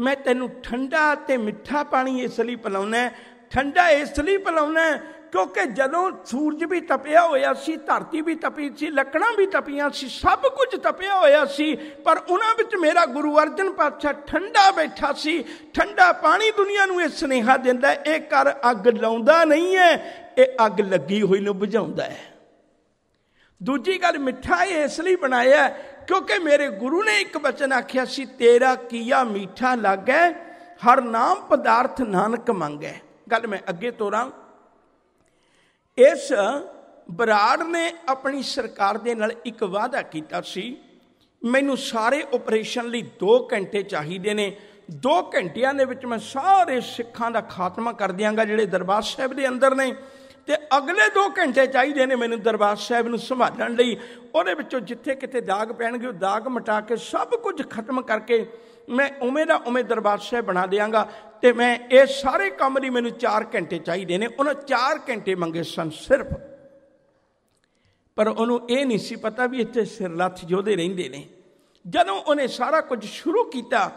ਮੈਂ ਤੈਨੂੰ ਠੰਡਾ ਤੇ ਮਿੱਠਾ ਪਾਣੀ ਇਸ ਲਈ ਪਿਲਾਉਣਾ ਠੰਡਾ ਇਸ ਲਈ ਪਿਲਾਉਣਾ ਕਿਉਂਕਿ ਜਦੋਂ ਸੂਰਜ ਵੀ ਤਪਿਆ ਹੋਇਆ ਸੀ ਧਰਤੀ ਵੀ ਤਪੀ ਸੀ ਲੱਕੜਾਂ ਵੀ ਤਪੀਆਂ ਸੀ ਸਭ ਕੁਝ ਤਪਿਆ ਹੋਇਆ ਸੀ ਪਰ ਉਹਨਾਂ ਵਿੱਚ ਮੇਰਾ ਗੁਰੂ ਅਰਜਨ ਪਾਤਸ਼ਾਹ ਠੰਡਾ ਬੈਠਾ ਸੀ ਠੰਡਾ ਪਾਣੀ ਦੁਨੀਆ ਨੂੰ ਇਹ ਸਨੇਹਾ ਦਿੰਦਾ ਇਹ ਕਰ ਅੱਗ ਲਾਉਂਦਾ ਨਹੀਂ ਹੈ ਇਹ ਅੱਗ ਲੱਗੀ ਹੋਈ ਨੂੰ ਬੁਝਾਉਂਦਾ ਹੈ ਦੂਜੀ ਗੱਲ ਮਿੱਠਾ ਇਸ ਲਈ ਬਣਾਇਆ ਕਿਉਂਕਿ ਮੇਰੇ ਗੁਰੂ ਨੇ ਇੱਕ ਬਚਨ ਆਖਿਆ ਸੀ ਤੇਰਾ ਕੀਆ ਮੀਠਾ ਲੱਗੈ ਹਰ ਨਾਮ ਪਦਾਰਥ ਨਾਨਕ ਮੰਗੈ ਗੱਲ ਮੈਂ ਅੱਗੇ ਤੋਰਾਂ ਇਸ ਬਰਾੜ ਨੇ ਆਪਣੀ ਸਰਕਾਰ ਦੇ ਨਾਲ ਇੱਕ ਵਾਅਦਾ ਕੀਤਾ ਸੀ ਮੈਨੂੰ ਸਾਰੇ ਆਪਰੇਸ਼ਨ ਲਈ 2 ਘੰਟੇ ਚਾਹੀਦੇ ਨੇ 2 ਘੰਟਿਆਂ ਦੇ ਵਿੱਚ ਮੈਂ ਸਾਰੇ ਸਿੱਖਾਂ ਦਾ ਖਾਤਮਾ ਕਰ ਦਿਆਂਗਾ ਜਿਹੜੇ ਦਰਬਾਰ ਸਾਹਿਬ ਦੇ ਅੰਦਰ ਨੇ ਤੇ ਅਗਲੇ 2 ਘੰਟੇ ਚਾਹੀਦੇ ਨੇ ਮੈਨੂੰ ਦਰਬਾਰ ਸਾਹਿਬ ਨੂੰ ਸੰਭਾਲਣ ਲਈ ਉਹਦੇ ਵਿੱਚੋਂ ਜਿੱਥੇ ਕਿਤੇ ਦਾਗ ਪੈਣਗੇ ਉਹ ਦਾਗ ਮਟਾ ਕੇ ਸਭ ਕੁਝ ਖਤਮ ਕਰਕੇ ਮੈਂ ਉਵੇਂ ਦਾ ਉਵੇਂ ਦਰਬਾਰ ਸਾਹਿਬ ਬਣਾ ਦੇਵਾਂਗਾ ਤੇ ਮੈਂ ਇਹ ਸਾਰੇ ਕੰਮ ਲਈ ਮੈਨੂੰ 4 ਘੰਟੇ ਚਾਹੀਦੇ ਨੇ ਉਹਨਾਂ 4 ਘੰਟੇ ਮੰਗੇ ਸਨ ਸਿਰਫ ਪਰ ਉਹਨੂੰ ਇਹ ਨਹੀਂ ਸੀ ਪਤਾ ਵੀ ਇੱਥੇ ਸਿਰਲੱਥ ਜੋਦੇ ਰਹਿੰਦੇ ਨੇ ਜਦੋਂ ਉਹਨੇ ਸਾਰਾ ਕੁਝ ਸ਼ੁਰੂ ਕੀਤਾ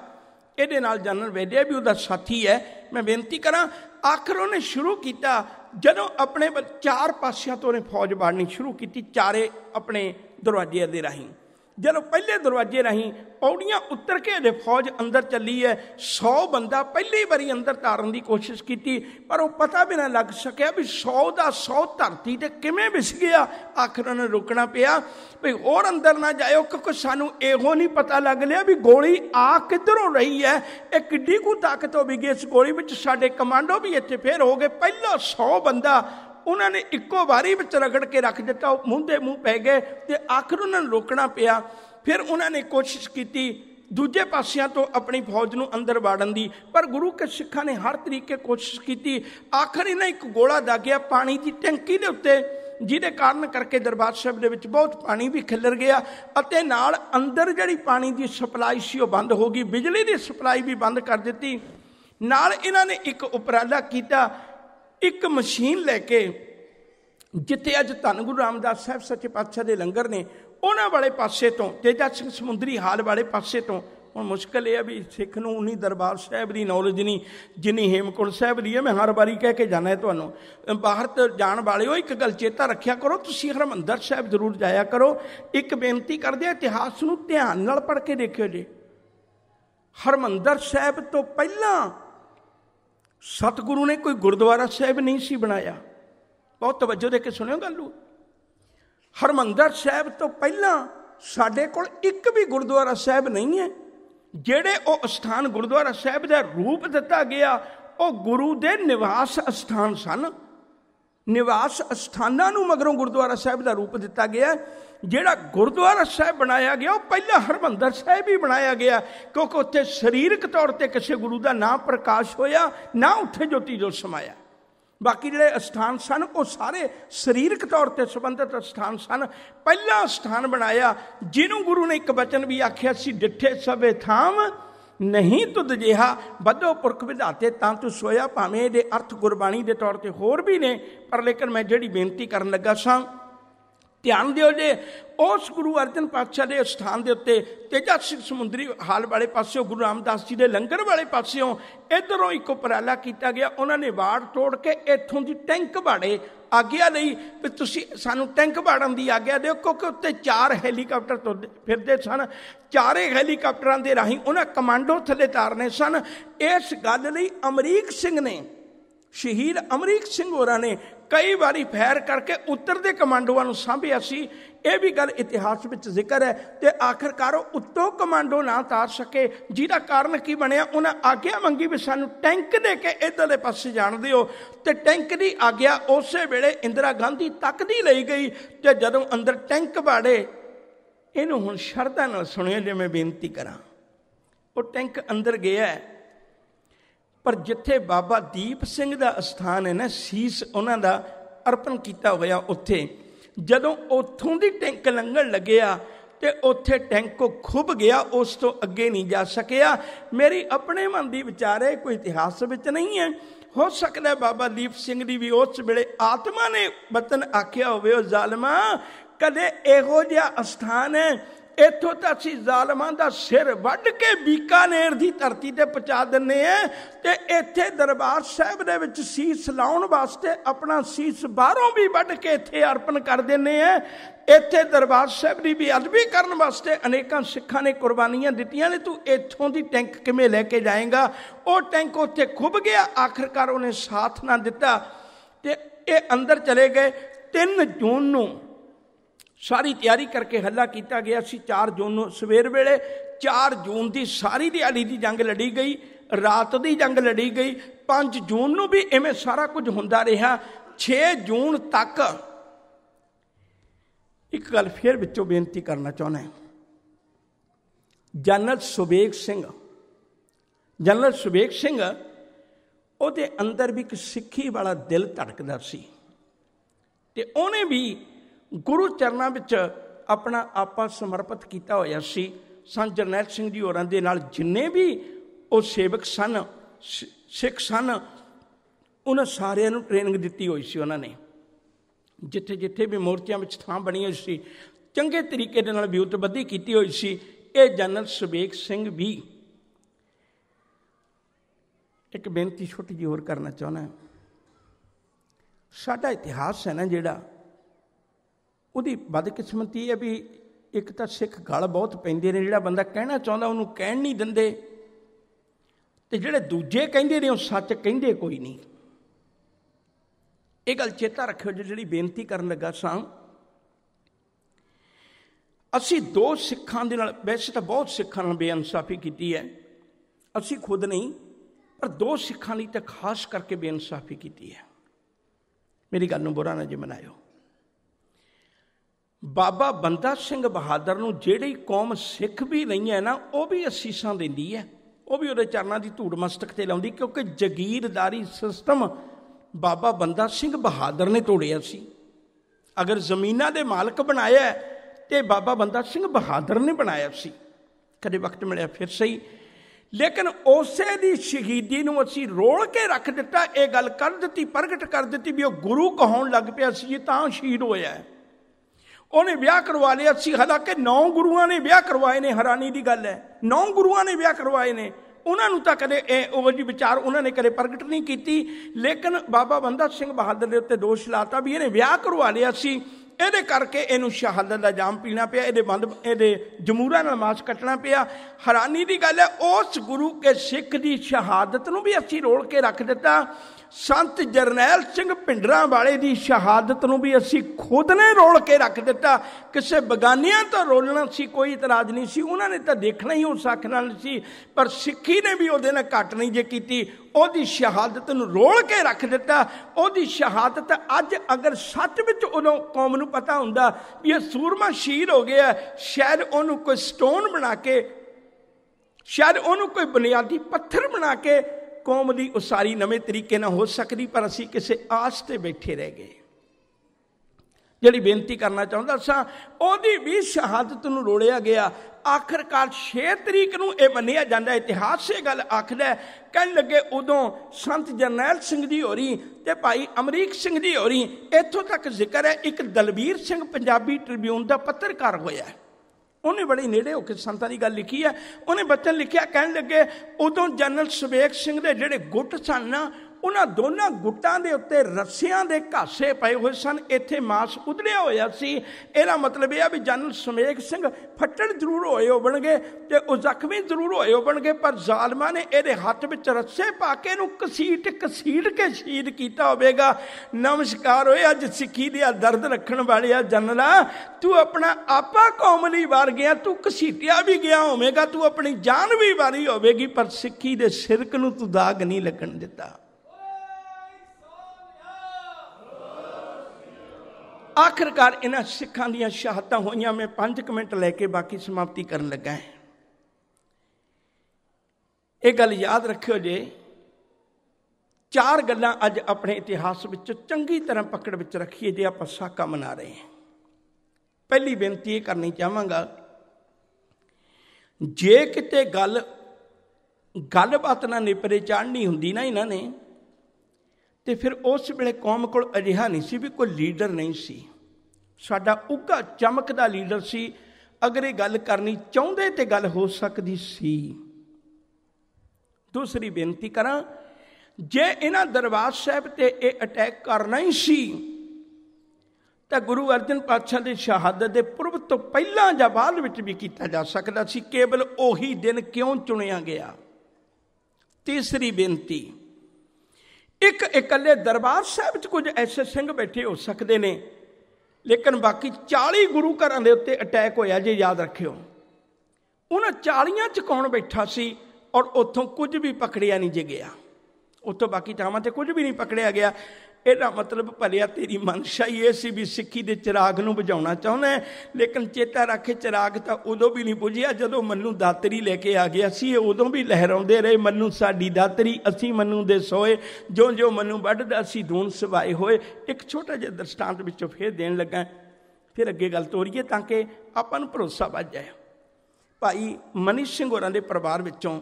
ਇਹਦੇ ਨਾਲ ਜਨਰਲ ਵੇਦਿਆ ਵੀ ਉਹਦਾ ਸਾਥੀ ਹੈ ਮੈਂ ਬੇਨਤੀ ਕਰਾਂ ਆਖਰ ਉਹਨੇ ਸ਼ੁਰੂ ਕੀਤਾ ਜਦੋਂ ਆਪਣੇ ਚਾਰ ਪਾਸਿਆਂ ਤੋਂ ਨੇ ਫੌਜ ਬਾੜਨੀ ਸ਼ੁਰੂ ਕੀਤੀ ਚਾਰੇ ਆਪਣੇ ਦਰਵਾਜ਼ਿਆਂ ਦੇ ਰਾਹੀਂ ਜਦੋਂ ਪਹਿਲੇ ਦਰਵਾਜ਼ੇ ਰਾਹੀਂ ਪੌੜੀਆਂ ਉੱਤਰ ਕੇ ਦੇ ਫੌਜ ਅੰਦਰ ਚੱਲੀ ਹੈ 100 ਬੰਦਾ ਪਹਿਲੀ ਵਾਰੀ ਅੰਦਰ ਤਾਰਨ ਦੀ ਕੋਸ਼ਿਸ਼ ਕੀਤੀ ਪਰ ਉਹ ਪਤਾ ਵੀ ਨਾ ਲੱਗ ਸਕਿਆ ਵੀ 100 ਦਾ 100 ਧਰਤੀ ਤੇ ਕਿਵੇਂ ਵਿਸ ਗਿਆ ਆਖਰ ਨੂੰ ਰੁਕਣਾ ਪਿਆ ਵੀ ਹੋਰ ਅੰਦਰ ਨਾ ਜਾਇਓ ਕਿਉਂਕਿ ਸਾਨੂੰ ਇਹੋ ਨਹੀਂ ਪਤਾ ਲੱਗ ਲਿਆ ਵੀ ਗੋਲੀ ਆ ਕਿੱਧਰੋਂ ਰਹੀ ਹੈ ਇਹ ਕਿੱਡੀ ਕੁ ਤਾਕਤ ਹੋ ਵੀ ਗਈ ਇਸ ਗੋਲੀ ਵਿੱਚ ਸਾਡੇ ਕਮਾਂਡੋ ਵੀ ਇੱਥੇ ਫੇਰ ਹੋ ਗਏ ਪਹਿਲਾ 100 ਬੰਦਾ ਉਹਨਾਂ ਨੇ ਇੱਕੋ ਵਾਰੀ ਵਿੱਚ ਰਗੜ ਕੇ ਰੱਖ ਦਿੱਤਾ ਉਹ ਮੂੰਹ ਦੇ ਮੂੰਹ ਪੈ ਗਏ ਤੇ ਆਖਰ ਉਹਨਾਂ ਨੂੰ ਰੋਕਣਾ ਪਿਆ ਫਿਰ ਉਹਨਾਂ ਨੇ ਕੋਸ਼ਿਸ਼ ਕੀਤੀ ਦੂਜੇ ਪਾਸਿਆਂ ਤੋਂ ਆਪਣੀ ਫੌਜ ਨੂੰ ਅੰਦਰ ਵਾੜਨ ਦੀ ਪਰ ਗੁਰੂ ਕੇ ਸਿੱਖਾਂ ਨੇ ਹਰ ਤਰੀਕੇ ਕੋਸ਼ਿਸ਼ ਕੀਤੀ ਆਖਰ ਇਹਨਾਂ ਇੱਕ ਗੋਲਾ ਦਾਗਿਆ ਪਾਣੀ ਦੀ ਟੈਂਕੀ ਦੇ ਉੱਤੇ ਜਿਹਦੇ ਕਾਰਨ ਕਰਕੇ ਦਰਬਾਰ ਸਾਹਿਬ ਦੇ ਵਿੱਚ ਬਹੁਤ ਪਾਣੀ ਵੀ ਖਿਲਰ ਗਿਆ ਅਤੇ ਨਾਲ ਅੰਦਰ ਜਿਹੜੀ ਪਾਣੀ ਦੀ ਸਪਲਾਈ ਸੀ ਉਹ ਬੰਦ ਹੋ ਗਈ ਬਿਜਲੀ ਦੀ ਸਪਲਾਈ ਵੀ ਬੰਦ ਕਰ ਦਿੱਤੀ ਨਾਲ ਇਹਨਾਂ ਨੇ ਇੱਕ ਉਪਰਾਲਾ ਕੀਤਾ ਇੱਕ ਮਸ਼ੀਨ ਲੈ ਕੇ ਜਿੱਥੇ ਅੱਜ ਧੰਨ ਗੁਰੂ ਰਾਮਦਾਸ ਸਾਹਿਬ ਸੱਚੇ ਪਾਤਸ਼ਾਹ ਦੇ ਲੰਗਰ ਨੇ ਉਹਨਾਂ ਵਾਲੇ ਪਾਸੇ ਤੋਂ ਤੇਜਾ ਸਿੰਘ ਸਮੁੰਦਰੀ ਹਾਲ ਵਾਲੇ ਪਾਸੇ ਤੋਂ ਹੁਣ ਮੁਸ਼ਕਲ ਇਹ ਆ ਵੀ ਸਿੱਖ ਨੂੰ ਉਨੀ ਦਰਬਾਰ ਸਾਹਿਬ ਦੀ ਨੌਲੇਜ ਨਹੀਂ ਜਿੰਨੀ ਹੇਮਕੁਲ ਸਾਹਿਬ ਦੀ ਹੈ ਮੈਂ ਹਰ ਵਾਰੀ ਕਹਿ ਕੇ ਜਾਣਾ ਹੈ ਤੁਹਾਨੂੰ ਬਾਹਰ ਤੋਂ ਜਾਣ ਵਾਲਿਓ ਇੱਕ ਗੱਲ ਚੇਤਾ ਰੱਖਿਆ ਕਰੋ ਤੁਸੀਂ ਹਰਮੰਦਰ ਸਾਹਿਬ ਜ਼ਰੂਰ ਜਾਇਆ ਕਰੋ ਇੱਕ ਬੇਨਤੀ ਕਰਦੇ ਇਤਿਹਾਸ ਨੂੰ ਧਿਆਨ ਨਾਲ ਪੜ੍ਹ ਕੇ ਦੇਖਿਓ ਜੀ ਹਰਮੰਦਰ ਸਾਹਿਬ ਤੋਂ ਪਹਿਲਾਂ ਸਤਿਗੁਰੂ ਨੇ ਕੋਈ ਗੁਰਦੁਆਰਾ ਸਾਹਿਬ ਨਹੀਂ ਸੀ ਬਣਾਇਆ ਬਹੁਤ ਤਵੱਜੋ ਦੇ ਕੇ ਸੁਣਿਓ ਗੱਲ ਨੂੰ ਹਰਮੰਦਰ ਸਾਹਿਬ ਤੋਂ ਪਹਿਲਾਂ ਸਾਡੇ ਕੋਲ ਇੱਕ ਵੀ ਗੁਰਦੁਆਰਾ ਸਾਹਿਬ ਨਹੀਂ ਹੈ ਜਿਹੜੇ ਉਹ ਸਥਾਨ ਗੁਰਦੁਆਰਾ ਸਾਹਿਬ ਦਾ ਰੂਪ ਦਿੱਤਾ ਗਿਆ ਉਹ ਗੁਰੂ ਦੇ ਨਿਵਾਸ ਸਥਾਨ ਸਨ ਨਿਵਾਸ ਸਥਾਨਾਂ ਨੂੰ ਮਗਰੋਂ ਗੁਰਦੁਆਰਾ ਸਾਹਿਬ ਦਾ ਰੂਪ ਦਿੱਤਾ ਗਿਆ ਜਿਹੜਾ ਗੁਰਦੁਆਰਾ ਸਾਹਿਬ ਬਣਾਇਆ ਗਿਆ ਉਹ ਪਹਿਲਾ ਹਰਮੰਦਰ ਸਾਹਿਬ ਹੀ ਬਣਾਇਆ ਗਿਆ ਕਿਉਂਕਿ ਉੱਥੇ ਸਰੀਰਕ ਤੌਰ ਤੇ ਕਿਸੇ ਗੁਰੂ ਦਾ ਨਾਮ ਪ੍ਰਕਾਸ਼ ਹੋਇਆ ਨਾ ਉੱਥੇ ਜੋਤੀ ਜੋ ਸਮਾਇਆ ਬਾਕੀ ਜਿਹੜੇ ਸਥਾਨ ਸਨ ਉਹ ਸਾਰੇ ਸਰੀਰਕ ਤੌਰ ਤੇ ਸੰਬੰਧਿਤ ਸਥਾਨ ਸਨ ਪਹਿਲਾ ਸਥਾਨ ਬਣਾਇਆ ਜਿਹਨੂੰ ਗੁਰੂ ਨੇ ਇੱਕ ਬਚਨ ਵੀ ਆਖਿਆ ਸੀ ਡਿੱਠੇ ਸਭੇ ਥਾਮ ਨਹੀਂ ਤੁਧ ਜਿਹਾ ਬਦੋ ਪੁਰਖ ਵਿਧਾਤੇ ਤਾਂ ਤੂੰ ਸੋਇਆ ਭਾਵੇਂ ਇਹਦੇ ਅਰਥ ਗੁਰਬਾਣੀ ਦੇ ਤੌਰ ਤੇ ਹੋਰ ਵੀ ਨੇ ਪਰ ਲੇਕਿਨ ਮੈਂ ਜਿਹੜੀ ਬੇਨਤੀ ਕਰਨ ਲੱਗਾ ਸਾਂ ਧਿਆਨ ਦਿਓ ਜੇ ਉਸ ਗੁਰੂ ਅਰਜਨ ਪਾਤਸ਼ਾਹ ਦੇ ਸਥਾਨ ਦੇ ਉੱਤੇ ਤੇਜਾ ਸਿੰਘ ਸਮੁੰਦਰੀ ਹਾਲ ਵਾਲੇ ਪਾਸਿਓਂ ਗੁਰੂ ਰਾਮਦਾਸ ਜੀ ਦੇ ਲੰਗਰ ਵਾਲੇ ਪਾਸਿਓਂ ਇਧਰੋਂ ਇੱਕ ਉਪਰਾਲਾ ਕੀਤਾ ਗਿਆ ਉਹਨਾਂ ਨੇ ਬਾੜ ਤੋੜ ਕੇ ਇੱਥੋਂ ਦੀ ਟੈਂਕ ਬਾੜੇ ਆਗਿਆ ਲਈ ਵੀ ਤੁਸੀਂ ਸਾਨੂੰ ਟੈਂਕ ਬਾੜਨ ਦੀ ਆਗਿਆ ਦਿਓ ਕਿਉਂਕਿ ਉੱਤੇ ਚਾਰ ਹੈਲੀਕਾਪਟਰ ਫਿਰਦੇ ਸਨ ਚਾਰੇ ਹੈਲੀਕਾਪਟਰਾਂ ਦੇ ਰਾਹੀਂ ਉਹਨਾਂ ਕਮਾਂਡੋ ਥੱਲੇ ਤਾਰਨੇ ਸਨ ਇਸ ਗੱਲ ਲਈ ਅਮਰੀਕ ਸਿੰਘ ਨੇ ਸ਼ਹੀਦ ਅਮਰੀਕ ਸਿੰਘ ਹੋਰਾਂ ਨੇ ਕਈ ਵਾਰੀ ਫੈਰ ਕਰਕੇ ਉੱਤਰ ਦੇ ਕਮਾਂਡੋਆਂ ਨੂੰ ਸਾਂਭਿਆ ਸੀ ਇਹ ਵੀ ਗੱਲ ਇਤਿਹਾਸ ਵਿੱਚ ਜ਼ਿਕਰ ਹੈ ਤੇ ਆਖਰਕਾਰ ਉਹ ਉੱਤੋਂ ਕਮਾਂਡੋ ਨਾ ਤਾਰ ਸਕੇ ਜਿਹਦਾ ਕਾਰਨ ਕੀ ਬਣਿਆ ਉਹਨਾਂ ਆਗਿਆ ਮੰਗੀ ਵੀ ਸਾਨੂੰ ਟੈਂਕ ਦੇ ਕੇ ਇਧਰਲੇ ਪਾਸੇ ਜਾਣ ਦਿਓ ਤੇ ਟੈਂਕ ਦੀ ਆਗਿਆ ਉਸੇ ਵੇਲੇ ਇੰਦਰਾ ਗਾਂਧੀ ਤੱਕ ਦੀ ਲਈ ਗਈ ਤੇ ਜਦੋਂ ਅੰਦਰ ਟੈਂਕ ਬਾੜੇ ਇਹਨੂੰ ਹੁਣ ਸ਼ਰਧਾ ਨਾਲ ਸੁਣਿਓ ਜਿਵੇਂ ਬੇਨਤੀ ਕਰਾਂ ਉਹ ਟੈਂਕ ਅੰਦਰ ਗਿਆ ਪਰ ਜਿੱਥੇ ਬਾਬਾ ਦੀਪ ਸਿੰਘ ਦਾ ਸਥਾਨ ਹੈ ਨਾ ਸੀਸ ਉਹਨਾਂ ਦਾ ਅਰਪਣ ਕੀਤਾ ਹੋਇਆ ਉੱਥੇ ਜਦੋਂ ਉੱਥੋਂ ਦੀ ਟੈਂਕ ਲੰਘਣ ਲੱਗਿਆ ਤੇ ਉੱਥੇ ਟੈਂਕੋ ਖੁੱਭ ਗਿਆ ਉਸ ਤੋਂ ਅੱਗੇ ਨਹੀਂ ਜਾ ਸਕਿਆ ਮੇਰੀ ਆਪਣੇ ਮਨ ਦੀ ਵਿਚਾਰੇ ਕੋਈ ਇਤਿਹਾਸ ਵਿੱਚ ਨਹੀਂ ਹੈ ਹੋ ਸਕਦਾ ਬਾਬਾ ਦੀਪ ਸਿੰਘ ਦੀ ਵੀ ਉਸ ਵੇਲੇ ਆਤਮਾ ਨੇ ਬਤਨ ਆਖਿਆ ਹੋਵੇ ਉਹ ਜ਼ਾਲਮਾ ਕਦੇ ਇਹੋ ਜਿਹਾ ਸਥਾਨ ਹੈ ਇੱਥੋਂ ਤਾਂ ਅਸੀਂ ਜ਼ਾਲਮਾਂ ਦਾ ਸਿਰ ਵੱਢ ਕੇ ਬੀਕਾਨੇਰ ਦੀ ਧਰਤੀ ਤੇ ਪਹੁੰਚਾ ਦਿੰਨੇ ਆ ਤੇ ਇੱਥੇ ਦਰਬਾਰ ਸਾਹਿਬ ਦੇ ਵਿੱਚ ਸੀਸ ਲਾਉਣ ਵਾਸਤੇ ਆਪਣਾ ਸੀਸ ਬਾਹਰੋਂ ਵੀ ਵੱਢ ਕੇ ਇੱਥੇ ਅਰਪਣ ਕਰ ਦਿੰਨੇ ਆ ਇੱਥੇ ਦਰਬਾਰ ਸਾਹਿਬ ਦੀ ਵੀ ਅਦਬੀ ਕਰਨ ਵਾਸਤੇ ਅਨੇਕਾਂ ਸਿੱਖਾਂ ਨੇ ਕੁਰਬਾਨੀਆਂ ਦਿੱਤੀਆਂ ਨੇ ਤੂੰ ਇੱਥੋਂ ਦੀ ਟੈਂਕ ਕਿਵੇਂ ਲੈ ਕੇ ਜਾਏਗਾ ਉਹ ਟੈਂਕ ਉੱਥੇ ਖੁੱਭ ਗਿਆ ਆਖਰਕਾਰ ਉਹਨੇ ਸਾਥ ਨਾ ਦਿੱਤਾ ਤੇ ਇਹ ਅੰਦਰ ਚਲੇ ਗਏ 3 ਜੂਨ ਨੂੰ ਸਾਰੀ ਤਿਆਰੀ ਕਰਕੇ ਹੱਲਾ ਕੀਤਾ ਗਿਆ ਸੀ 4 ਜੂਨ ਨੂੰ ਸਵੇਰ ਵੇਲੇ 4 ਜੂਨ ਦੀ ਸਾਰੀ ਦਿਹਾੜੀ ਦੀ ਜੰਗ ਲੜੀ ਗਈ ਰਾਤ ਦੀ ਜੰਗ ਲੜੀ ਗਈ 5 ਜੂਨ ਨੂੰ ਵੀ ਐਵੇਂ ਸਾਰਾ ਕੁਝ ਹੁੰਦਾ ਰਿਹਾ 6 ਜੂਨ ਤੱਕ ਇੱਕ ਗੱਲ ਫੇਰ ਵਿੱਚੋਂ ਬੇਨਤੀ ਕਰਨਾ ਚਾਹੁੰਦਾ ਹਾਂ ਜਨਰਲ ਸੁਬੇਗ ਸਿੰਘ ਜਨਰਲ ਸੁਬੇਗ ਸਿੰਘ ਉਹਦੇ ਅੰਦਰ ਵੀ ਇੱਕ ਸਿੱਖੀ ਵਾਲਾ ਦਿਲ ਧੜਕਦਾ ਸੀ ਤੇ ਉਹਨੇ ਵੀ ਗੁਰੂ ਚਰਨਾਂ ਵਿੱਚ ਆਪਣਾ ਆਪਾ ਸਮਰਪਿਤ ਕੀਤਾ ਹੋਇਆ ਸੀ ਸੰਤ ਜਰਨੈਲ ਸਿੰਘ ਜੀ ਹੋਰਾਂ ਦੇ ਨਾਲ ਜਿੰਨੇ ਵੀ ਉਹ ਸੇਵਕ ਸਨ ਸਿੱਖ ਸਨ ਉਹਨਾਂ ਸਾਰਿਆਂ ਨੂੰ ਟ੍ਰੇਨਿੰਗ ਦਿੱਤੀ ਹੋਈ ਸੀ ਉਹਨਾਂ ਨੇ ਜਿੱਥੇ ਜਿੱਥੇ ਵੀ ਮੂਰਤੀਆਂ ਵਿੱਚ ਥਾਂ ਬਣੀ ਹੋਈ ਸੀ ਚੰਗੇ ਤਰੀਕੇ ਦੇ ਨਾਲ ਵਿਉਤਬੱਧੀ ਕੀਤੀ ਹੋਈ ਸੀ ਇਹ ਜਨਰਲ ਸੁਬੇਕ ਸਿੰਘ ਵੀ ਇੱਕ ਬੇਨਤੀ ਛੋਟੀ ਜਿਹੀ ਹੋਰ ਕਰਨਾ ਚਾਹੁੰਦਾ ਸਾਡਾ ਇਤਿਹਾਸ ਹੈ ਨਾ ਜਿਹੜਾ ਉਹਦੀ ਬਦਕਿਸਮਤੀ ਹੈ ਵੀ ਇੱਕ ਤਾਂ ਸਿੱਖ ਗਲ ਬਹੁਤ ਪੈਂਦੇ ਨੇ ਜਿਹੜਾ ਬੰਦਾ ਕਹਿਣਾ ਚਾਹੁੰਦਾ ਉਹਨੂੰ ਕਹਿਣ ਨਹੀਂ ਦਿੰਦੇ ਤੇ ਜਿਹੜੇ ਦੂਜੇ ਕਹਿੰਦੇ ਨੇ ਉਹ ਸੱਚ ਕਹਿੰਦੇ ਕੋਈ ਨਹੀਂ ਇਹ ਗੱਲ ਚੇਤਾ ਰੱਖਿਓ ਜਿਹੜੀ ਬੇਨਤੀ ਕਰਨ ਲੱਗਾ ਸਾਂ ਅਸੀਂ ਦੋ ਸਿੱਖਾਂ ਦੇ ਨਾਲ ਵੈਸੇ ਤਾਂ ਬਹੁਤ ਸਿੱਖਾਂ ਨਾਲ ਬੇਇਨਸਾਫੀ ਕੀਤੀ ਹੈ ਅਸੀਂ ਖੁਦ ਨਹੀਂ ਪਰ ਦੋ ਸਿੱਖਾਂ ਲਈ ਤਾਂ ਖਾਸ ਕਰਕੇ ਬੇਇਨਸਾਫੀ ਕੀਤੀ ਹੈ ਮੇਰੀ ਗੱਲ ਨੂੰ ਬੁਰਾ ਨਾ ਜਿਮਨਾਇਓ ਮਨਾਇਓ ਬਾਬਾ ਬੰਦਾ ਸਿੰਘ ਬਹਾਦਰ ਨੂੰ ਜਿਹੜੀ ਕੌਮ ਸਿੱਖ ਵੀ ਨਹੀਂ ਹੈ ਨਾ ਉਹ ਵੀ ਅਸੀਸਾਂ ਦਿੰਦੀ ਹੈ ਉਹ ਵੀ ਉਹਦੇ ਚਰਨਾਂ ਦੀ ਧੂੜ ਮਸਤਕ ਤੇ ਲਾਉਂਦੀ ਕਿਉਂਕਿ ਜਗੀਰਦਾਰੀ ਸਿਸਟਮ ਬਾਬਾ ਬੰਦਾ ਸਿੰਘ ਬਹਾਦਰ ਨੇ ਤੋੜਿਆ ਸੀ ਅਗਰ ਜ਼ਮੀਨਾਂ ਦੇ ਮਾਲਕ ਬਣਾਇਆ ਤੇ ਬਾਬਾ ਬੰਦਾ ਸਿੰਘ ਬਹਾਦਰ ਨੇ ਬਣਾਇਆ ਸੀ ਕਦੇ ਵਕਤ ਮਿਲਿਆ ਫਿਰ ਸਹੀ ਲੇਕਿਨ ਉਸੇ ਦੀ ਸ਼ਹੀਦੀ ਨੂੰ ਅਸੀਂ ਰੋਲ ਕੇ ਰੱਖ ਦਿੱਤਾ ਇਹ ਗੱਲ ਕਰ ਦਿੱਤੀ ਪ੍ਰਗਟ ਕਰ ਦਿੱਤੀ ਵੀ ਉਹ ਗੁਰੂ ਕਹਾਉਣ ਲੱਗ ਪਿਆ ਸੀ ਤਾਂ ਸ਼ਹੀਦ ਹੋਇਆ ਹੈ ਉਹਨੇ ਵਿਆਹ ਕਰਵਾ ਲਿਆ ਸੀ ਹਾਲਾਂਕਿ ਨੌ ਗੁਰੂਆਂ ਨੇ ਵਿਆਹ ਕਰਵਾਏ ਨੇ ਹੈਰਾਨੀ ਦੀ ਗੱਲ ਹੈ ਨੌ ਗੁਰੂਆਂ ਨੇ ਵਿਆਹ ਕਰਵਾਏ ਨੇ ਉਹਨਾਂ ਨੂੰ ਤਾਂ ਕਦੇ ਇਹ ਉਹ ਜੀ ਵਿਚਾਰ ਉਹਨਾਂ ਨੇ ਕਦੇ ਪ੍ਰਗਟ ਨਹੀਂ ਕੀਤੀ ਲੇਕਿਨ ਬਾਬਾ ਬੰਦਾ ਸਿੰਘ ਬਹਾਦਰ ਦੇ ਉੱਤੇ ਦੋਸ਼ ਲਾਤਾ ਵੀ ਇਹਨੇ ਵਿਆਹ ਕਰਵਾ ਲਿਆ ਸੀ ਇਹਦੇ ਕਰਕੇ ਇਹਨੂੰ ਸ਼ਹਾਦਤ ਦਾ ਜਾਮ ਪੀਣਾ ਪਿਆ ਇਹਦੇ ਬੰਦ ਇਹਦੇ ਜਮੂਰਾ ਨਾਲ ਮਾਸ ਕੱਟਣਾ ਪਿਆ ਹੈਰਾਨੀ ਦੀ ਗੱਲ ਹੈ ਉਸ ਗੁਰੂ ਕੇ ਸਿੱਖ ਦੀ ਸ਼ਹਾਦਤ ਨੂੰ ਵੀ ਅਸੀਂ ਰੋਲ ਕੇ ਰੱਖ ਦਿੱਤਾ ਸੰਤ ਜਰਨੈਲ ਸਿੰਘ ਭਿੰਡਰਾਂ ਵਾਲੇ ਦੀ ਸ਼ਹਾਦਤ ਨੂੰ ਵੀ ਅਸੀਂ ਖੁਦ ਨੇ ਰੋਲ ਕੇ ਰੱਖ ਦਿੱਤਾ ਕਿਸੇ ਬਗਾਨਿਆਂ ਤੋਂ ਰੋਲਣਾ ਸੀ ਕੋਈ ਇਤਰਾਜ਼ ਨਹੀਂ ਸੀ ਉਹਨਾਂ ਨੇ ਤਾਂ ਦੇਖਣਾ ਹੀ ਹੋ ਅੱਖ ਨਾਲ ਸੀ ਪਰ ਸਿੱਖੀ ਨੇ ਵੀ ਉਹਦੇ ਨਾਲ ਘਟ ਨਹੀਂ ਜੇ ਕੀਤੀ ਉਹਦੀ ਸ਼ਹਾਦਤ ਨੂੰ ਰੋਲ ਕੇ ਰੱਖ ਦਿੱਤਾ ਉਹਦੀ ਸ਼ਹਾਦਤ ਅੱਜ ਅਗਰ ਸੱਚ ਵਿੱਚ ਉਹਨੂੰ ਕੌਮ ਨੂੰ ਪਤਾ ਹੁੰਦਾ ਵੀ ਇਹ ਸੂਰਮਾ ਸ਼ੀਰ ਹੋ ਗਿਆ ਸ਼ਾਇਦ ਉਹਨੂੰ ਕੋਈ ਸਟੋਨ ਬਣਾ ਕੇ ਸ਼ਾਇਦ ਉਹਨੂੰ ਕੋਈ ਬੁਨਿਆਦੀ ਪੱਥਰ ਬਣਾ ਕੇ ਕੌਮ ਦੀ ਉਸਾਰੀ ਨਵੇਂ ਤਰੀਕੇ ਨਾਲ ਹੋ ਸਕਦੀ ਪਰ ਅਸੀਂ ਕਿਸੇ ਆਸ ਤੇ ਬੈਠੇ ਰਹਿ ਗਏ ਜਿਹੜੀ ਬੇਨਤੀ ਕਰਨਾ ਚਾਹੁੰਦਾ ਸਾਂ ਉਹਦੀ ਵੀ ਸ਼ਹਾਦਤ ਨੂੰ ਰੋਲਿਆ ਗਿਆ ਆਖਰਕਾਰ 6 ਤਰੀਕ ਨੂੰ ਇਹ ਮੰਨਿਆ ਜਾਂਦਾ ਇਤਿਹਾਸ ਇਹ ਗੱਲ ਆਖਦਾ ਕਹਿਣ ਲੱਗੇ ਉਦੋਂ ਸੰਤ ਜਰਨੈਲ ਸਿੰਘ ਦੀ ਹੋਰੀ ਤੇ ਭਾਈ ਅਮਰੀਕ ਸਿੰਘ ਦੀ ਹੋਰੀ ਇੱਥੋਂ ਤੱਕ ਜ਼ਿਕਰ ਹੈ ਇੱਕ ਦਲਬੀਰ ਸਿੰਘ ਪੰਜਾਬੀ ਟ੍ਰਿਬਿਊਨ ਦਾ ਪੱਤਰਕਾਰ ਹੋਇਆ ਹੈ ਉਹਨੇ ਬੜੀ ਨੇੜੇ ਹੋ ਕੇ ਸੰਤਾਂ ਦੀ ਗੱਲ ਲਿਖੀ ਹੈ ਉਹਨੇ ਬਚਨ ਲਿਖਿਆ ਕਹਿਣ ਲੱਗੇ ਉਦੋਂ ਜਨਰਲ ਸੁਬੇਖ ਸਿੰਘ ਦੇ ਜਿਹੜੇ ਗੁੱਟ ਸਨ ਨਾ ਉਹਨਾਂ ਦੋਨਾਂ ਗੁੱਟਾਂ ਦੇ ਉੱਤੇ ਰੱਸਿਆਂ ਦੇ ਘਾਸੇ ਪਏ ਹੋਏ ਸਨ ਇੱਥੇ ਮਾਸ ਉਧੜਿਆ ਹੋਇਆ ਸੀ ਇਹਦਾ ਮਤਲਬ ਇਹ ਆ ਵੀ ਜਨਰਲ ਸਮੇਖ ਸਿੰਘ ਫੱਟੜ ਜ਼ਰੂਰ ਹੋਏ ਹੋਣਗੇ ਤੇ ਉਹ ਜ਼ਖਮੀ ਜ਼ਰੂਰ ਹੋਏ ਹੋਣਗੇ ਪਰ ਜ਼ਾਲਮਾਂ ਨੇ ਇਹਦੇ ਹੱਥ ਵਿੱਚ ਰੱਸੇ ਪਾ ਕੇ ਇਹਨੂੰ ਕਸੀਟ ਕਸੀਟ ਕੇ ਸ਼ਹੀਦ ਕੀਤਾ ਹੋਵੇਗਾ ਨਮਸਕਾਰ ਹੋਏ ਅੱਜ ਸਿੱਖੀ ਦੇ ਦਰਦ ਰੱਖਣ ਵਾਲਿਆ ਜਨਰਲਾ ਤੂੰ ਆਪਣਾ ਆਪਾ ਕੌਮ ਲਈ ਵਾਰ ਗਿਆ ਤੂੰ ਕਸੀਟਿਆ ਵੀ ਗਿਆ ਹੋਵੇਗਾ ਤੂੰ ਆਪਣੀ ਜਾਨ ਵੀ ਵਾਰੀ ਹੋਵੇਗੀ ਪਰ ਸਿੱਖੀ ਦੇ ਸਿਰਕ ਨੂੰ ਤੂੰ ਦਾਗ ਨਹੀਂ ਲੱਗਣ ਦਿੱਤਾ ਆਖਰਕਾਰ ਇਹਨਾਂ ਸਿੱਖਾਂ ਦੀਆਂ ਸ਼ਹਾਦਤਾਂ ਹੋਈਆਂ ਮੈਂ 5 ਮਿੰਟ ਲੈ ਕੇ ਬਾਕੀ ਸਮਾਪਤੀ ਕਰਨ ਲੱਗਾ ਹਾਂ ਇਹ ਗੱਲ ਯਾਦ ਰੱਖਿਓ ਜੇ ਚਾਰ ਗੱਲਾਂ ਅੱਜ ਆਪਣੇ ਇਤਿਹਾਸ ਵਿੱਚ ਚੰਗੀ ਤਰ੍ਹਾਂ ਪਕੜ ਵਿੱਚ ਰੱਖੀਏ ਜੇ ਆਪਾਂ ਸਾਕਾ ਮਨਾ ਰਹੇ ਹਾਂ ਪਹਿਲੀ ਬੇਨਤੀ ਇਹ ਕਰਨੀ ਚਾਹਾਂਗਾ ਜੇ ਕਿਤੇ ਗੱਲ ਗੱਲਬਾਤ ਨਾ ਨਿਪਰੇ ਚਾੜਨੀ ਹੁੰਦੀ ਨਾ ਇਹਨਾਂ ਨੇ ਤੇ ਫਿਰ ਉਸ ਵੇਲੇ ਕੌਮ ਕੋਲ ਅਜਿਹਾ ਨਹੀਂ ਸੀ ਵੀ ਕੋਈ ਲੀਡਰ ਨਹੀਂ ਸੀ ਸਾਡਾ ਉੱਗਾ ਚਮਕਦਾ ਲੀਡਰ ਸੀ ਅਗਰ ਇਹ ਗੱਲ ਕਰਨੀ ਚਾਹੁੰਦੇ ਤੇ ਗੱਲ ਹੋ ਸਕਦੀ ਸੀ ਦੂਸਰੀ ਬੇਨਤੀ ਕਰਾਂ ਜੇ ਇਹਨਾਂ ਦਰਬਾਰ ਸਾਹਿਬ ਤੇ ਇਹ ਅਟੈਕ ਕਰਨਾ ਹੀ ਸੀ ਤਾਂ ਗੁਰੂ ਅਰਜਨ ਪਾਤਸ਼ਾਹ ਦੀ ਸ਼ਹਾਦਤ ਦੇ ਪੁਰਬ ਤੋਂ ਪਹਿਲਾਂ ਜਾਂ ਬਾਅਦ ਵਿੱਚ ਵੀ ਕੀਤਾ ਜਾ ਸਕਦਾ ਸੀ ਕੇਵਲ ਉਹੀ ਦਿਨ ਕਿਉਂ ਚੁਣਿਆ ਗਿਆ ਤੀਸਰੀ ਬੇਨਤੀ ਇੱਕ ਇਕੱਲੇ ਦਰਬਾਰ ਸਾਹਿਬ 'ਚ ਕੁਝ ਐਸੇ ਸਿੰਘ ਬੈਠੇ ਹੋ ਸਕਦੇ ਨੇ ਲੇਕਿਨ ਬਾਕੀ 40 ਗੁਰੂ ਘਰਾਂ ਦੇ ਉੱਤੇ ਅਟੈਕ ਹੋਇਆ ਜੇ ਯਾਦ ਰੱਖਿਓ ਉਹਨਾਂ 40ਾਂ 'ਚ ਕੌਣ ਬੈਠਾ ਸੀ ਔਰ ਉੱਥੋਂ ਕੁਝ ਵੀ ਪਕੜਿਆ ਨਹੀਂ ਜੇ ਗਿਆ ਉੱਥੋਂ ਬਾਕੀ ਥਾਵਾਂ ਤੇ ਕੁਝ ਵੀ ਨਹੀਂ ਪਕੜਿਆ ਗਿਆ ਇਹਦਾ ਮਤਲਬ ਭਲਿਆ ਤੇਰੀ ਮਨਸ਼ਾ ਹੀ ਇਹ ਸੀ ਵੀ ਸਿੱਖੀ ਦੇ ਚਿਰਾਗ ਨੂੰ ਬੁਝਾਉਣਾ ਚਾਹੁੰਦਾ ਲੇਕਿਨ ਚੇਤਾ ਰੱਖੇ ਚਿਰਾਗ ਤਾਂ ਉਦੋਂ ਵੀ ਨਹੀਂ ਬੁਝਿਆ ਜਦੋਂ ਮੰਨੂ ਦਾਤਰੀ ਲੈ ਕੇ ਆ ਗਿਆ ਸੀ ਇਹ ਉਦੋਂ ਵੀ ਲਹਿਰਾਉਂਦੇ ਰਹੇ ਮੰਨੂ ਸਾਡੀ ਦਾਤਰੀ ਅਸੀਂ ਮੰਨੂ ਦੇ ਸੋਏ ਜੋ ਜੋ ਮੰਨੂ ਵੱਢਦਾ ਸੀ ਦੂਨ ਸਵਾਏ ਹੋਏ ਇੱਕ ਛੋਟਾ ਜਿਹਾ ਦ੍ਰਿਸ਼ਟਾਂਤ ਵਿੱਚੋਂ ਫੇਰ ਦੇਣ ਲੱਗਾ ਫਿਰ ਅੱਗੇ ਗੱਲ ਤੋਰੀਏ ਤਾਂ ਕਿ ਆਪਾਂ ਨੂੰ ਭਰੋਸਾ ਵੱਜ ਜਾਏ ਭਾਈ ਮਨੀ ਸਿੰਘ ਹੋਰਾਂ ਦੇ ਪਰਿਵਾਰ ਵਿੱਚੋਂ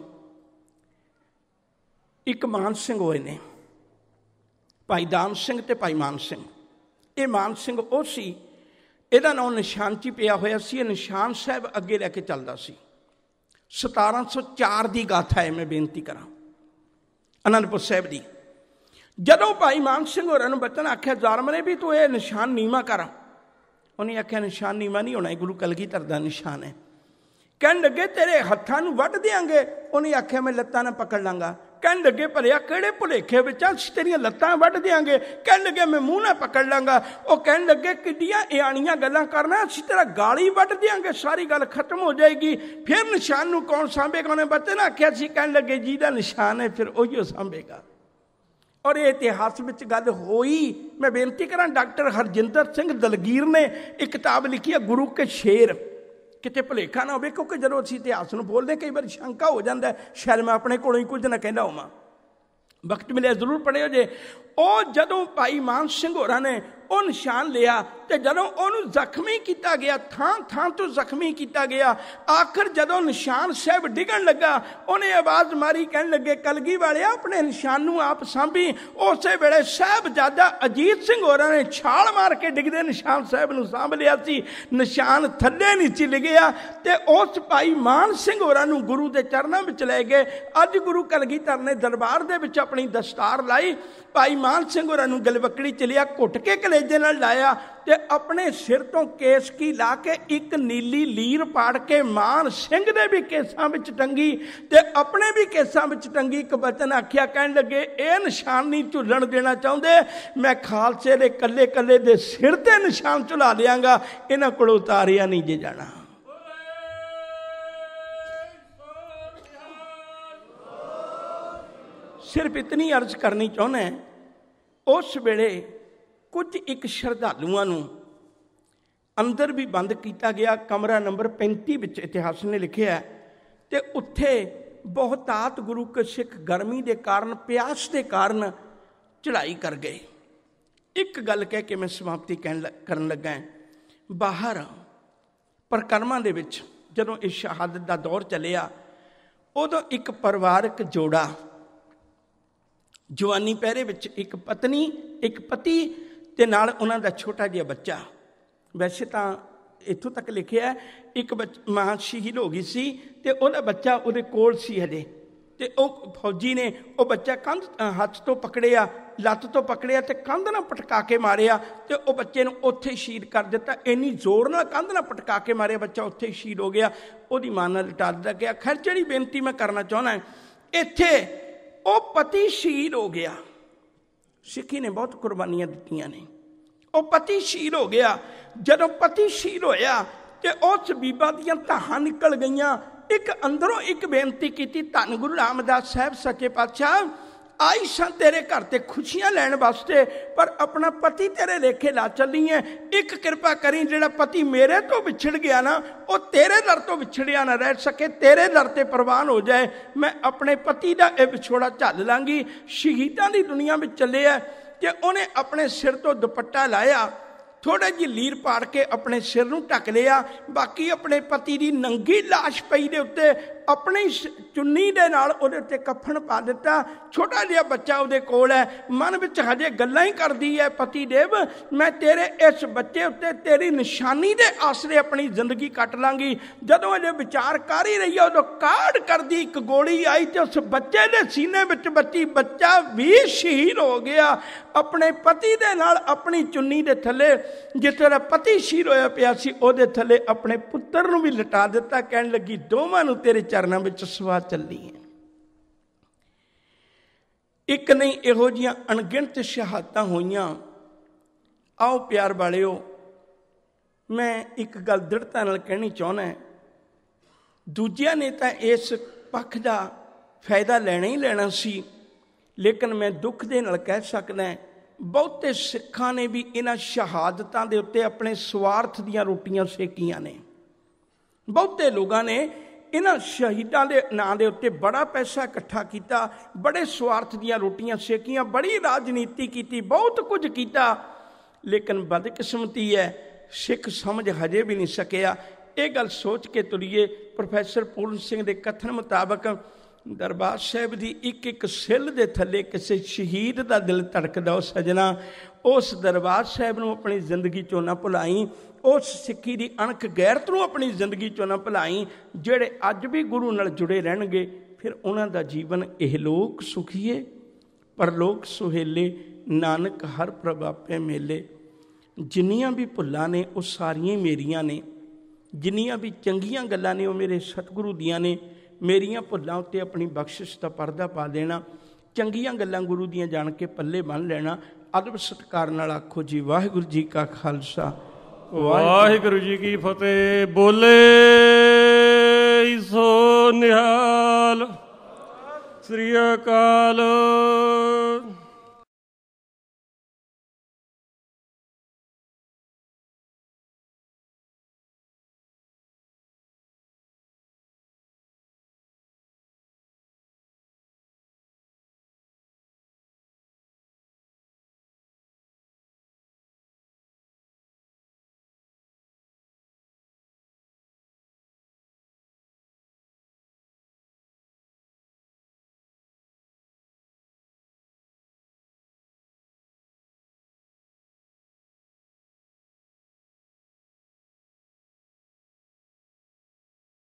ਇੱਕ ਮਾਨ ਸਿੰਘ ਹੋਏ ਨੇ ਭਾਈ ਦਾਨ ਸਿੰਘ ਤੇ ਭਾਈ ਮਾਨ ਸਿੰਘ ਇਹ ਮਾਨ ਸਿੰਘ ਉਹ ਸੀ ਇਹਦਾ ਨਾਮ ਨਿਸ਼ਾਨਚੀ ਪਿਆ ਹੋਇਆ ਸੀ ਇਹ ਨਿਸ਼ਾਨ ਸਾਹਿਬ ਅੱਗੇ ਲੈ ਕੇ ਚੱਲਦਾ ਸੀ 1704 ਦੀ ਗਾਥਾ ਹੈ ਮੈਂ ਬੇਨਤੀ ਕਰਾਂ ਅਨੰਦਪੁਰ ਸਾਹਿਬ ਦੀ ਜਦੋਂ ਭਾਈ ਮਾਨ ਸਿੰਘ ਹੋਰਾਂ ਨੂੰ ਬਚਨ ਆਖਿਆ ਜ਼ਾਰਮ ਨੇ ਵੀ ਤੂੰ ਇਹ ਨਿਸ਼ਾਨ ਨੀਮਾ ਕਰ ਉਹਨੇ ਆਖਿਆ ਨਿਸ਼ਾਨ ਨੀਮਾ ਨਹੀਂ ਹੋਣਾ ਇਹ ਗੁਰੂ ਕਲਗੀ ਤਰਦਾ ਨਿਸ਼ਾਨ ਹੈ ਕਹਿਣ ਲੱਗੇ ਤੇਰੇ ਹੱਥਾਂ ਨੂੰ ਵੱਢ ਦੇਾਂਗੇ ਉਹਨੇ ਆਖਿਆ ਮੈਂ ਲੱਤਾਂ ਨਾਲ ਪਕੜ ਲਾਂਗਾ ਕਹਿਣ ਲੱਗੇ ਭਲਿਆ ਕਿਹੜੇ ਭੁਲੇਖੇ ਵਿੱਚ ਆ ਤੇਰੀਆਂ ਲੱਤਾਂ ਵੱਢ ਦੇਾਂਗੇ ਕਹਿਣ ਲੱਗੇ ਮੈਂ ਮੂੰਹ ਨਾ ਪਕੜ ਲਾਂਗਾ ਉਹ ਕਹਿਣ ਲੱਗੇ ਕਿੱਡੀਆਂ ਇਆਣੀਆਂ ਗੱਲਾਂ ਕਰਨਾ ਅਸੀਂ ਤੇਰਾ ਗਾਲੀ ਵੱਢ ਦੇਾਂਗੇ ਸਾਰੀ ਗੱਲ ਖਤਮ ਹੋ ਜਾਏਗੀ ਫਿਰ ਨਿਸ਼ਾਨ ਨੂੰ ਕੌਣ ਸਾਂਭੇਗਾ ਉਹਨੇ ਬੱਚੇ ਨਾ ਆਖਿਆ ਸੀ ਕਹਿਣ ਲੱਗੇ ਜੀ ਦਾ ਨਿਸ਼ਾਨ ਹੈ ਫਿਰ ਉਹੀ ਸਾਂਭੇਗਾ ਔਰ ਇਹ ਇਤਿਹਾਸ ਵਿੱਚ ਗੱਲ ਹੋਈ ਮੈਂ ਬੇਨਤੀ ਕਰਾਂ ਡਾਕਟਰ ਹਰਜਿੰਦਰ ਸਿੰਘ ਦਲਗੀਰ ਨੇ ਇੱਕ ਕਿਤਾਬ ਲਿਖੀ ਹੈ ਗੁਰੂ ਕੇ ਸ਼ੇਰ ਕਿਤੇ ਭਲੇਖਾ ਨਾ ਹੋਵੇ ਕਿਉਂਕਿ ਜਦੋਂ ਅਸੀਂ ਇਤਿਹਾਸ ਨੂੰ ਬੋਲਦੇ ਕਈ ਵਾਰ ਸ਼ੰਕਾ ਹੋ ਜਾਂਦਾ ਸ਼ਾਇਦ ਮੈਂ ਆਪਣੇ ਕੋਲੋਂ ਹੀ ਕੁਝ ਨਾ ਕਹਿੰਦਾ ਹੋਵਾਂ ਵਕਤ ਮਿਲੇ ਜ਼ਰੂਰ ਪੜਿਓ ਜੇ ਉਹ ਜਦੋਂ ਭਾਈ ਮਾਨ ਸਿੰਘ ਹੋਰਾਂ ਨੇ ਉਹ ਨਿਸ਼ਾਨ ਲਿਆ ਤੇ ਜਦੋਂ ਉਹਨੂੰ ਜ਼ਖਮੀ ਕੀਤਾ ਗਿਆ ਥਾਂ ਥਾਂ ਤੋਂ ਜ਼ਖਮੀ ਕੀਤਾ ਗਿਆ ਆਖਰ ਜਦੋਂ ਨਿਸ਼ਾਨ ਸਾਹਿਬ ਡਿਗਣ ਲੱਗਾ ਉਹਨੇ ਆਵਾਜ਼ ਮਾਰੀ ਕਹਿਣ ਲੱਗੇ ਕਲਗੀ ਵਾਲਿਆ ਆਪਣੇ ਨਿਸ਼ਾਨ ਨੂੰ ਆਪ ਸਾਂਭੀ ਉਸੇ ਵੇਲੇ ਜਾਦਾ ਅਜੀਤ ਸਿੰਘ ਹੋਰਾਂ ਨੇ ਛਾਲ ਮਾਰ ਕੇ ਡਿੱਗਦੇ ਨਿਸ਼ਾਨ ਸਾਹਿਬ ਨੂੰ ਸਾਂਭ ਲਿਆ ਸੀ ਨਿਸ਼ਾਨ ਥੱਲੇ ਨੀਚੇ ਲਿਗਿਆ ਤੇ ਉਸ ਭਾਈ ਮਾਨ ਸਿੰਘ ਹੋਰਾਂ ਨੂੰ ਗੁਰੂ ਦੇ ਚਰਨਾਂ ਵਿੱਚ ਲੈ ਗਏ ਅੱਜ ਗੁਰੂ ਕਲਗੀਧਰ ਨੇ ਦਰਬਾਰ ਦੇ ਵਿੱਚ ਆਪਣੀ ਦਸਤਾਰ ਲਾਈ ਭਾਈ ਮਾਨ ਸਿੰਘ ਹੋਰਾਂ ਨੂੰ ਗਲਵਕੜੀ ਚ ਲਿਆ ਘੁੱਟ ਕੇ ਨੇਜੇ ਨਾਲ ਲਾਇਆ ਤੇ ਆਪਣੇ ਸਿਰ ਤੋਂ ਕੇਸ ਕੀ ਲਾ ਕੇ ਇੱਕ ਨੀਲੀ ਲੀਰ ਪਾੜ ਕੇ ਮਾਨ ਸਿੰਘ ਦੇ ਵੀ ਕੇਸਾਂ ਵਿੱਚ ਟੰਗੀ ਤੇ ਆਪਣੇ ਵੀ ਕੇਸਾਂ ਵਿੱਚ ਟੰਗੀ ਇੱਕ ਬਚਨ ਆਖਿਆ ਕਹਿਣ ਲੱਗੇ ਇਹ ਨਿਸ਼ਾਨ ਨਹੀਂ ਝੁੱਲਣ ਦੇਣਾ ਚਾਹੁੰਦੇ ਮੈਂ ਖਾਲਸੇ ਦੇ ਕੱਲੇ ਕੱਲੇ ਦੇ ਸਿਰ ਤੇ ਨਿਸ਼ਾਨ ਝੁਲਾ ਲਿਆਂਗਾ ਇਹਨਾਂ ਕੋਲ ਉਤਾਰਿਆ ਨਹੀਂ ਜੇ ਜਾਣਾ ਸਿਰਫ ਇਤਨੀ ਅਰਜ਼ ਕਰਨੀ ਚਾਹੁੰਦਾ ਉਸ ਵੇਲੇ ਕੁਝ ਇੱਕ ਸ਼ਰਧਾਲੂਆਂ ਨੂੰ ਅੰਦਰ ਵੀ ਬੰਦ ਕੀਤਾ ਗਿਆ ਕਮਰਾ ਨੰਬਰ 35 ਵਿੱਚ ਇਤਿਹਾਸ ਨੇ ਲਿਖਿਆ ਤੇ ਉੱਥੇ ਬਹੁਤਾਤ ਗੁਰੂ ਕੇ ਸਿੱਖ ਗਰਮੀ ਦੇ ਕਾਰਨ ਪਿਆਸ ਦੇ ਕਾਰਨ ਚੜਾਈ ਕਰ ਗਏ ਇੱਕ ਗੱਲ ਕਹਿ ਕੇ ਮੈਂ ਸਮਾਪਤੀ ਕਰਨ ਲੱਗਾ ਬਾਹਰ ਪਰਕਰਮਾਂ ਦੇ ਵਿੱਚ ਜਦੋਂ ਇਸ ਸ਼ਹਾਦਤ ਦਾ ਦੌਰ ਚੱਲਿਆ ਉਦੋਂ ਇੱਕ ਪਰਿਵਾਰਕ ਜੋੜਾ ਜਵਾਨੀ ਪਹਿਰੇ ਵਿੱਚ ਇੱਕ ਪਤਨੀ ਇੱਕ ਪਤੀ ਤੇ ਨਾਲ ਉਹਨਾਂ ਦਾ ਛੋਟਾ ਜਿਹਾ ਬੱਚਾ ਵੈਸੇ ਤਾਂ ਇੱਥੋਂ ਤੱਕ ਲਿਖਿਆ ਇੱਕ ਮਾਂ ਸ਼ਹੀਦ ਹੋ ਗਈ ਸੀ ਤੇ ਉਹਦਾ ਬੱਚਾ ਉਹਦੇ ਕੋਲ ਸੀ ਹਜੇ ਤੇ ਉਹ ਫੌਜੀ ਨੇ ਉਹ ਬੱਚਾ ਕੰਧ ਹੱਥ ਤੋਂ ਪਕੜਿਆ ਲੱਤ ਤੋਂ ਪਕੜਿਆ ਤੇ ਕੰਧ ਨਾਲ ਪਟਕਾ ਕੇ ਮਾਰਿਆ ਤੇ ਉਹ ਬੱਚੇ ਨੂੰ ਉੱਥੇ ਸ਼ਹੀਦ ਕਰ ਦਿੱਤਾ ਇੰਨੀ ਜ਼ੋਰ ਨਾਲ ਕੰਧ ਨਾਲ ਪਟਕਾ ਕੇ ਮਾਰਿਆ ਬੱਚਾ ਉੱਥੇ ਸ਼ਹੀਦ ਹੋ ਗਿਆ ਉਹਦੀ ਮਾਂ ਨਾਲ ਲਟਾ ਦਿੱਤਾ ਗਿਆ ਖਰਚੜੀ ਬੇਨਤੀ ਮੈਂ ਕਰਨਾ ਚਾਹੁੰਦਾ ਇੱਥੇ ਉਹ ਪਤੀ ਸ਼ਹੀਦ ਹੋ ਗਿਆ ਸਿੱਖੀ ਨੇ ਬਹੁਤ ਕੁਰਬਾਨੀਆਂ ਦਿੱਤੀਆਂ ਨੇ ਉਹ ਪਤੀ ਸ਼ੀਰ ਹੋ ਗਿਆ ਜਦੋਂ ਪਤੀ ਸ਼ੀਰ ਹੋਇਆ ਤੇ ਉਸ ਬੀਬਾ ਦੀਆਂ ਧਾਹਾਂ ਨਿਕਲ ਗਈਆਂ ਇੱਕ ਅੰਦਰੋਂ ਇੱਕ ਬੇਨਤੀ ਕੀਤੀ ਧੰਗੁਰੂ ਰਾਮਦਾਸ ਸਾਹਿਬ ਸੱਚੇ ਪਾਤਸ਼ਾਹ ਆਇਸ਼ਾ ਤੇਰੇ ਘਰ ਤੇ ਖੁਸ਼ੀਆਂ ਲੈਣ ਵਾਸਤੇ ਪਰ ਆਪਣਾ ਪਤੀ ਤੇਰੇ ਲੇਖੇ ਲਾ ਚੱਲੀ ਐ ਇੱਕ ਕਿਰਪਾ ਕਰੀ ਜਿਹੜਾ ਪਤੀ ਮੇਰੇ ਤੋਂ ਵਿਛੜ ਗਿਆ ਨਾ ਉਹ ਤੇਰੇ ਦਰ ਤੋਂ ਵਿਛੜਿਆ ਨਾ ਰਹਿ ਸਕੇ ਤੇਰੇ ਦਰ ਤੇ ਪ੍ਰਵਾਨ ਹੋ ਜਾਏ ਮੈਂ ਆਪਣੇ ਪਤੀ ਦਾ ਇਹ ਵਿਛੋੜਾ ਝੱਲ ਲਾਂਗੀ ਸ਼ਹੀਦਾਂ ਦੀ ਦੁਨੀਆ ਵਿੱਚ ਚੱਲੇ ਐ ਕਿ ਉਹਨੇ ਆਪਣੇ ਸਿਰ ਤੋਂ ਦੁਪੱਟਾ ਲਾਇਆ ਥੋੜਾ ਜਿਹਾ ਲੀਰ ਪਾੜ ਕੇ ਆਪਣੇ ਸਿਰ ਨੂੰ ਢੱਕ ਲਿਆ ਬਾਕੀ ਆਪਣੇ ਪਤੀ ਦੀ ਨੰਗੀ লাশ ਪਈ ਦੇ ਉੱਤੇ ਆਪਣੀ ਚੁੰਨੀ ਦੇ ਨਾਲ ਉਹਦੇ ਉੱਤੇ ਕਫਨ ਪਾ ਦਿੱਤਾ ਛੋਟਾ ਜਿਹਾ ਬੱਚਾ ਉਹਦੇ ਕੋਲ ਹੈ ਮਨ ਵਿੱਚ ਹਜੇ ਗੱਲਾਂ ਹੀ ਕਰਦੀ ਹੈ ਪਤੀ ਦੇਵ ਮੈਂ ਤੇਰੇ ਇਸ ਬੱਚੇ ਉੱਤੇ ਤੇਰੀ ਨਿਸ਼ਾਨੀ ਦੇ ਆਸਰੇ ਆਪਣੀ ਜ਼ਿੰਦਗੀ ਕੱਟ ਲਾਂਗੀ ਜਦੋਂ ਇਹ ਵਿਚਾਰ ਕਰ ਹੀ ਰਹੀ ਹੈ ਉਦੋਂ ਕਾੜ ਕਰਦੀ ਇੱਕ ਗੋਲੀ ਆਈ ਤੇ ਉਸ ਬੱਚੇ ਦੇ ਸੀਨੇ ਵਿੱਚ ਬੱਚੀ ਬੱਚਾ ਵੀ ਸ਼ਹੀਦ ਹੋ ਗਿਆ ਆਪਣੇ ਪਤੀ ਦੇ ਨਾਲ ਆਪਣੀ ਚੁੰਨੀ ਦੇ ਥੱਲੇ ਜੇ ਤੇਰਾ ਪਤੀ ਸ਼ੀਰ ਹੋਇਆ ਪਿਆ ਸੀ ਉਹਦੇ ਥੱਲੇ ਆਪਣੇ ਪੁੱਤਰ ਨੂੰ ਵੀ ਲਟਾ ਦਿੱਤਾ ਕਹਿਣ ਲੱਗੀ ਦੋਵਾਂ ਨੂੰ ਤੇਰੇ ਚਰਨਾਂ ਵਿੱਚ ਸਵਾ ਚੱਲੀ ਹੈ ਇੱਕ ਨਹੀਂ ਇਹੋ ਜੀਆਂ ਅਣਗਿਣਤ ਸ਼ਹਾਦਤਾਂ ਹੋਈਆਂ ਆਓ ਪਿਆਰ ਵਾਲਿਓ ਮੈਂ ਇੱਕ ਗੱਲ ਦ੍ਰਿੜਤਾ ਨਾਲ ਕਹਿਣੀ ਚਾਹੁੰਦਾ ਦੂਜਿਆਂ ਨੇ ਤਾਂ ਇਸ ਪੱਖ ਦਾ ਫਾਇਦਾ ਲੈਣਾ ਹੀ ਲੈਣਾ ਸੀ ਲੇਕਿਨ ਮੈਂ ਦੁੱਖ ਦੇ ਨਾਲ ਕਹਿ ਸਕਦਾ ਬਹੁਤੇ ਸਿੱਖਾਂ ਨੇ ਵੀ ਇਹਨਾਂ ਸ਼ਹਾਦਤਾਂ ਦੇ ਉੱਤੇ ਆਪਣੇ ਸਵਾਰਥ ਦੀਆਂ ਰੋਟੀਆਂ ਸੇਕੀਆਂ ਨੇ ਬਹੁਤੇ ਲੋਕਾਂ ਨੇ ਇਹਨਾਂ ਸ਼ਹੀਦਾਂ ਦੇ ਨਾਂ ਦੇ ਉੱਤੇ ਬੜਾ ਪੈਸਾ ਇਕੱਠਾ ਕੀਤਾ ਬੜੇ ਸਵਾਰਥ ਦੀਆਂ ਰੋਟੀਆਂ ਸੇਕੀਆਂ ਬੜੀ ਰਾਜਨੀਤੀ ਕੀਤੀ ਬਹੁਤ ਕੁਝ ਕੀਤਾ ਲੇਕਿਨ ਬਦਕਿਸਮਤੀ ਹੈ ਸਿੱਖ ਸਮਝ ਹਜੇ ਵੀ ਨਹੀਂ ਸਕਿਆ ਇਹ ਗੱਲ ਸੋਚ ਕੇ ਤੁਰੀਏ ਪ੍ਰੋਫੈਸਰ ਪੂਰਨ ਸਿੰਘ ਦੇ ਕਥਨ ਮੁਤਾਬਕ ਦਰਬਾਰ ਸਾਹਿਬ ਦੀ ਇੱਕ ਇੱਕ ਸਿੱਲ ਦੇ ਥੱਲੇ ਕਿਸੇ ਸ਼ਹੀਦ ਦਾ ਦਿਲ ਧੜਕਦਾ ਉਹ ਸਜਣਾ ਉਸ ਦਰਬਾਰ ਸਾਹਿਬ ਨੂੰ ਆਪਣੀ ਜ਼ਿੰਦਗੀ ਚੋਂ ਨਾ ਭੁਲਾਈ ਉਸ ਸਿੱਖੀ ਦੀ ਅਣਖ ਗੈਰਤ ਨੂੰ ਆਪਣੀ ਜ਼ਿੰਦਗੀ ਚੋਂ ਨਾ ਭੁਲਾਈ ਜਿਹੜੇ ਅੱਜ ਵੀ ਗੁਰੂ ਨਾਲ ਜੁੜੇ ਰਹਿਣਗੇ ਫਿਰ ਉਹਨਾਂ ਦਾ ਜੀਵਨ ਇਹ ਲੋਕ ਸੁਖੀਏ ਪਰਲੋਕ ਸੁਹੇਲੇ ਨਾਨਕ ਹਰ ਪ੍ਰਭ ਆਪੇ ਮੇਲੇ ਜਿੰਨੀਆਂ ਵੀ ਭੁੱਲਾਂ ਨੇ ਉਹ ਸਾਰੀਆਂ ਮੇਰੀਆਂ ਨੇ ਜਿੰਨੀਆਂ ਵੀ ਚੰਗੀਆਂ ਗੱਲਾਂ ਨੇ ਉਹ ਮੇਰੇ ਸਤਿਗੁਰੂ ਦੀਆਂ ਨੇ ਮੇਰੀਆਂ ਭੁੱਲਾਂ ਉੱਤੇ ਆਪਣੀ ਬਖਸ਼ਿਸ਼ ਦਾ ਪਰਦਾ ਪਾ ਦੇਣਾ ਚੰਗੀਆਂ ਗੱਲਾਂ ਗੁਰੂ ਦੀਆਂ ਜਾਣ ਕੇ ਪੱਲੇ ਬੰਨ ਲੈਣਾ ਅਦਬ ਸਤਕਾਰ ਨਾਲ ਆਖੋ ਜੀ ਵਾਹਿਗੁਰੂ ਜੀ ਕਾ ਖਾਲਸਾ ਵਾਹਿਗੁਰੂ ਜੀ ਕੀ ਫਤਿਹ ਬੋਲੇ ਸੋ ਨਿਹਾਲ ਸ੍ਰੀ ਅਕਾਲ